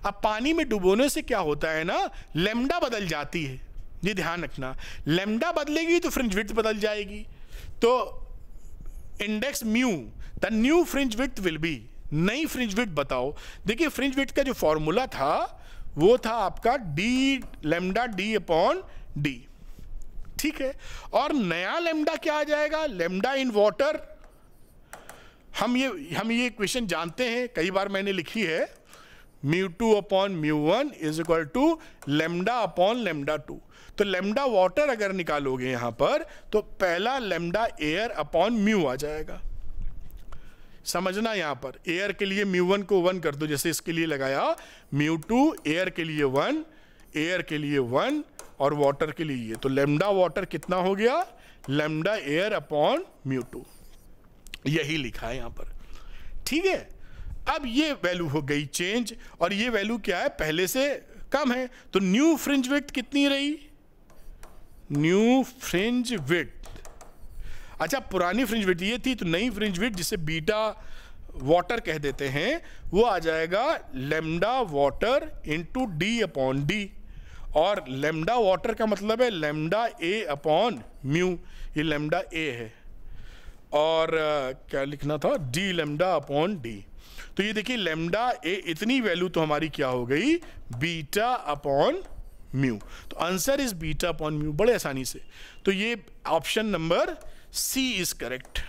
अब पानी में डुबोने से क्या होता है ना लेमडा बदल जाती है ये ध्यान रखना लेमडा बदलेगी तो फ्रिंज विथ बदल जाएगी तो index mu the new fringe width will be नई फ्रिंज विथ बताओ देखिए फ्रिंज विथ का जो फॉर्मूला था वो था आपका D lambda D upon D ठीक है और नया लेमडा क्या आ जाएगा लेमडा इन वॉटर हम ये हम ये क्वेश्चन जानते हैं कई बार मैंने लिखी है mu two upon mu one is equal to lambda upon lambda two तो लेमडा वाटर अगर निकालोगे यहां पर तो पहला लेमडा एयर अपॉन म्यू आ जाएगा समझना यहां पर एयर के लिए म्यू वन को वन कर दो जैसे इसके लिए लगाया म्यू टू एयर के लिए वन एयर के लिए वन और वाटर के लिए तो लेमडा वाटर कितना हो गया lambda air upon mu two यही लिखा है यहां पर ठीक है अब ये वैल्यू हो गई चेंज और ये वैल्यू क्या है पहले से कम है तो न्यू फ्रिंज विथ कितनी रही न्यू फ्रिंज विथ अच्छा पुरानी फ्रिंज विथ ये थी तो नई फ्रिंज विथ जिसे बीटा वाटर कह देते हैं वो आ जाएगा lambda water into D upon D और लेमडा वाटर का मतलब है लेमडा ए अपॉन म्यू ये लेमडा ए है और क्या लिखना था डी लेमडा अपॉन डी तो ये देखिए लेमडा ए इतनी वैल्यू तो हमारी क्या हो गई बीटा अपॉन म्यू तो answer is beta upon mu बड़े आसानी से तो ये option number C is correct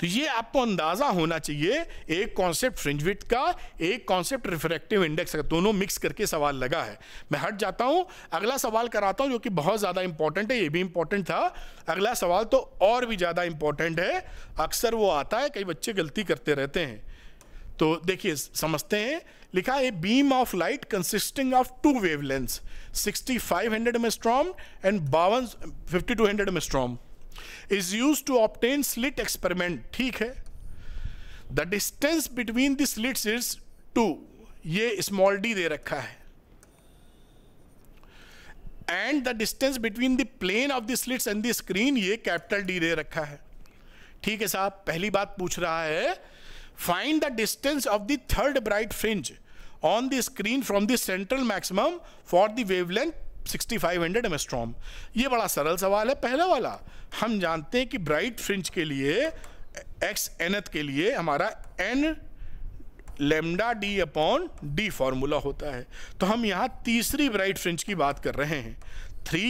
तो ये आपको अंदाजा होना चाहिए एक कॉन्सेप्ट फ्रिंज का एक कॉन्सेप्ट रिफ्रैक्टिव इंडेक्स का दोनों मिक्स करके सवाल लगा है मैं हट जाता हूं अगला सवाल कराता हूं जो कि बहुत ज़्यादा इंपॉर्टेंट है ये भी इंपॉर्टेंट था अगला सवाल तो और भी ज़्यादा इंपॉर्टेंट है अक्सर वो आता है कई बच्चे गलती करते रहते हैं तो देखिए समझते हैं लिखा है beam of light consisting of two hundred 6500 angstrom and बावन 5200 angstrom is use to obtain slit experiment ठीक है the distance between the slits is two ये स्मॉल डी दे रखा है and the distance between the plane of the slits and the screen ये कैपिटल डी दे रखा है ठीक है साहब पहली बात पूछ रहा है find the distance of the third bright fringe on the screen from the central maximum for the wavelength 6500 एमस्ट्रॉम ये बड़ा सरल सवाल है पहला वाला हम जानते हैं कि ब्राइट फ्रिंज के लिए एक्स एनथ के लिए हमारा N lambda D upon D formula होता है तो हम यहाँ तीसरी ब्राइट फ्रिंज की बात कर रहे हैं थ्री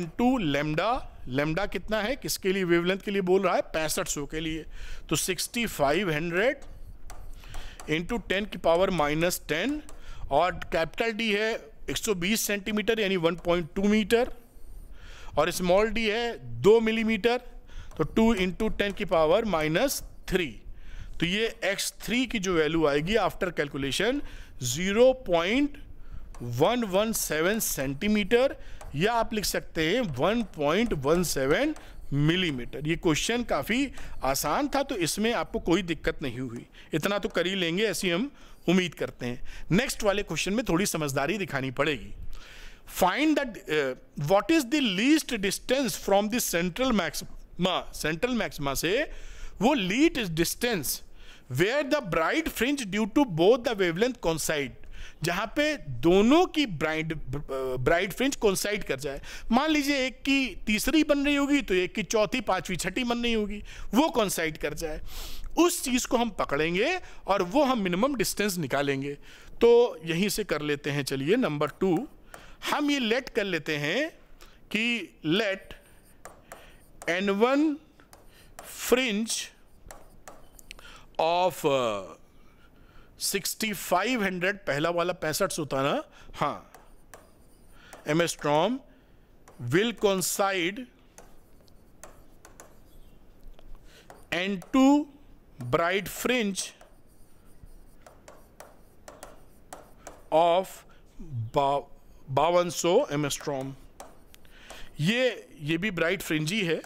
इंटू लेमडा लेमडा कितना है किसके लिए वेवलेंथ के लिए बोल रहा है पैंसठ सौ के लिए तो sixty five hundred into ten की पावर माइनस टेन और कैपिटल डी है 120 सेंटीमीटर यानी 1.2 मीटर और स्मॉल डी है 2 मिलीमीटर तो 2 इंटू टेन की पावर माइनस थ्री तो ये एक्स थ्री की जो वैल्यू आएगी आफ्टर कैलकुलेशन 0.117 सेंटीमीटर या आप लिख सकते हैं 1.17 मिलीमीटर ये क्वेश्चन काफ़ी आसान था तो इसमें आपको कोई दिक्कत नहीं हुई इतना तो कर ही लेंगे ऐसी हम उम्मीद करते हैं नेक्स्ट वाले क्वेश्चन में थोड़ी समझदारी दिखानी पड़ेगी find that what is the least distance from the central maxima central maxima से वो least distance where the bright fringe due to both the wavelength coincide जहां पे दोनों की ब्राइड ब्राइड फ्रिंज कॉन्साइड कर जाए मान लीजिए एक की तीसरी बन रही होगी तो एक की चौथी पांचवी छठी बन रही होगी वो कोनसाइड कर जाए उस चीज़ को हम पकड़ेंगे और वो हम मिनिमम डिस्टेंस निकालेंगे तो यहीं से कर लेते हैं चलिए नंबर टू हम ये लेट कर लेते हैं कि let n one fringe of sixty five hundred पहला वाला पैंसठ सौ था ना हाँ angstrom will coincide n two bright fringe of बावन एस एमस्ट्रॉम ये ये भी ब्राइट फ्रिंज ही है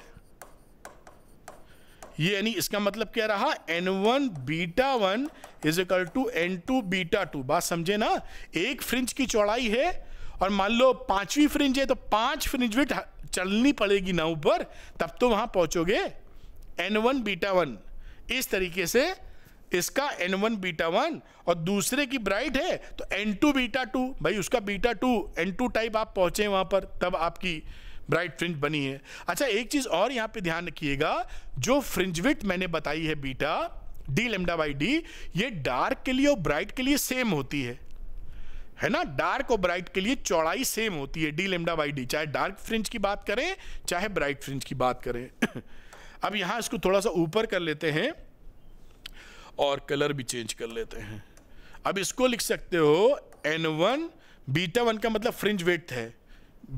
ये यानी इसका मतलब क्या रहा n one beta one is equal to n two beta two बात समझे ना एक फ्रिंज की चौड़ाई है और मान लो पांचवी फ्रिंज है तो पांच फ्रिंज भी चलनी पड़ेगी ना ऊपर तब तो वहां पहुंचोगे एन वन बीटा वन इस तरीके से इसका एन वन बीटा वन और दूसरे की ब्राइट है तो एन टू बीटा टू भाई उसका beta two n two type आप पहुंचे वहां पर तब आपकी ब्राइट फ्रिंज बनी है अच्छा एक चीज और यहां पे ध्यान रखिएगा जो फ्रिंज विथ मैंने बताई है beta D lambda by D ये डार्क के लिए और ब्राइट के लिए सेम होती है है ना डार्क और ब्राइट के लिए चौड़ाई सेम होती है डी लेमडा बाई डी चाहे डार्क फ्रिंज की बात करें चाहे ब्राइट फ्रिंज की बात करें अब यहां इसको थोड़ा सा ऊपर कर लेते हैं और कलर भी चेंज कर लेते हैं अब इसको लिख सकते हो एन वन बीटा वन का मतलब फ्रिंज वेट है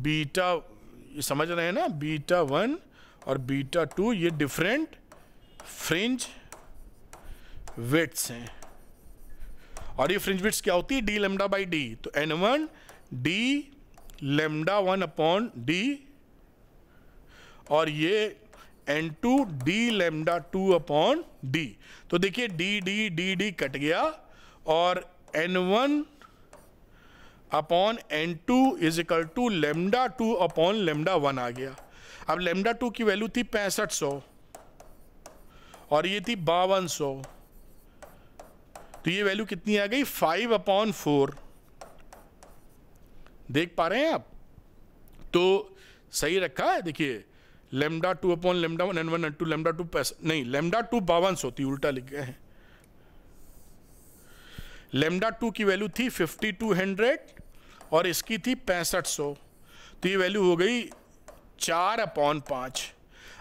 बीटा समझ रहे हैं ना बीटा वन और बीटा टू ये डिफरेंट फ्रिंज वेट्स हैं और ये फ्रिंज विट्स क्या होती है डी लेमडा बाई डी तो n one D lambda one upon D और ये n two D lambda two upon D तो देखिए D D D D cut गया और n one upon n two is equal to lambda two upon lambda one आ गया अब लेमडा टू की वैल्यू थी पैंसठ सौ और ये थी बावन सौ तो ये वैल्यू कितनी आ गई फाइव अपॉन फोर देख पा रहे हैं आप तो सही रखा है देखिए lambda two upon lambda one n one n two lambda two नहीं लेमडा टू बावन सौ थी उल्टा लिख गए हैं लेमडा टू की वैल्यू थी फिफ्टी टू हंड्रेड और इसकी थी पैंसठ सौ तो ये वैल्यू हो गई चार अपॉन पाँच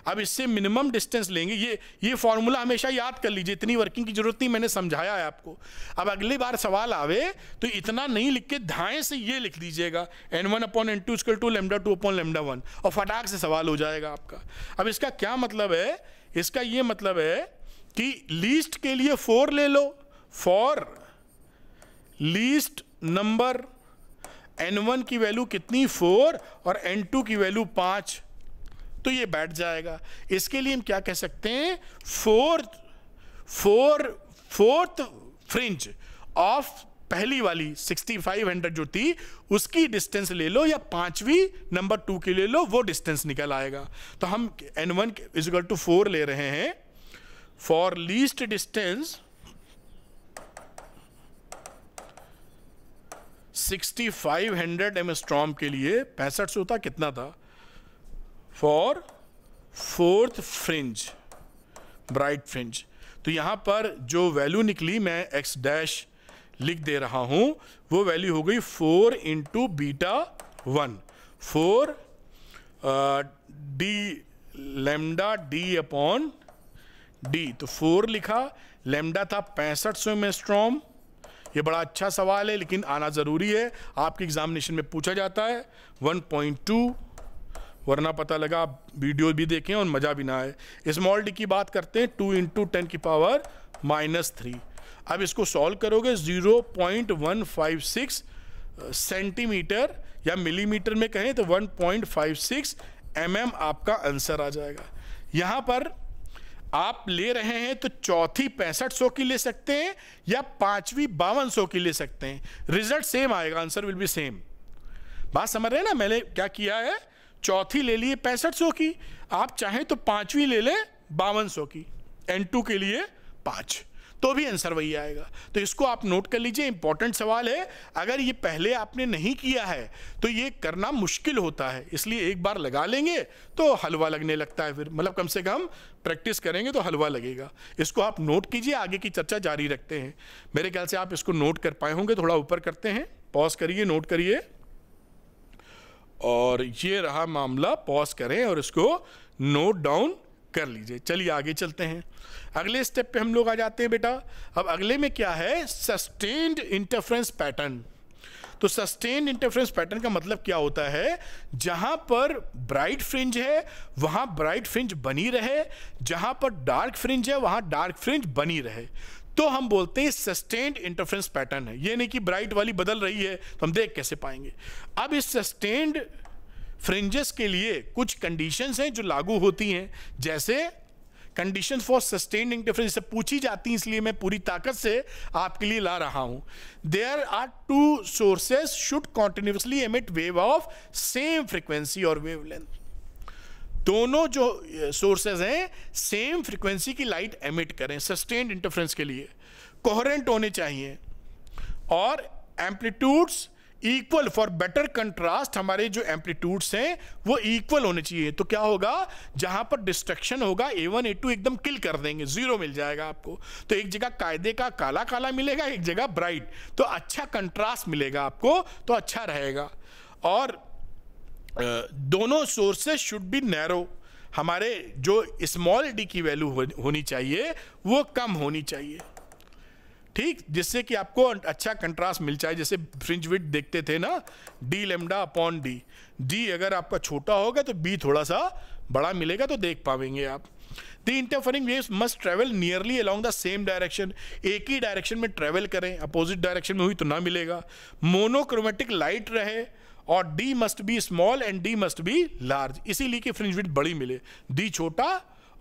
अब इससे मिनिमम डिस्टेंस लेंगे ये ये फार्मूला हमेशा याद कर लीजिए इतनी वर्किंग की जरूरत नहीं मैंने समझाया है आपको अब अगली बार सवाल आवे तो इतना नहीं लिख के धाएँ से ये लिख दीजिएगा n one upon n two equal to lambda two upon lambda one और फटाक से सवाल हो जाएगा आपका अब इसका क्या मतलब है इसका ये मतलब है कि लीस्ट के लिए फोर ले लो four least number n one की वैल्यू कितनी फोर और एन टू की वैल्यू पाँच तो ये बैठ जाएगा इसके लिए हम क्या कह सकते हैं fourth four fourth fringe of पहली वाली 6500 जो थी उसकी डिस्टेंस ले लो या पांचवी नंबर टू की ले लो वो डिस्टेंस निकल आएगा तो हम n one equal to four ले रहे हैं for least distance 6500 five angstrom के लिए पैंसठ सौ था कितना था for fourth fringe bright fringe तो यहाँ पर जो वैल्यू निकली मैं एक्स डैश लिख दे रहा हूँ वो वैल्यू हो गई four into beta one four D lambda D upon D तो फोर लिखा लेमडा था पैंसठ सौ मेस्ट्रॉम ये बड़ा अच्छा सवाल है लेकिन आना ज़रूरी है आपके एग्जामिनेशन में पूछा जाता है वन पॉइंट टू वरना पता लगा आप वीडियो भी देखें और मज़ा भी ना आए स्मॉल डी की बात करते हैं टू इंटू टेन की पावर माइनस थ्री अब इसको सॉल्व करोगे zero point one five six centimetre या मिलीमीटर में कहें तो one point five six M M आपका आंसर आ जाएगा यहाँ पर आप ले रहे हैं तो चौथी पैंसठ सौ की ले सकते हैं या पांचवी बावन सौ की ले सकते हैं रिजल्ट सेम आएगा आंसर विल बी सेम बात समझ रहे हैं ना मैंने क्या किया है चौथी ले लिए पैंसठ सौ की आप चाहें तो पांचवी ले लें बावन सौ की एन टू के लिए पाँच तो भी आंसर वही आएगा तो इसको आप नोट कर लीजिए इंपॉर्टेंट सवाल है अगर ये पहले आपने नहीं किया है तो ये करना मुश्किल होता है इसलिए एक बार लगा लेंगे तो हलवा लगने लगता है फिर मतलब कम से कम प्रैक्टिस करेंगे तो हलवा लगेगा इसको आप नोट कीजिए आगे की चर्चा जारी रखते हैं मेरे ख्याल से आप इसको नोट कर पाए होंगे थोड़ा ऊपर करते हैं पॉज करिए नोट करिए और ये रहा मामला पॉज करें और इसको नोट डाउन कर लीजिए चलिए आगे चलते हैं अगले स्टेप पे हम लोग आ जाते हैं बेटा अब अगले में क्या है सस्टेन्ड इंटरफ्रेंस पैटर्न तो सस्टेन्ड इंटरफ्रेंस पैटर्न का मतलब क्या होता है जहां पर ब्राइट फ्रिंज है वहां ब्राइट फ्रिंज बनी रहे जहां पर डार्क फ्रिंज है वहां डार्क फ्रिंज बनी रहे तो हम बोलते हैं सस्टेन्ड इंटरफ्रेंस पैटर्न है ये नहीं कि ब्राइट वाली बदल रही है तो हम देख कैसे पाएंगे अब इस सस्टेन्ड फ्रिंजेस के लिए कुछ कंडीशंस हैं जो लागू होती हैं जैसे कंडीशन फॉर सस्टेन्ड इंटरफ्रेंस से पूछी जाती हैं इसलिए मैं पूरी ताकत से आपके लिए ला रहा हूं there are two sources should continuously emit wave of same frequency और वेव लेंथ दोनों जो सोर्सेज हैं सेम फ्रीक्वेंसी की लाइट एमिट करें सस्टेन्ड इंटरफ्रेंस के लिए कोहरेंट होने चाहिए और amplitudes equal for better contrast हमारे जो एम्पलीट्यूड्स हैं वो इक्वल होने चाहिए तो क्या होगा जहां पर डिस्ट्रक्शन होगा ए वन ए टू एकदम किल कर देंगे जीरो मिल जाएगा आपको तो एक जगह कायदे का काला काला मिलेगा एक जगह ब्राइट तो अच्छा कंट्रास्ट मिलेगा आपको तो अच्छा रहेगा और दोनों सोर्सेस शुड बी नैरो हमारे जो स्मॉल डी की वैल्यू होनी चाहिए वो कम होनी चाहिए ठीक जिससे कि आपको अच्छा कंट्रास्ट मिल जाए जैसे फ्रिंज विट देखते थे ना D lambda upon D D अगर आपका छोटा होगा तो बी थोड़ा सा बड़ा मिलेगा तो देख पाएंगे आप the interfering waves must travel nearly along the same direction एक ही डायरेक्शन में ट्रेवल करें अपोजिट डायरेक्शन में हुई तो ना मिलेगा मोनोक्रोमेटिक लाइट रहे और D must be small and D must be large इसीलिए कि फ्रिंज विथ बड़ी मिले डी छोटा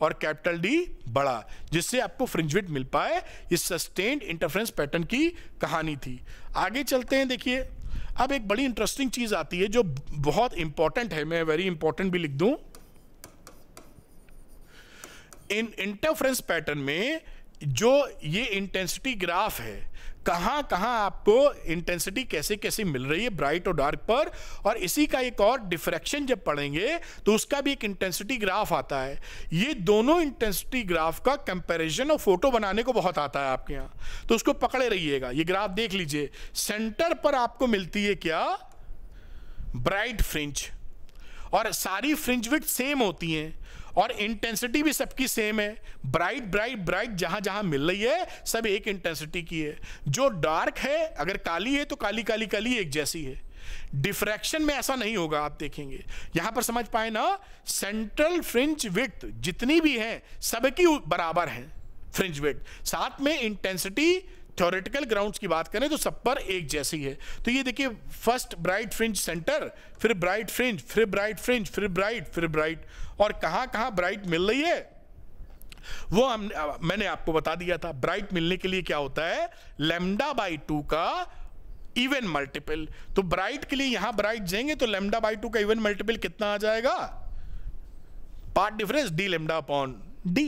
और कैपिटल डी बड़ा जिससे आपको फ्रिंज विथ मिल पाए इस सस्टेन्ड इंटरफ्रेंस पैटर्न की कहानी थी आगे चलते हैं देखिए अब एक बड़ी इंटरेस्टिंग चीज़ आती है जो बहुत इंपॉर्टेंट है मैं वेरी इंपॉर्टेंट भी लिख दूँ इन इंटरफ्रेंस पैटर्न में जो ये इंटेंसिटी ग्राफ है कहां कहां आपको इंटेंसिटी कैसे कैसे मिल रही है ब्राइट और डार्क पर और इसी का एक और डिफ्रैक्शन जब पढ़ेंगे तो उसका भी एक इंटेंसिटी ग्राफ आता है ये दोनों इंटेंसिटी ग्राफ का कंपैरिजन और फोटो बनाने को बहुत आता है आपके यहां तो उसको पकड़े रहिएगा ये ग्राफ देख लीजिए सेंटर पर आपको मिलती है क्या ब्राइट फ्रिंज और सारी फ्रिंज विथ सेम होती हैं और इंटेंसिटी भी सबकी सेम है ब्राइट ब्राइट ब्राइट जहां जहां मिल रही है सब एक इंटेंसिटी की है जो डार्क है अगर काली है तो काली काली काली एक जैसी है डिफ्रैक्शन में ऐसा नहीं होगा आप देखेंगे यहां पर समझ पाए ना सेंट्रल फ्रिंच विथ जितनी भी है सबकी बराबर है फ्रिंच विथ साथ में इंटेंसिटी थ्योरेटिकल ग्राउंड्स की बात करें तो सब पर एक जैसी है तो ये देखिए फर्स्ट ब्राइट फ्रिंज सेंटर फिर ब्राइट फ्रिंज फिर ब्राइट फ्रिंज फिर ब्राइट फिर ब्राइट और कहां कहां ब्राइट मिल रही है वो हम मैंने आपको बता दिया था ब्राइट मिलने के लिए क्या होता है लेमडा बाई टू का इवन मल्टीपल तो ब्राइट के लिए यहां ब्राइट जाएंगे तो लेमडा बाई टू का इवन मल्टीपल कितना आ जाएगा path difference D lambda upon D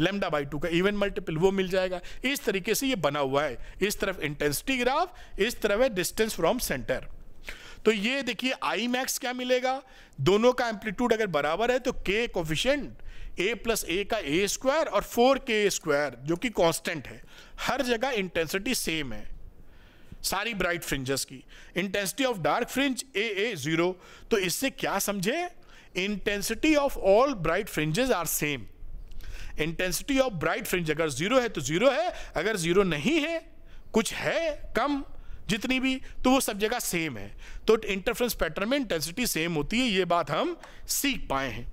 lambda by two का इवन मल्टीपल वो मिल जाएगा इस तरीके से ये बना हुआ है इस तरफ इंटेंसिटी ग्राफ इस तरफ है डिस्टेंस फ्रॉम सेंटर तो ये देखिए आई मैक्स क्या मिलेगा दोनों का एम्पलीट्यूड अगर बराबर है तो के कोफिशेंट ए प्लस ए का ए स्क्वायर और फोर के स्क्वायर जो कि कांस्टेंट है हर जगह इंटेंसिटी सेम है सारी ब्राइट फ्रिंजेस की intensity of dark fringe A A zero तो इससे क्या समझे intensity of all bright fringes are same intensity of bright fringe अगर जीरो है तो जीरो है अगर जीरो नहीं है कुछ है कम जितनी भी तो वो सब जगह सेम है तो इंटरफ्रेंस पैटर्न में इंटेंसिटी सेम होती है ये बात हम सीख पाए हैं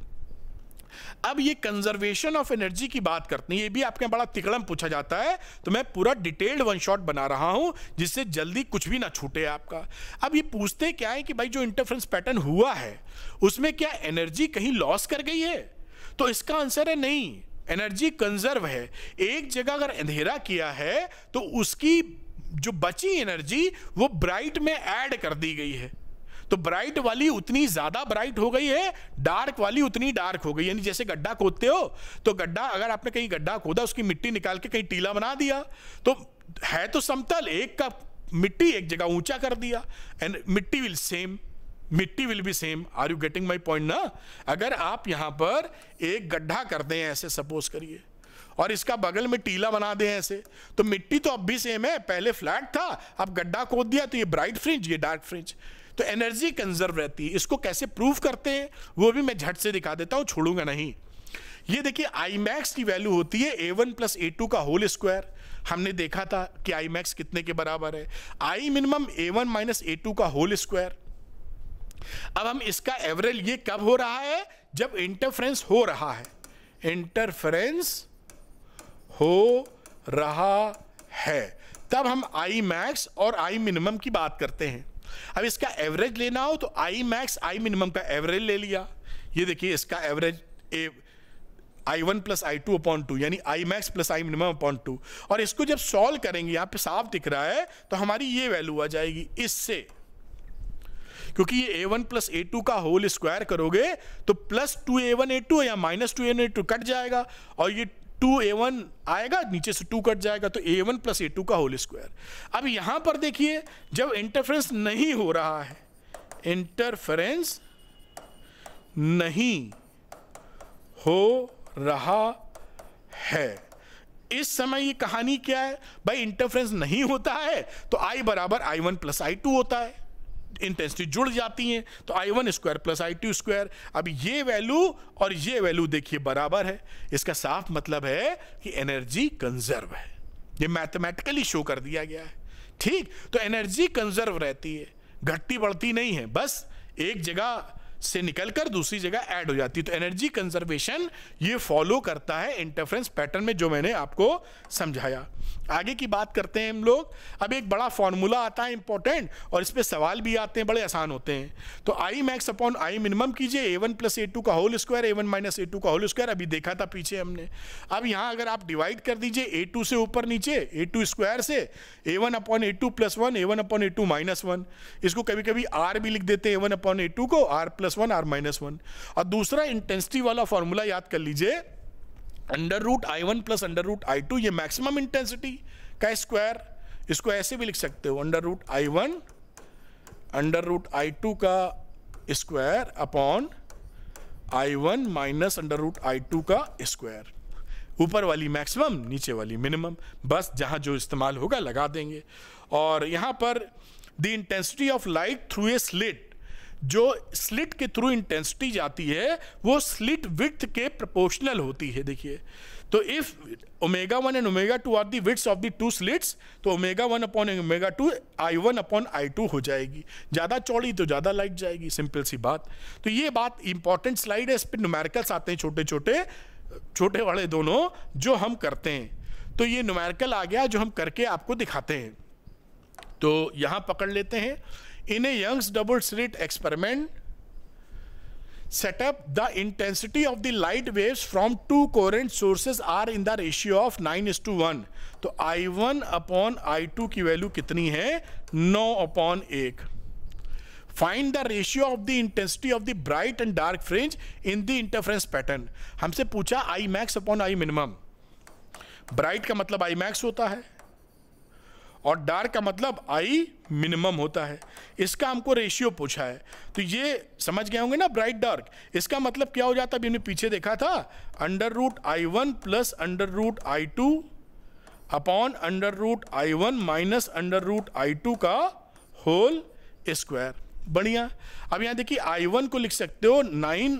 अब ये कंजर्वेशन ऑफ एनर्जी की बात करते हैं ये भी आपके बड़ा तिकड़म पूछा जाता है तो मैं पूरा डिटेल्ड वन शॉट बना रहा हूं जिससे जल्दी कुछ भी ना छूटे आपका अब ये पूछते क्या है कि भाई जो इंटरफ्रेंस पैटर्न हुआ है उसमें क्या एनर्जी कहीं लॉस कर गई है तो इसका आंसर है नहीं एनर्जी कंजर्व है एक जगह अगर अंधेरा किया है तो उसकी जो बची एनर्जी वो ब्राइट में ऐड कर दी गई है तो ब्राइट वाली उतनी ज्यादा ब्राइट हो गई है डार्क वाली उतनी डार्क हो गई यानी जैसे गड्ढा खोदते हो तो गड्ढा अगर आपने कहीं गड्ढा खोदा उसकी मिट्टी निकाल के कहीं टीला बना दिया तो है तो समतल एक का मिट्टी एक जगह ऊंचा कर दिया एंड मिट्टी विल सेम मिट्टी will be same are you getting my point ना अगर आप यहां पर एक गड्ढा कर दें ऐसे सपोज करिए और इसका बगल में टीला बना दें ऐसे तो मिट्टी तो अब भी सेम है पहले फ्लैट था अब गड्ढा खोद दिया तो ये ब्राइट फ्रिज ये डार्क फ्रिज तो एनर्जी कंजर्व रहती है इसको कैसे प्रूव करते हैं वो भी मैं झट से दिखा देता हूँ छोड़ूंगा नहीं ये देखिए आई मैक्स की वैल्यू होती है A one plus A two का होल स्क्वायर हमने देखा था कि आई मैक्स कितने के बराबर है I minimum A one minus A two का होल स्क्वायर अब हम इसका एवरेज ये कब हो रहा है जब इंटरफ्रेंस हो रहा है इंटरफ्रेंस हो रहा है तब हम आई मैक्स और आई मिनिमम की बात करते हैं अब इसका एवरेज लेना हो तो आई मैक्स आई मिनिमम का एवरेज ले लिया ये देखिए इसका average A I one plus I two upon two यानी I max plus I minimum upon two और इसको जब सॉल्व करेंगे यहां पे साफ दिख रहा है तो हमारी ये वैल्यू आ जाएगी इससे क्योंकि ये A one plus A two का होल स्क्वायर करोगे तो plus two A one A two या minus two A one A two cut जाएगा और ये टू ए वन आएगा नीचे से टू कट जाएगा तो A one plus A two का होल स्क्वायर अब यहां पर देखिए जब इंटरफेरेंस नहीं हो रहा है इंटरफेरेंस नहीं हो रहा है इस समय ये कहानी क्या है भाई इंटरफेरेंस नहीं होता है तो आई बराबर I one plus I two होता है इंटेंसिटी जुड़ जाती हैं तो I one square plus I two square अब ये वैल्यू और ये वैल्यू देखिए बराबर है इसका साफ मतलब है कि एनर्जी कंजर्व है ये मैथमेटिकली शो कर दिया गया है ठीक तो एनर्जी कंजर्व रहती है घटती बढ़ती नहीं है बस एक जगह से निकलकर दूसरी जगह ऐड हो जाती है तो एनर्जी कंजर्वेशन ये फॉलो करता है इंटरफ्रेंस पैटर्न में जो मैंने आपको समझाया आगे की बात करते हैं हम लोग अब एक बड़ा फॉर्मूला आता है इंपॉर्टेंट और इस पर सवाल भी आते हैं बड़े आसान होते हैं तो I max upon I minimum कीजिए A one plus A two का whole square A one minus A two का होल स्क्वायर अभी देखा था पीछे हमने अब यहाँ अगर आप डिवाइड कर दीजिए ए टू से ऊपर नीचे ए टू स्क्वायर से A one upon A two plus one A one upon A two minus one इसको कभी कभी आर भी लिख देते हैं A one upon A two को R plus plus one R minus one और दूसरा इंटेंसिटी वाला फॉर्मूला याद कर लीजिए under root I one plus under root I two ये मैक्सिमम इंटेंसिटी का स्क्वायर इसको ऐसे भी लिख सकते हो under root I one under root I two का square upon I one minus under root I two का स्क्वायर ऊपर वाली मैक्सिमम नीचे वाली मिनिमम बस जहां जो इस्तेमाल होगा लगा देंगे और यहां पर the intensity of light through a slit जो स्लिट के थ्रू इंटेंसिटी जाती है वो स्लिट विथ के प्रपोर्शनल होती है देखिए तो if omega one and omega two are the widths of the two slits तो omega one upon omega two I one upon I two हो जाएगी ज़्यादा चौड़ी तो ज़्यादा लाइट जाएगी सिंपल सी बात तो ये बात इंपॉर्टेंट स्लाइड है इस पर नुमेरिकल्स आते हैं छोटे छोटे छोटे वाले दोनों जो हम करते हैं तो ये नुमेरिकल आ गया जो हम करके आपको दिखाते हैं तो यहाँ पकड़ लेते हैं in a Young's double slit experiment setup the intensity of the light waves from two coherent sources are in the ratio of nine is to one तो I one upon I two की वैल्यू कितनी है नौ अपॉन एक find the ratio of the intensity of the bright and dark fringe in the interference pattern हमसे पूछा I max upon I minimum bright का मतलब आई मैक्स होता है और डार का मतलब आई मिनिमम होता है इसका हमको रेशियो पूछा है तो ये समझ गए होंगे ना ब्राइट डार्क इसका मतलब क्या हो जाता अभी हमने पीछे देखा था under root I one plus under root I two upon under root I one minus under root I two का होल स्क्वायर बढ़िया अब यहाँ देखिए आई वन को लिख सकते हो नाइन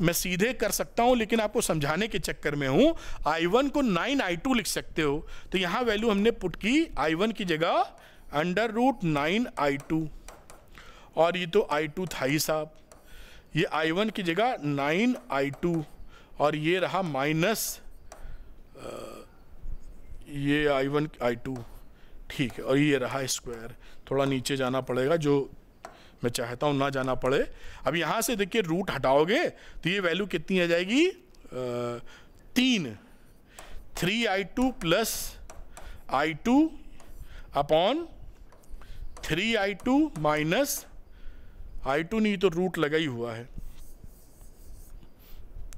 मैं सीधे कर सकता हूं लेकिन आपको समझाने के चक्कर में हूं आई वन को नाइन आई टू लिख सकते हो तो यहां वैल्यू हमने पुट की आई वन की जगह under root nine I two और ये तो आई टू था ही साहब ये आई वन की जगह नाइन आई टू और ये रहा माइनस ये आई वन आई टू ठीक है और ये रहा स्क्वायर थोड़ा नीचे जाना पड़ेगा जो मैं चाहता हूँ ना जाना पड़े अब यहाँ से देखिए रूट हटाओगे तो ये वैल्यू कितनी आ जाएगी आ, तीन three I two plus I two upon three I two minus I two नहीं तो रूट लगा ही हुआ है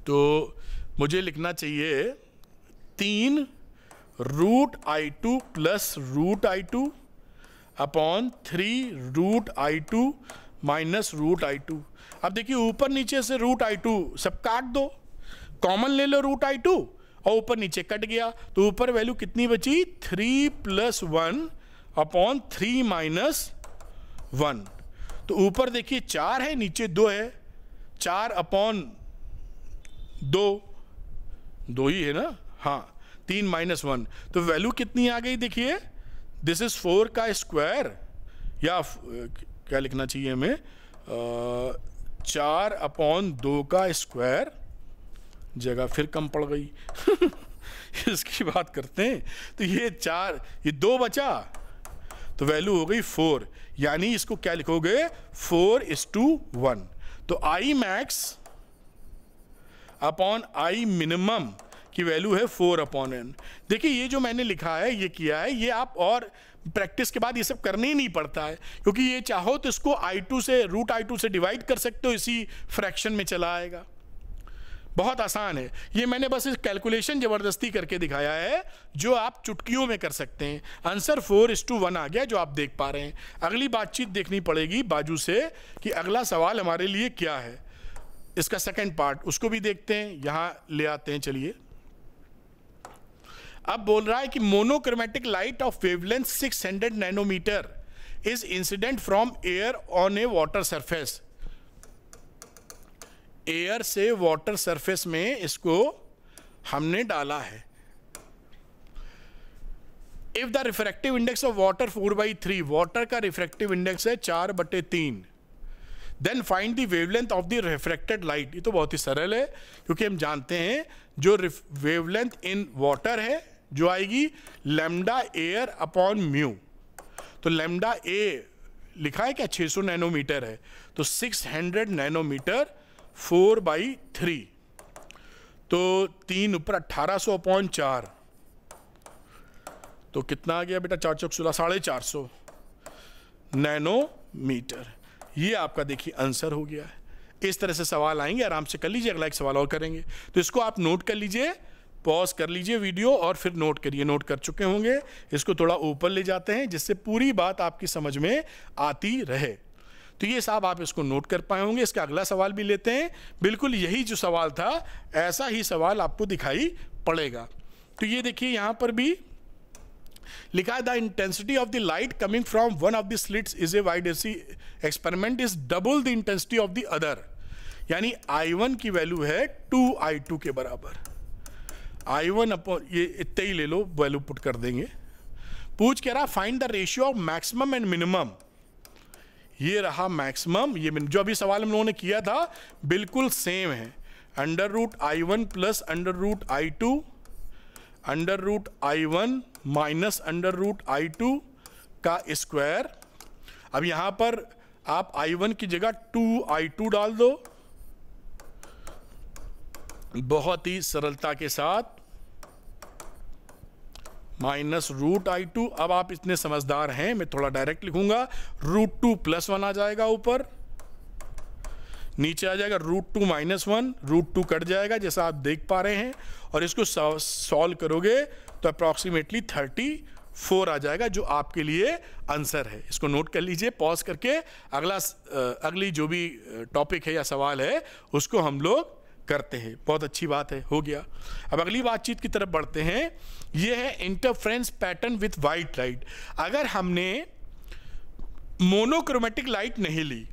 तो मुझे लिखना चाहिए तीन root I two plus root I two upon three root I two minus root I two अब देखिए ऊपर नीचे से रूट आई टू सब काट दो कॉमन ले लो रूट आई टू और ऊपर नीचे कट गया तो ऊपर वैल्यू कितनी बची three plus one upon three minus one तो ऊपर देखिए चार है नीचे दो है चार अपॉन दो दो ही है ना हाँ तीन माइनस वन तो वैल्यू कितनी आ गई देखिए दिस इज़ फोर का स्क्वायर या uh, क्या लिखना चाहिए हमें uh, चार अपॉन दो का स्क्वायर जगह फिर कम पड़ गई इसकी बात करते हैं तो ये चार ये दो बचा तो वैल्यू हो गई फोर यानी इसको क्या लिखोगे फोर इज टू वन तो I max upon I minimum की वैल्यू है फोर अपॉन एन देखिए ये जो मैंने लिखा है ये किया है ये आप और प्रैक्टिस के बाद ये सब करने ही नहीं पड़ता है क्योंकि ये चाहो तो इसको आई टू से रूट आई टू से डिवाइड कर सकते हो इसी फ्रैक्शन में चला आएगा बहुत आसान है ये मैंने बस इस कैलकुलेशन ज़बरदस्ती करके दिखाया है जो आप चुटकियों में कर सकते हैं answer four is two one आ गया जो आप देख पा रहे हैं अगली बातचीत देखनी पड़ेगी बाजू से कि अगला सवाल हमारे लिए क्या है इसका सेकंड पार्ट उसको भी देखते हैं यहाँ ले आते हैं चलिए अब बोल रहा है कि monochromatic light of wavelength 600 nanometre is incident from air on a water surface air से वाटर सरफेस में इसको हमने डाला है if the refractive index of water four by three water का रिफ्रैक्टिव इंडेक्स है चार बटे तीन then find the wavelength of the refracted light ये तो बहुत ही सरल है क्योंकि हम जानते हैं जो वेवलेंथ इन वाटर है जो आएगी लेमडा एयर अपॉन म्यू तो लेमडा ए लिखा है क्या 600 नैनोमीटर है तो 600 नैनोमीटर फोर बाई थ्री तो तीन ऊपर अट्ठारह सौ अपॉन चार तो कितना आ गया बेटा चार चौक सोलह साढ़े चार सौ नैनोमीटर ये आपका देखिए आंसर हो गया है इस तरह से सवाल आएंगे आराम से कर लीजिए अगला एक सवाल और करेंगे तो इसको आप नोट कर लीजिए पॉज कर लीजिए वीडियो और फिर नोट करिए नोट कर चुके होंगे इसको थोड़ा ऊपर ले जाते हैं जिससे पूरी बात आपकी समझ में आती रहे तो ये साहब आप इसको नोट कर पाए होंगे इसका अगला सवाल भी लेते हैं बिल्कुल यही जो सवाल था ऐसा ही सवाल आपको दिखाई पड़ेगा तो ये देखिए यहाँ पर भी लिखा है the intensity of the light coming from one of the slits is a wide AC experiment is double the intensity of the other यानी आई वन की वैल्यू है टू आई टू के बराबर आई वन अपॉन ये इतने ही ले लो वैल्यू पुट कर देंगे पूछ कह रहा find the ratio of maximum and minimum ये रहा मैक्सिमम ये जो अभी सवाल हम लोगों ने किया था बिल्कुल सेम है under root I one plus under root I two under root I one minus under root I two का स्क्वायर अब यहाँ पर आप आई वन की जगह टू आई टू डाल दो बहुत ही सरलता के साथ माइनस रूट आई टू अब आप इतने समझदार हैं मैं थोड़ा डायरेक्ट लिखूंगा रूट टू प्लस वन आ जाएगा ऊपर नीचे आ जाएगा root two minus one root two cut जाएगा जैसा आप देख पा रहे हैं और इसको सॉल्व करोगे तो अप्रॉक्सीमेटली थर्टी फोर आ जाएगा जो आपके लिए आंसर है इसको नोट कर लीजिए पॉज करके अगला अगली जो भी टॉपिक है या सवाल है उसको हम लोग करते हैं बहुत अच्छी बात है हो गया अब अगली बातचीत की तरफ बढ़ते हैं ये है interference pattern with white light अगर हमने मोनोक्रोमेटिक लाइट नहीं ली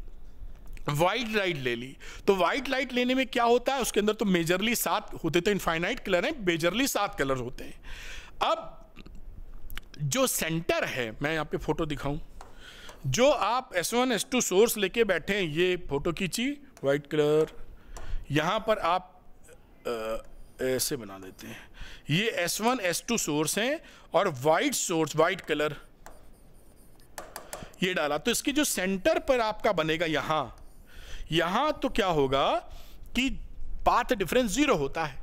वाइट लाइट ले ली तो वाइट लाइट लेने में क्या होता है उसके अंदर तो मेजरली सात होते तो इनफाइनाइट कलर हैं मेजरली सात कलर होते हैं अब जो सेंटर है मैं यहाँ पे फोटो दिखाऊं जो आप S1 S2 सोर्स लेके बैठे हैं ये फोटो खींची वाइट कलर यहाँ पर आप ऐसे बना देते हैं ये S1, S2 सोर्स हैं और वाइट सोर्स वाइट कलर ये डाला तो इसकी जो सेंटर पर आपका बनेगा यहाँ यहाँ तो क्या होगा कि पाथ डिफरेंस जीरो होता है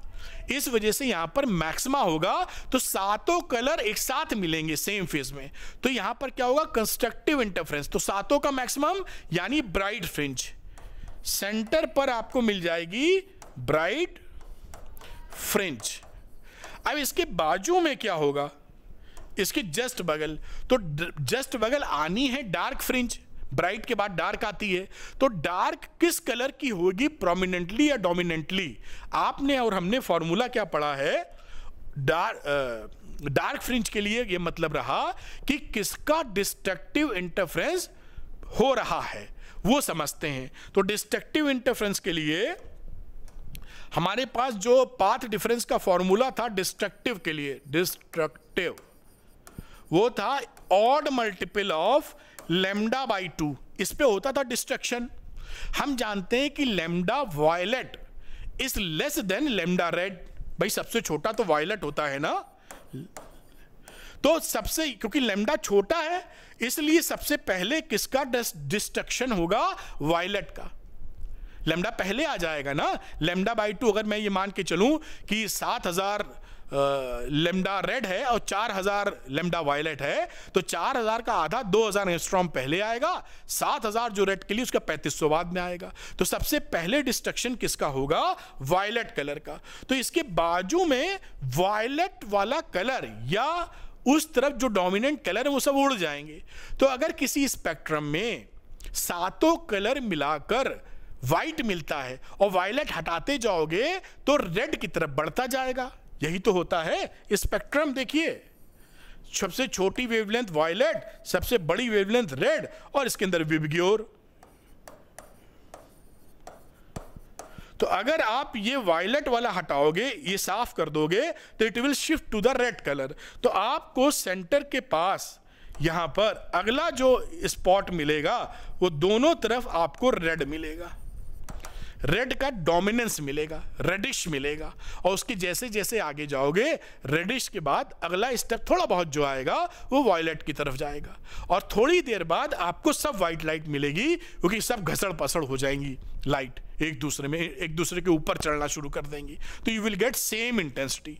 इस वजह से यहां पर मैक्सिमा होगा तो सातों कलर एक साथ मिलेंगे सेम फेज में तो यहां पर क्या होगा कंस्ट्रक्टिव इंटरफ्रेंस तो सातों का मैक्सिमम यानी ब्राइट फ्रिंज सेंटर पर आपको मिल जाएगी ब्राइट फ्रिंज अब इसके बाजू में क्या होगा इसके जस्ट बगल तो जस्ट बगल आनी है डार्क फ्रिंज ब्राइट के बाद डार्क आती है तो डार्क किस कलर की होगी प्रोमिनेंटली या डोमिनेंटली आपने और हमने फॉर्मूला क्या पढ़ा है डार्क डार्क फ्रिंज के लिए यह मतलब रहा कि किसका डिस्ट्रक्टिव इंटरफ्रेंस हो रहा है वो समझते हैं तो डिस्ट्रक्टिव इंटरफ्रेंस के लिए हमारे पास जो पाथ डिफरेंस का फॉर्मूला था डिस्ट्रक्टिव के लिए डिस्ट्रक्टिव वो था odd multiple of lambda by two इस पर होता था डिस्ट्रक्शन हम जानते हैं कि lambda violet is less than lambda red भाई सबसे छोटा तो वायलेट होता है ना तो सबसे क्योंकि लेमडा छोटा है इसलिए सबसे पहले किसका डिस्ट्रक्शन होगा वायलेट का लेमडा पहले आ जाएगा ना लेमडा बाई टू अगर मैं ये मान के चलूं कि सात हज़ार लेमडा रेड है और चार हज़ार लेमडा वायलेट है तो चार हज़ार का आधा दो हज़ार एस्ट्रॉम पहले आएगा सात हज़ार जो रेड के लिए उसका पैंतीस सौ बाद में आएगा तो सबसे पहले डिस्ट्रक्शन किसका होगा वायलेट कलर का तो इसके बाजू में वायलेट वाला कलर या उस तरफ जो डोमिनेंट कलर है वो सब उड़ जाएंगे तो अगर किसी स्पेक्ट्रम में सातों कलर मिलाकर वाइट मिलता है और वायलेट हटाते जाओगे तो रेड की तरफ बढ़ता जाएगा यही तो होता है स्पेक्ट्रम देखिए सबसे छोटी वेवलेंथ वायलेट सबसे बड़ी वेवलेंथ रेड और इसके अंदर विबग्योर तो अगर आप ये वायलेट वाला हटाओगे ये साफ कर दोगे तो it will shift to the red colour तो आपको सेंटर के पास यहाँ पर अगला जो स्पॉट मिलेगा वो दोनों तरफ आपको रेड मिलेगा रेड का डोमिनेंस मिलेगा रेडिश मिलेगा और उसके जैसे जैसे आगे जाओगे रेडिश के बाद अगला स्टेप थोड़ा बहुत जो आएगा वो वायलेट की तरफ जाएगा और थोड़ी देर बाद आपको सब वाइट लाइट मिलेगी क्योंकि सब घसड़ पसड़ हो जाएंगी लाइट एक दूसरे में एक दूसरे के ऊपर चढ़ना शुरू कर देंगी तो you will get same intensity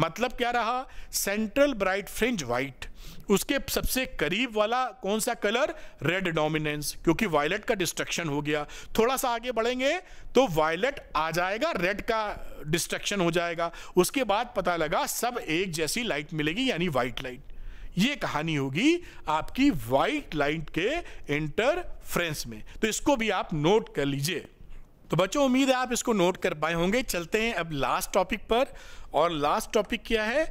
मतलब क्या रहा सेंट्रल ब्राइट फ्रिंज वाइट उसके सबसे करीब वाला कौन सा कलर रेड डोमिनेंस क्योंकि वायलेट का डिस्ट्रक्शन हो गया थोड़ा सा आगे बढ़ेंगे तो वायलेट आ जाएगा रेड का डिस्ट्रक्शन हो जाएगा उसके बाद पता लगा सब एक जैसी लाइट मिलेगी यानी वाइट लाइट ये कहानी होगी आपकी वाइट लाइट के इंटरफ्रेंस में तो इसको भी आप नोट कर लीजिए तो बच्चों उम्मीद है आप इसको नोट कर पाए होंगे चलते हैं अब लास्ट टॉपिक पर और लास्ट टॉपिक क्या है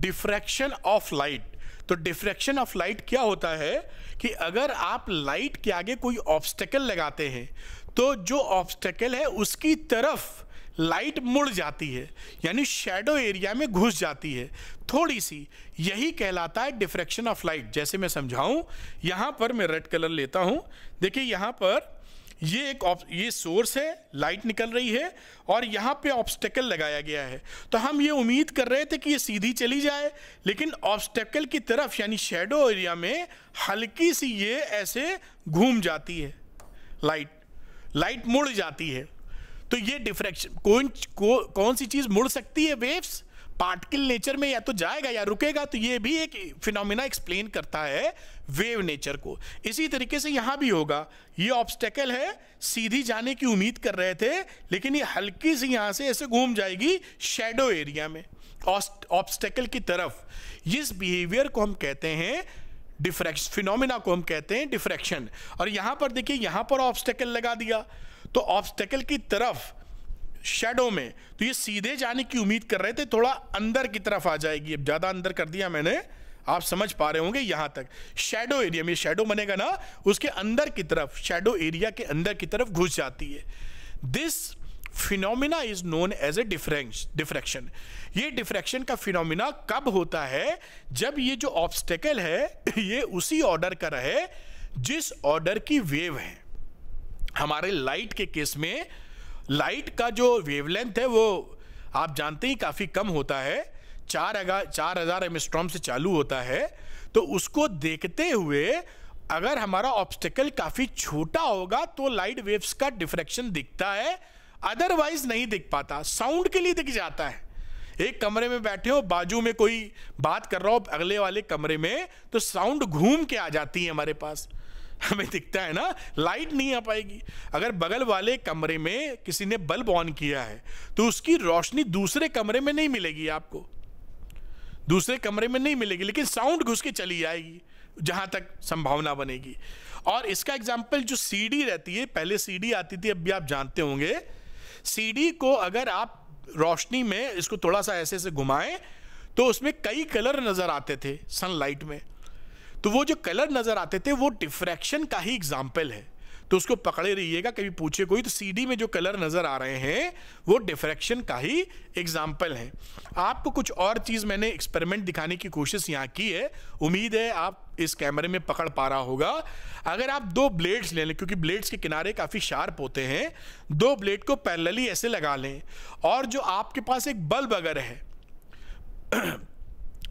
डिफ्रैक्शन ऑफ लाइट तो डिफ्रेक्शन ऑफ लाइट क्या होता है कि अगर आप लाइट के आगे कोई ऑब्स्टेकल लगाते हैं तो जो ऑब्स्टेकल है उसकी तरफ लाइट मुड़ जाती है यानी शेडो एरिया में घुस जाती है थोड़ी सी यही कहलाता है डिफ्रेक्शन ऑफ लाइट जैसे मैं समझाऊं यहाँ पर मैं रेड कलर लेता हूँ देखिए यहाँ पर ये एक ये सोर्स है लाइट निकल रही है और यहाँ पे ऑब्स्टेकल लगाया गया है तो हम ये उम्मीद कर रहे थे कि ये सीधी चली जाए लेकिन ऑब्स्टेकल की तरफ यानी शेडो एरिया में हल्की सी ये ऐसे घूम जाती है लाइट लाइट मुड़ जाती है तो ये डिफ्रैक्शन कौन कौन सी चीज़ मुड़ सकती है वेव्स पार्टिकल नेचर में या तो जाएगा या रुकेगा तो ये भी एक फिनोमिना एक्सप्लेन करता है वेव नेचर को इसी तरीके से यहाँ भी होगा ये ऑब्स्टेकल है सीधी जाने की उम्मीद कर रहे थे लेकिन ये हल्की सी यहाँ से ऐसे घूम जाएगी शेडो एरिया में ऑब्स्टेकल की तरफ इस बिहेवियर को हम कहते हैं डिफ्रैक्शन फिनोमिना को हम कहते हैं डिफ्रैक्शन और यहाँ पर देखिए यहाँ पर ऑब्स्टेकल लगा दिया तो ऑब्स्टेकल की तरफ शेडो में तो ये सीधे जाने की उम्मीद कर रहे थे थोड़ा अंदर की तरफ आ जाएगी अब ज़्यादा अंदर कर दिया मैंने आप समझ पा रहे होंगे यहां तक शेडो एरिया में शेडो बनेगा ना उसके अंदर की तरफ शेडो एरिया के अंदर की तरफ घुस जाती है this phenomena is known as a difference diffraction ये डिफ्रैक्शन का फिनोमिना कब होता है जब ये जो ऑब्स्टेकल है ये उसी ऑर्डर का रहे जिस ऑर्डर की वेव है हमारे लाइट के केस में लाइट का जो वेवलेंथ है वो आप जानते ही काफ़ी कम होता है चार हजार चार हज़ार एमस्ट्रॉम से चालू होता है तो उसको देखते हुए अगर हमारा ऑब्स्टिकल काफ़ी छोटा होगा तो लाइट वेव्स का डिफ्रेक्शन दिखता है अदरवाइज नहीं दिख पाता साउंड के लिए दिख जाता है एक कमरे में बैठे हो बाजू में कोई बात कर रहा हो अगले वाले कमरे में तो साउंड घूम के आ जाती है हमारे पास हमें दिखता है ना लाइट नहीं आ पाएगी अगर बगल वाले कमरे में किसी ने बल्ब ऑन किया है तो उसकी रोशनी दूसरे कमरे में नहीं मिलेगी आपको दूसरे कमरे में नहीं मिलेगी लेकिन साउंड घुस के चली जाएगी जहाँ तक संभावना बनेगी और इसका एग्जाम्पल जो सीडी रहती है पहले सीडी आती थी अब भी आप जानते होंगे सीडी को अगर आप रोशनी में इसको थोड़ा सा ऐसे ऐसे घुमाएं तो उसमें कई कलर नज़र आते थे सनलाइट में तो वो जो कलर नज़र आते थे वो डिफ्रैक्शन का ही एग्जाम्पल है तो उसको पकड़े रहिएगा कभी पूछे कोई तो सीडी में जो कलर नज़र आ रहे हैं वो डिफ्रैक्शन का ही एग्जाम्पल है आपको कुछ और चीज़ मैंने एक्सपेरिमेंट दिखाने की कोशिश यहाँ की है उम्मीद है आप इस कैमरे में पकड़ पा रहा होगा अगर आप दो ब्लेड्स ले लें क्योंकि ब्लेड्स के किनारे काफ़ी शार्प होते हैं दो ब्लेड को पैरलली ऐसे लगा लें और जो आपके पास एक बल्ब अगर है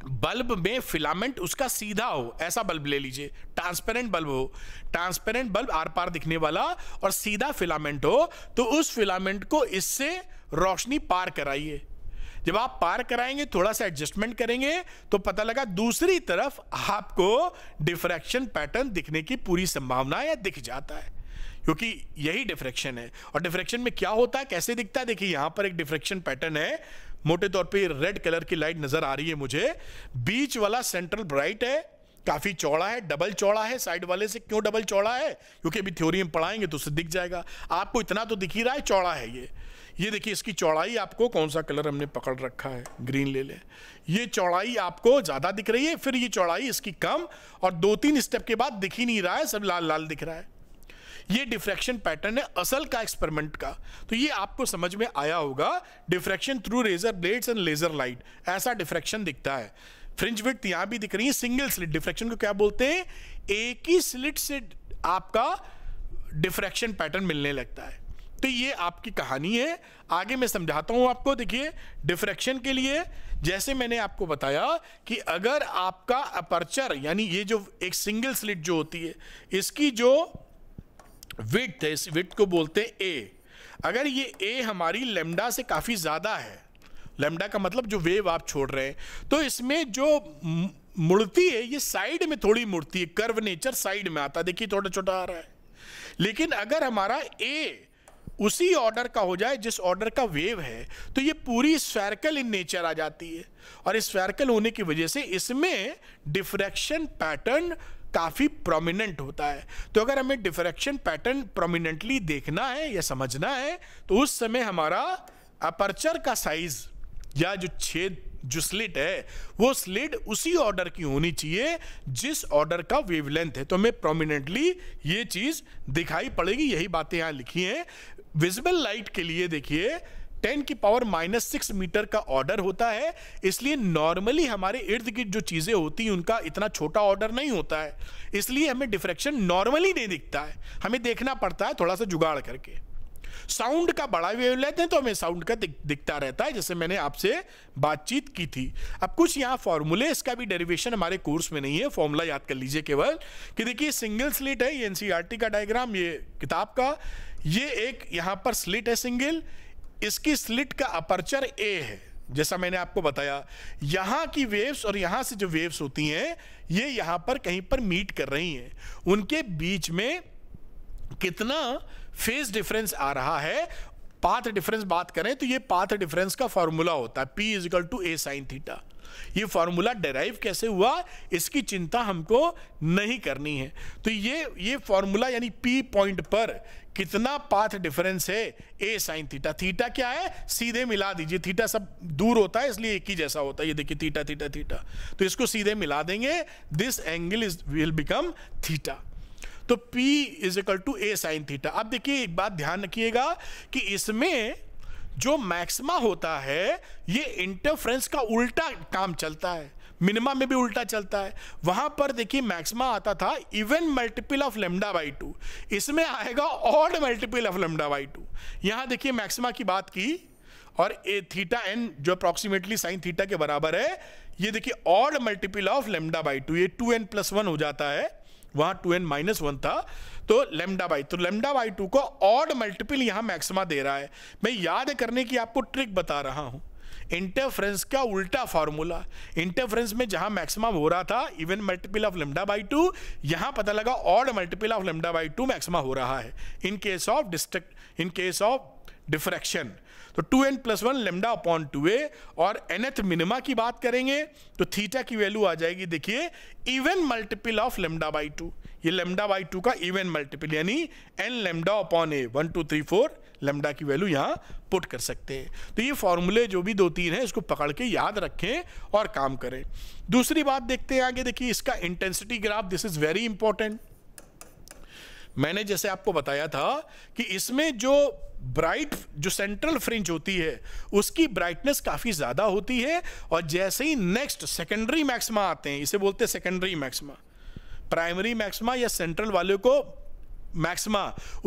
बल्ब में फिलामेंट उसका सीधा हो ऐसा बल्ब ले लीजिए ट्रांसपेरेंट बल्ब हो ट्रांसपेरेंट बल्ब आर पार दिखने वाला और सीधा फिलामेंट हो तो उस फिलामेंट को इससे रोशनी पार कराइए जब आप पार कराएंगे थोड़ा सा एडजस्टमेंट करेंगे तो पता लगा दूसरी तरफ आपको डिफ्रैक्शन पैटर्न दिखने की पूरी संभावना या दिख जाता है क्योंकि यही डिफ्रैक्शन है और डिफ्रैक्शन में क्या होता है कैसे दिखता है देखिए यहां पर एक डिफ्रैक्शन पैटर्न है मोटे तौर पे रेड कलर की लाइट नजर आ रही है मुझे बीच वाला सेंट्रल ब्राइट है काफी चौड़ा है डबल चौड़ा है साइड वाले से क्यों डबल चौड़ा है क्योंकि अभी थ्योरी में पढ़ाएंगे तो उससे दिख जाएगा आपको इतना तो दिख ही रहा है चौड़ा है ये ये देखिए इसकी चौड़ाई आपको कौन सा कलर हमने पकड़ रखा है ग्रीन ले ले ये चौड़ाई आपको ज़्यादा दिख रही है फिर ये चौड़ाई इसकी कम और दो तीन स्टेप के बाद दिख ही नहीं रहा है सब लाल लाल दिख रहा है ये डिफ्रैक्शन पैटर्न है असल का एक्सपेरिमेंट का तो ये आपको समझ में आया होगा diffraction through razor blades and laser light ऐसा डिफ्रैक्शन दिखता है फ्रिंज विट यहाँ भी दिख रही है सिंगल स्लिट डिफ्रैक्शन को क्या बोलते हैं एक ही स्लिट से आपका डिफ्रैक्शन पैटर्न मिलने लगता है तो ये आपकी कहानी है आगे मैं समझाता हूँ आपको देखिए डिफ्रैक्शन के लिए जैसे मैंने आपको बताया कि अगर आपका अपर्चर यानी ये जो एक सिंगल स्लिट जो होती है इसकी जो विथ है इस विथ को बोलते हैं ए अगर ये ए हमारी लेमडा से काफ़ी ज़्यादा है लेमडा का मतलब जो वेव आप छोड़ रहे हैं तो इसमें जो मुड़ती है ये साइड में थोड़ी मुड़ती है कर्व नेचर साइड में आता है देखिए छोटा छोटा आ रहा है लेकिन अगर हमारा ए उसी ऑर्डर का हो जाए जिस ऑर्डर का वेव है तो ये पूरी स्फेरिकल इन नेचर आ जाती है और इस स्फेरिकल होने की वजह से इसमें डिफ्रैक्शन पैटर्न काफ़ी प्रोमिनेंट होता है तो अगर हमें डिफ्रेक्शन पैटर्न प्रोमिनेंटली देखना है या समझना है तो उस समय हमारा अपर्चर का साइज या जो छेद जो स्लिट है वो स्लिट उसी ऑर्डर की होनी चाहिए जिस ऑर्डर का वेवलेंथ है तो हमें प्रोमिनेंटली ये चीज़ दिखाई पड़ेगी यही बातें यहाँ लिखी हैं विजिबल लाइट के लिए देखिए टेन की पावर माइनस सिक्स मीटर का ऑर्डर होता है इसलिए नॉर्मली हमारे इर्द गिर्द जो चीज़ें होती हैं उनका इतना छोटा ऑर्डर नहीं होता है इसलिए हमें डिफ्रेक्शन नॉर्मली नहीं दिखता है हमें देखना पड़ता है थोड़ा सा जुगाड़ करके साउंड का बड़ा वेव लेते हैं तो हमें साउंड का दिख, दिखता रहता है जैसे मैंने आपसे बातचीत की थी अब कुछ यहाँ फॉर्मूले इसका भी डेरिवेशन हमारे कोर्स में नहीं है फॉर्मूला याद कर लीजिए केवल कि देखिए सिंगल स्लिट है ये एन e का डायग्राम ये किताब का ये एक यहाँ पर स्लिट है सिंगल इसकी स्लिट का अपर्चर ए है जैसा मैंने आपको बताया यहां की वेव्स और यहां से जो वेव्स होती हैं ये यहां पर कहीं पर मीट कर रही हैं उनके बीच में कितना फेज डिफरेंस आ रहा है पाथ डिफरेंस बात करें तो ये पाथ डिफरेंस का फॉर्मूला होता है P equal to A sine theta ये फार्मूला डेराइव कैसे हुआ इसकी चिंता हमको नहीं करनी है तो ये ये फार्मूला यानी पी पॉइंट पर कितना पाथ डिफरेंस है ए साइन थीटा थीटा क्या है सीधे मिला दीजिए थीटा सब दूर होता है इसलिए एक ही जैसा होता है ये देखिए थीटा थीटा थीटा तो इसको सीधे मिला देंगे this angle is will become theta तो P is equal to A sine theta अब देखिए एक बात ध्यान रखिएगा कि इसमें जो मैक्सिमा होता है ये इंटरफ्रेंस का उल्टा काम चलता है मिनिमा में भी उल्टा चलता है वहां पर देखिए मैक्सिमा आता था even multiple of lambda by two इसमें आएगा odd multiple of lambda by two यहां देखिए मैक्सिमा की बात की और ए थीटा एन जो अप्रोक्सीमेटली साइन थीटा के बराबर है ये देखिए odd multiple of lambda by two ये टू एन प्लस वन हो जाता है वहां टू एन माइनस वन था तो लेमडा बाई तो लेमडा बाई टू को ऑड मल्टीपल यहाँ मैक्सिमा दे रहा है मैं याद करने की आपको ट्रिक बता रहा हूँ इंटरफ्रेंस का उल्टा फॉर्मूला इंटरफ्रेंस में जहां मैक्सिमम हो रहा था even multiple of lambda by two यहां पता लगा odd multiple of lambda by two maxima हो रहा है in case of district in case of diffraction तो two N plus one lambda upon two A और एनथ मिनिमा की बात करेंगे तो थीटा की वैल्यू आ जाएगी देखिए even multiple of lambda by two ये लेमडा बाई टू का इवन मल्टीपल यानी N lambda upon A one two three four lambda की वैल्यू यहाँ पुट कर सकते हैं तो ये फॉर्मूले जो भी दो तीन हैं इसको पकड़ के याद रखें और काम करें दूसरी बात देखते हैं आगे देखिए इसका intensity graph this is very important मैंने जैसे आपको बताया था कि इसमें जो ब्राइट जो सेंट्रल फ्रिंज होती है उसकी ब्राइटनेस काफ़ी ज़्यादा होती है और जैसे ही नेक्स्ट सेकेंडरी मैक्सिमा आते हैं इसे बोलते हैं सेकेंडरी मैक्सिमा प्राइमरी मैक्सिमा या सेंट्रल वाले को मैक्सिमा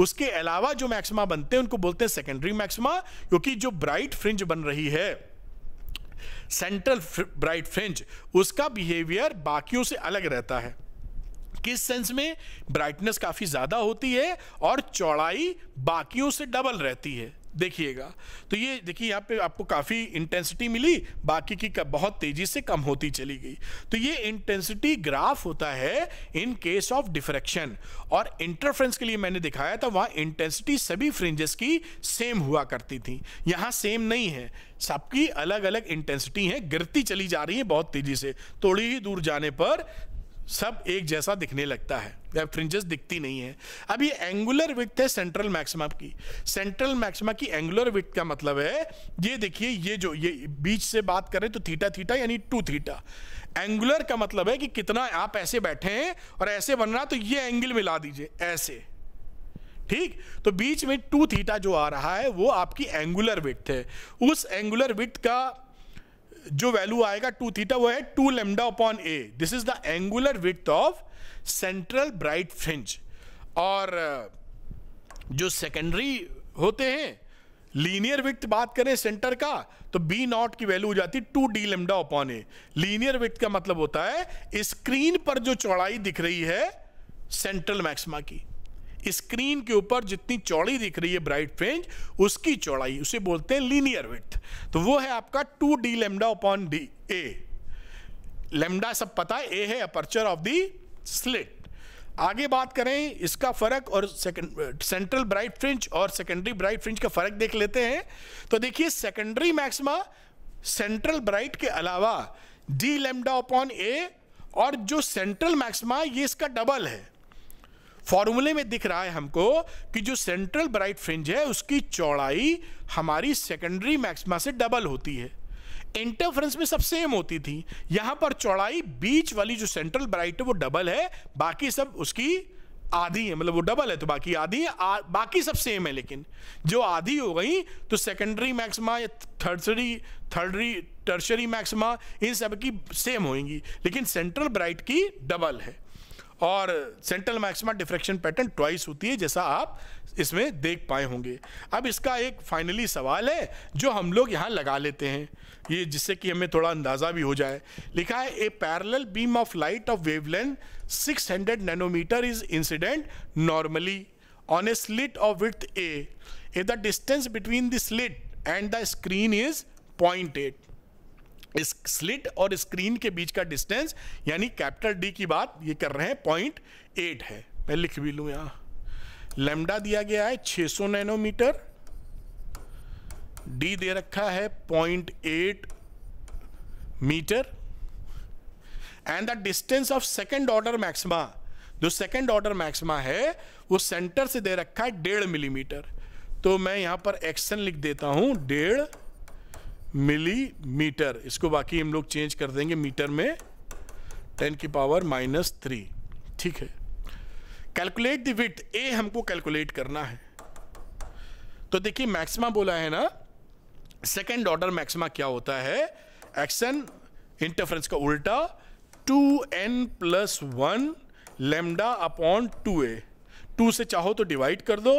उसके अलावा जो मैक्सिमा बनते हैं उनको बोलते हैं सेकेंडरी मैक्सिमा क्योंकि जो ब्राइट फ्रिंज बन रही है सेंट्रल ब्राइट फ्रिंज उसका बिहेवियर बाकियों से अलग रहता है किस सेंस में ब्राइटनेस काफ़ी ज़्यादा होती है और चौड़ाई बाकियों से डबल रहती है देखिएगा तो ये देखिए यहाँ पे आपको काफ़ी इंटेंसिटी मिली बाकी की बहुत तेज़ी से कम होती चली गई तो ये इंटेंसिटी ग्राफ होता है इन केस ऑफ डिफ्रेक्शन और इंटरफ्रेंस के लिए मैंने दिखाया था वहाँ इंटेंसिटी सभी फ्रिंजेस की सेम हुआ करती थी यहाँ सेम नहीं है सबकी अलग अलग इंटेंसिटी है गिरती चली जा रही है बहुत तेज़ी से थोड़ी ही दूर जाने पर सब एक जैसा दिखने लगता है जब फ्रिंजेस दिखती नहीं है अब ये एंगुलर विथ है सेंट्रल मैक्सिमा की सेंट्रल मैक्सिमा की एंगुलर विथ का मतलब है ये देखिए ये जो ये बीच से बात करें तो थीटा थीटा यानी टू थीटा एंगुलर का मतलब है कि कितना आप ऐसे बैठे हैं और ऐसे बन रहा तो ये एंगल मिला दीजिए ऐसे ठीक तो बीच में टू थीटा जो आ रहा है वो आपकी एंगुलर विथ है उस एंगुलर विथ का जो वैल्यू आएगा टू थीटा वो है two lambda upon A this is the angular width of central bright fringe और uh, जो सेकेंडरी होते हैं लीनियर विथ बात करें सेंटर का तो बी नॉट की वैल्यू हो जाती है two D lambda upon A linear width का मतलब होता है स्क्रीन पर जो चौड़ाई दिख रही है सेंट्रल मैक्सिमा की स्क्रीन के ऊपर जितनी चौड़ी दिख रही है ब्राइट फ्रेंज उसकी चौड़ाई उसे बोलते हैं लीनियर विथ तो वो है आपका two D lambda upon D A lambda सब पता है ए है अपर्चर ऑफ दी स्लिट आगे बात करें इसका फर्क और सेकेंड सेंट्रल ब्राइट फ्रिंज और सेकेंडरी ब्राइट फ्रिंज का फर्क देख लेते हैं तो देखिए सेकेंडरी मैक्सिमा सेंट्रल ब्राइट के अलावा डी लेमडा अपॉन ए और जो सेंट्रल मैक्सिमा ये इसका डबल है फॉर्मूले में दिख रहा है हमको कि जो सेंट्रल ब्राइट फ्रिंज है उसकी चौड़ाई हमारी सेकेंडरी मैक्सिमा से डबल होती है इंटरफ्रेंस में सब सेम होती थी यहां पर चौड़ाई बीच वाली जो सेंट्रल ब्राइट है वो डबल है बाकी सब उसकी आधी है मतलब वो डबल है तो बाकी आधी है आ, बाकी सब सेम है लेकिन जो आधी हो गई तो सेकेंडरी मैक्सिमा या थर्सरी थर्डरी टर्शरी मैक्सिमा इन सब की सेम होएंगी लेकिन सेंट्रल ब्राइट की डबल है और central maxima diffraction pattern twice होती है जैसा आप इसमें देख पाए होंगे अब इसका एक फाइनली सवाल है जो हम लोग यहाँ लगा लेते हैं ये जिससे कि हमें थोड़ा अंदाज़ा भी हो जाए लिखा है a parallel beam of light of wavelength 600 nanometre is incident normally on a slit of width a the distance between the slit and the screen is point eight इस स्लिट और स्क्रीन के बीच का डिस्टेंस यानी कैपिटल डी की बात ये कर रहे हैं पॉइंट एट है मैं लिख भी लू यहां लेमडा दिया गया है 600 नैनोमीटर डी दे रखा है point eight metre and the distance of second order maxima जो सेकेंड ऑर्डर मैक्सिमा है वो सेंटर से दे रखा है डेढ़ मिलीमीटर तो मैं यहां पर एक्शन लिख देता हूं डेढ़ मिलीमीटर इसको बाकी हम लोग चेंज कर देंगे मीटर में टेन की पावर माइनस थ्री ठीक है कैलकुलेट दिट ए हमको कैलकुलेट करना है तो देखिए मैक्सिमा बोला है ना सेकेंड ऑर्डर मैक्सिमा क्या होता है एक्शन इंटरफ्रेंस का उल्टा two N plus one lambda upon two A two से चाहो तो डिवाइड कर दो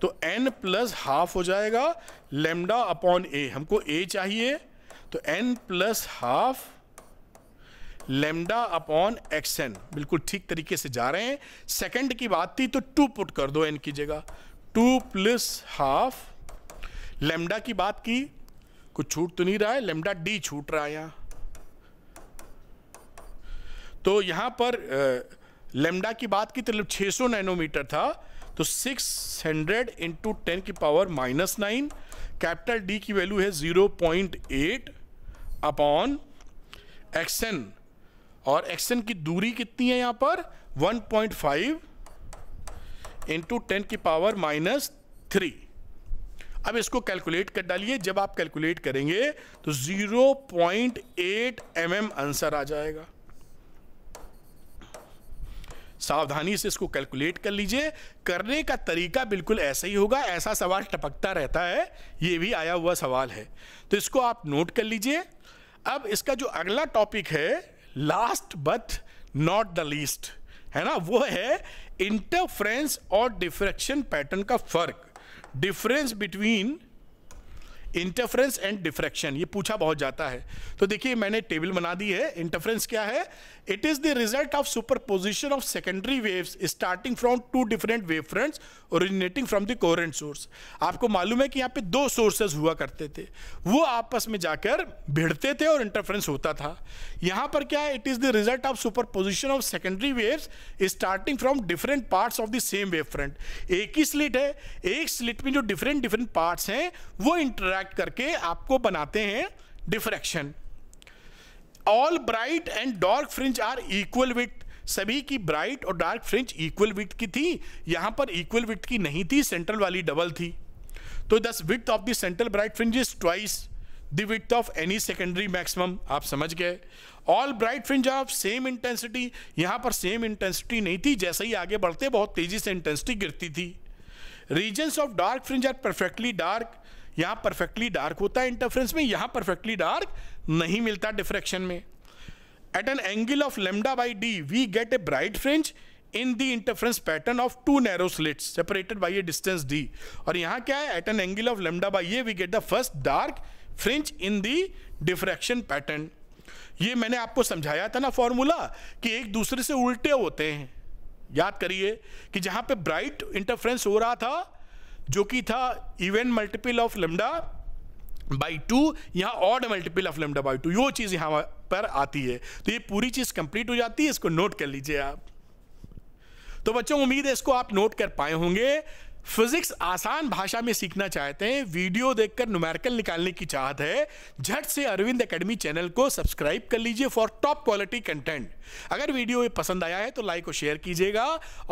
तो एन प्लस हाफ हो जाएगा लेमडा अपॉन ए हमको ए चाहिए तो N plus half lambda upon X N बिल्कुल ठीक तरीके से जा रहे हैं सेकंड की बात थी तो टू पुट कर दो एन की जगह टू प्लस हाफ लेमडा की बात की कुछ छूट तो नहीं रहा है लेमडा डी छूट रहा है यहां तो यहां पर लेमडा की बात की तो छह सौ नैनोमीटर था तो 600 हंड्रेड इंटू टेन की power minus nine capital D की वैल्यू है 0.8 अपॉन एक्सएन और एक्सएन की दूरी कितनी है यहाँ पर 1.5 पॉइंट फाइव इंटू टेन की पावर माइनस थ्री अब इसको कैलकुलेट कर डालिए जब आप कैलकुलेट करेंगे तो 0.8 पॉइंट mm आंसर आ जाएगा सावधानी से इसको कैलकुलेट कर लीजिए करने का तरीका बिल्कुल ऐसा ही होगा ऐसा सवाल टपकता रहता है ये भी आया हुआ सवाल है तो इसको आप नोट कर लीजिए अब इसका जो अगला टॉपिक है last but not the least है ना वो है इंटरफ्रेंस और डिफ्रेक्शन पैटर्न का फर्क difference between interference and diffraction ये पूछा बहुत जाता है तो देखिए मैंने टेबल बना दी है इंटरफ्रेंस क्या है it is the result of superposition of secondary waves starting from two different wave fronts originating from the coherent source आपको मालूम है कि यहाँ पे दो सोर्सेज हुआ करते थे वो आपस में जाकर भिड़ते थे और इंटरफ्रेंस होता था यहाँ पर क्या है it is the result of superposition of secondary waves starting from different parts of the same wave front एक ही स्लिट है एक स्लिट में जो डिफरेंट डिफरेंट पार्ट्स हैं वो इंटरेक्ट इंटरैक्ट करके आपको बनाते हैं diffraction all bright and dark fringe are equal width सभी की ब्राइट और डार्क फ्रिंज इक्वल विथ की थी यहां पर इक्वल विथ की नहीं थी सेंट्रल वाली डबल थी तो this width of the central bright fringe is twice the width of any secondary maximum आप समझ गए all bright fringe of same intensity यहां पर सेम इंटेंसिटी नहीं थी जैसे ही आगे बढ़ते बहुत तेजी से इंटेंसिटी गिरती थी regions of dark fringe are perfectly dark यहां परफेक्टली डार्क होता है इंटरफ्रेंस में यहां परफेक्टली डार्क नहीं मिलता डिफ्रेक्शन में at an angle of lambda by D we get a bright fringe in the interference pattern of two narrow slits separated by a distance D और यहाँ क्या है at an angle of lambda by A we get the first dark fringe in the diffraction pattern ये मैंने आपको समझाया था ना फॉर्मूला कि एक दूसरे से उल्टे होते हैं याद करिए कि जहाँ पे ब्राइट इंटरफ्रेंस हो रहा था जो कि था even multiple of lambda by two यहाँ odd multiple of lambda by two यो चीज़ यहाँ पर आती है तो ये पूरी चीज़ कंप्लीट हो जाती है इसको नोट कर लीजिए आप तो बच्चों उम्मीद है इसको आप नोट कर पाए होंगे फिजिक्स आसान भाषा में सीखना चाहते हैं वीडियो देखकर न्यूमेरिकल निकालने की चाहत है झट से अरविंद एकेडमी चैनल को सब्सक्राइब कर लीजिए फॉर टॉप क्वालिटी कंटेंट अगर वीडियो ये पसंद आया है तो लाइक और शेयर कीजिएगा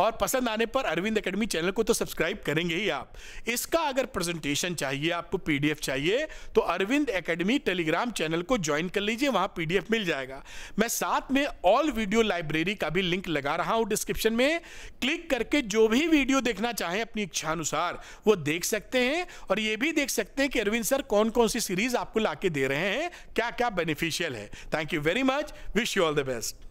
और पसंद आने पर अरविंद एकेडमी चैनल को तो सब्सक्राइब करेंगे ही आप इसका अगर प्रेजेंटेशन चाहिए आपको पीडीएफ चाहिए तो अरविंद एकेडमी टेलीग्राम चैनल को ज्वाइन कर लीजिए वहां पीडीएफ मिल जाएगा मैं साथ में ऑल वीडियो लाइब्रेरी का भी लिंक लगा रहा हूं डिस्क्रिप्शन में क्लिक करके जो भी वीडियो देखना चाहें अपनी अनुसार वो देख सकते हैं और ये भी देख सकते हैं कि अरविंद सर कौन कौन सी सीरीज आपको लाके दे रहे हैं क्या क्या बेनिफिशियल है thank you very much wish you all the best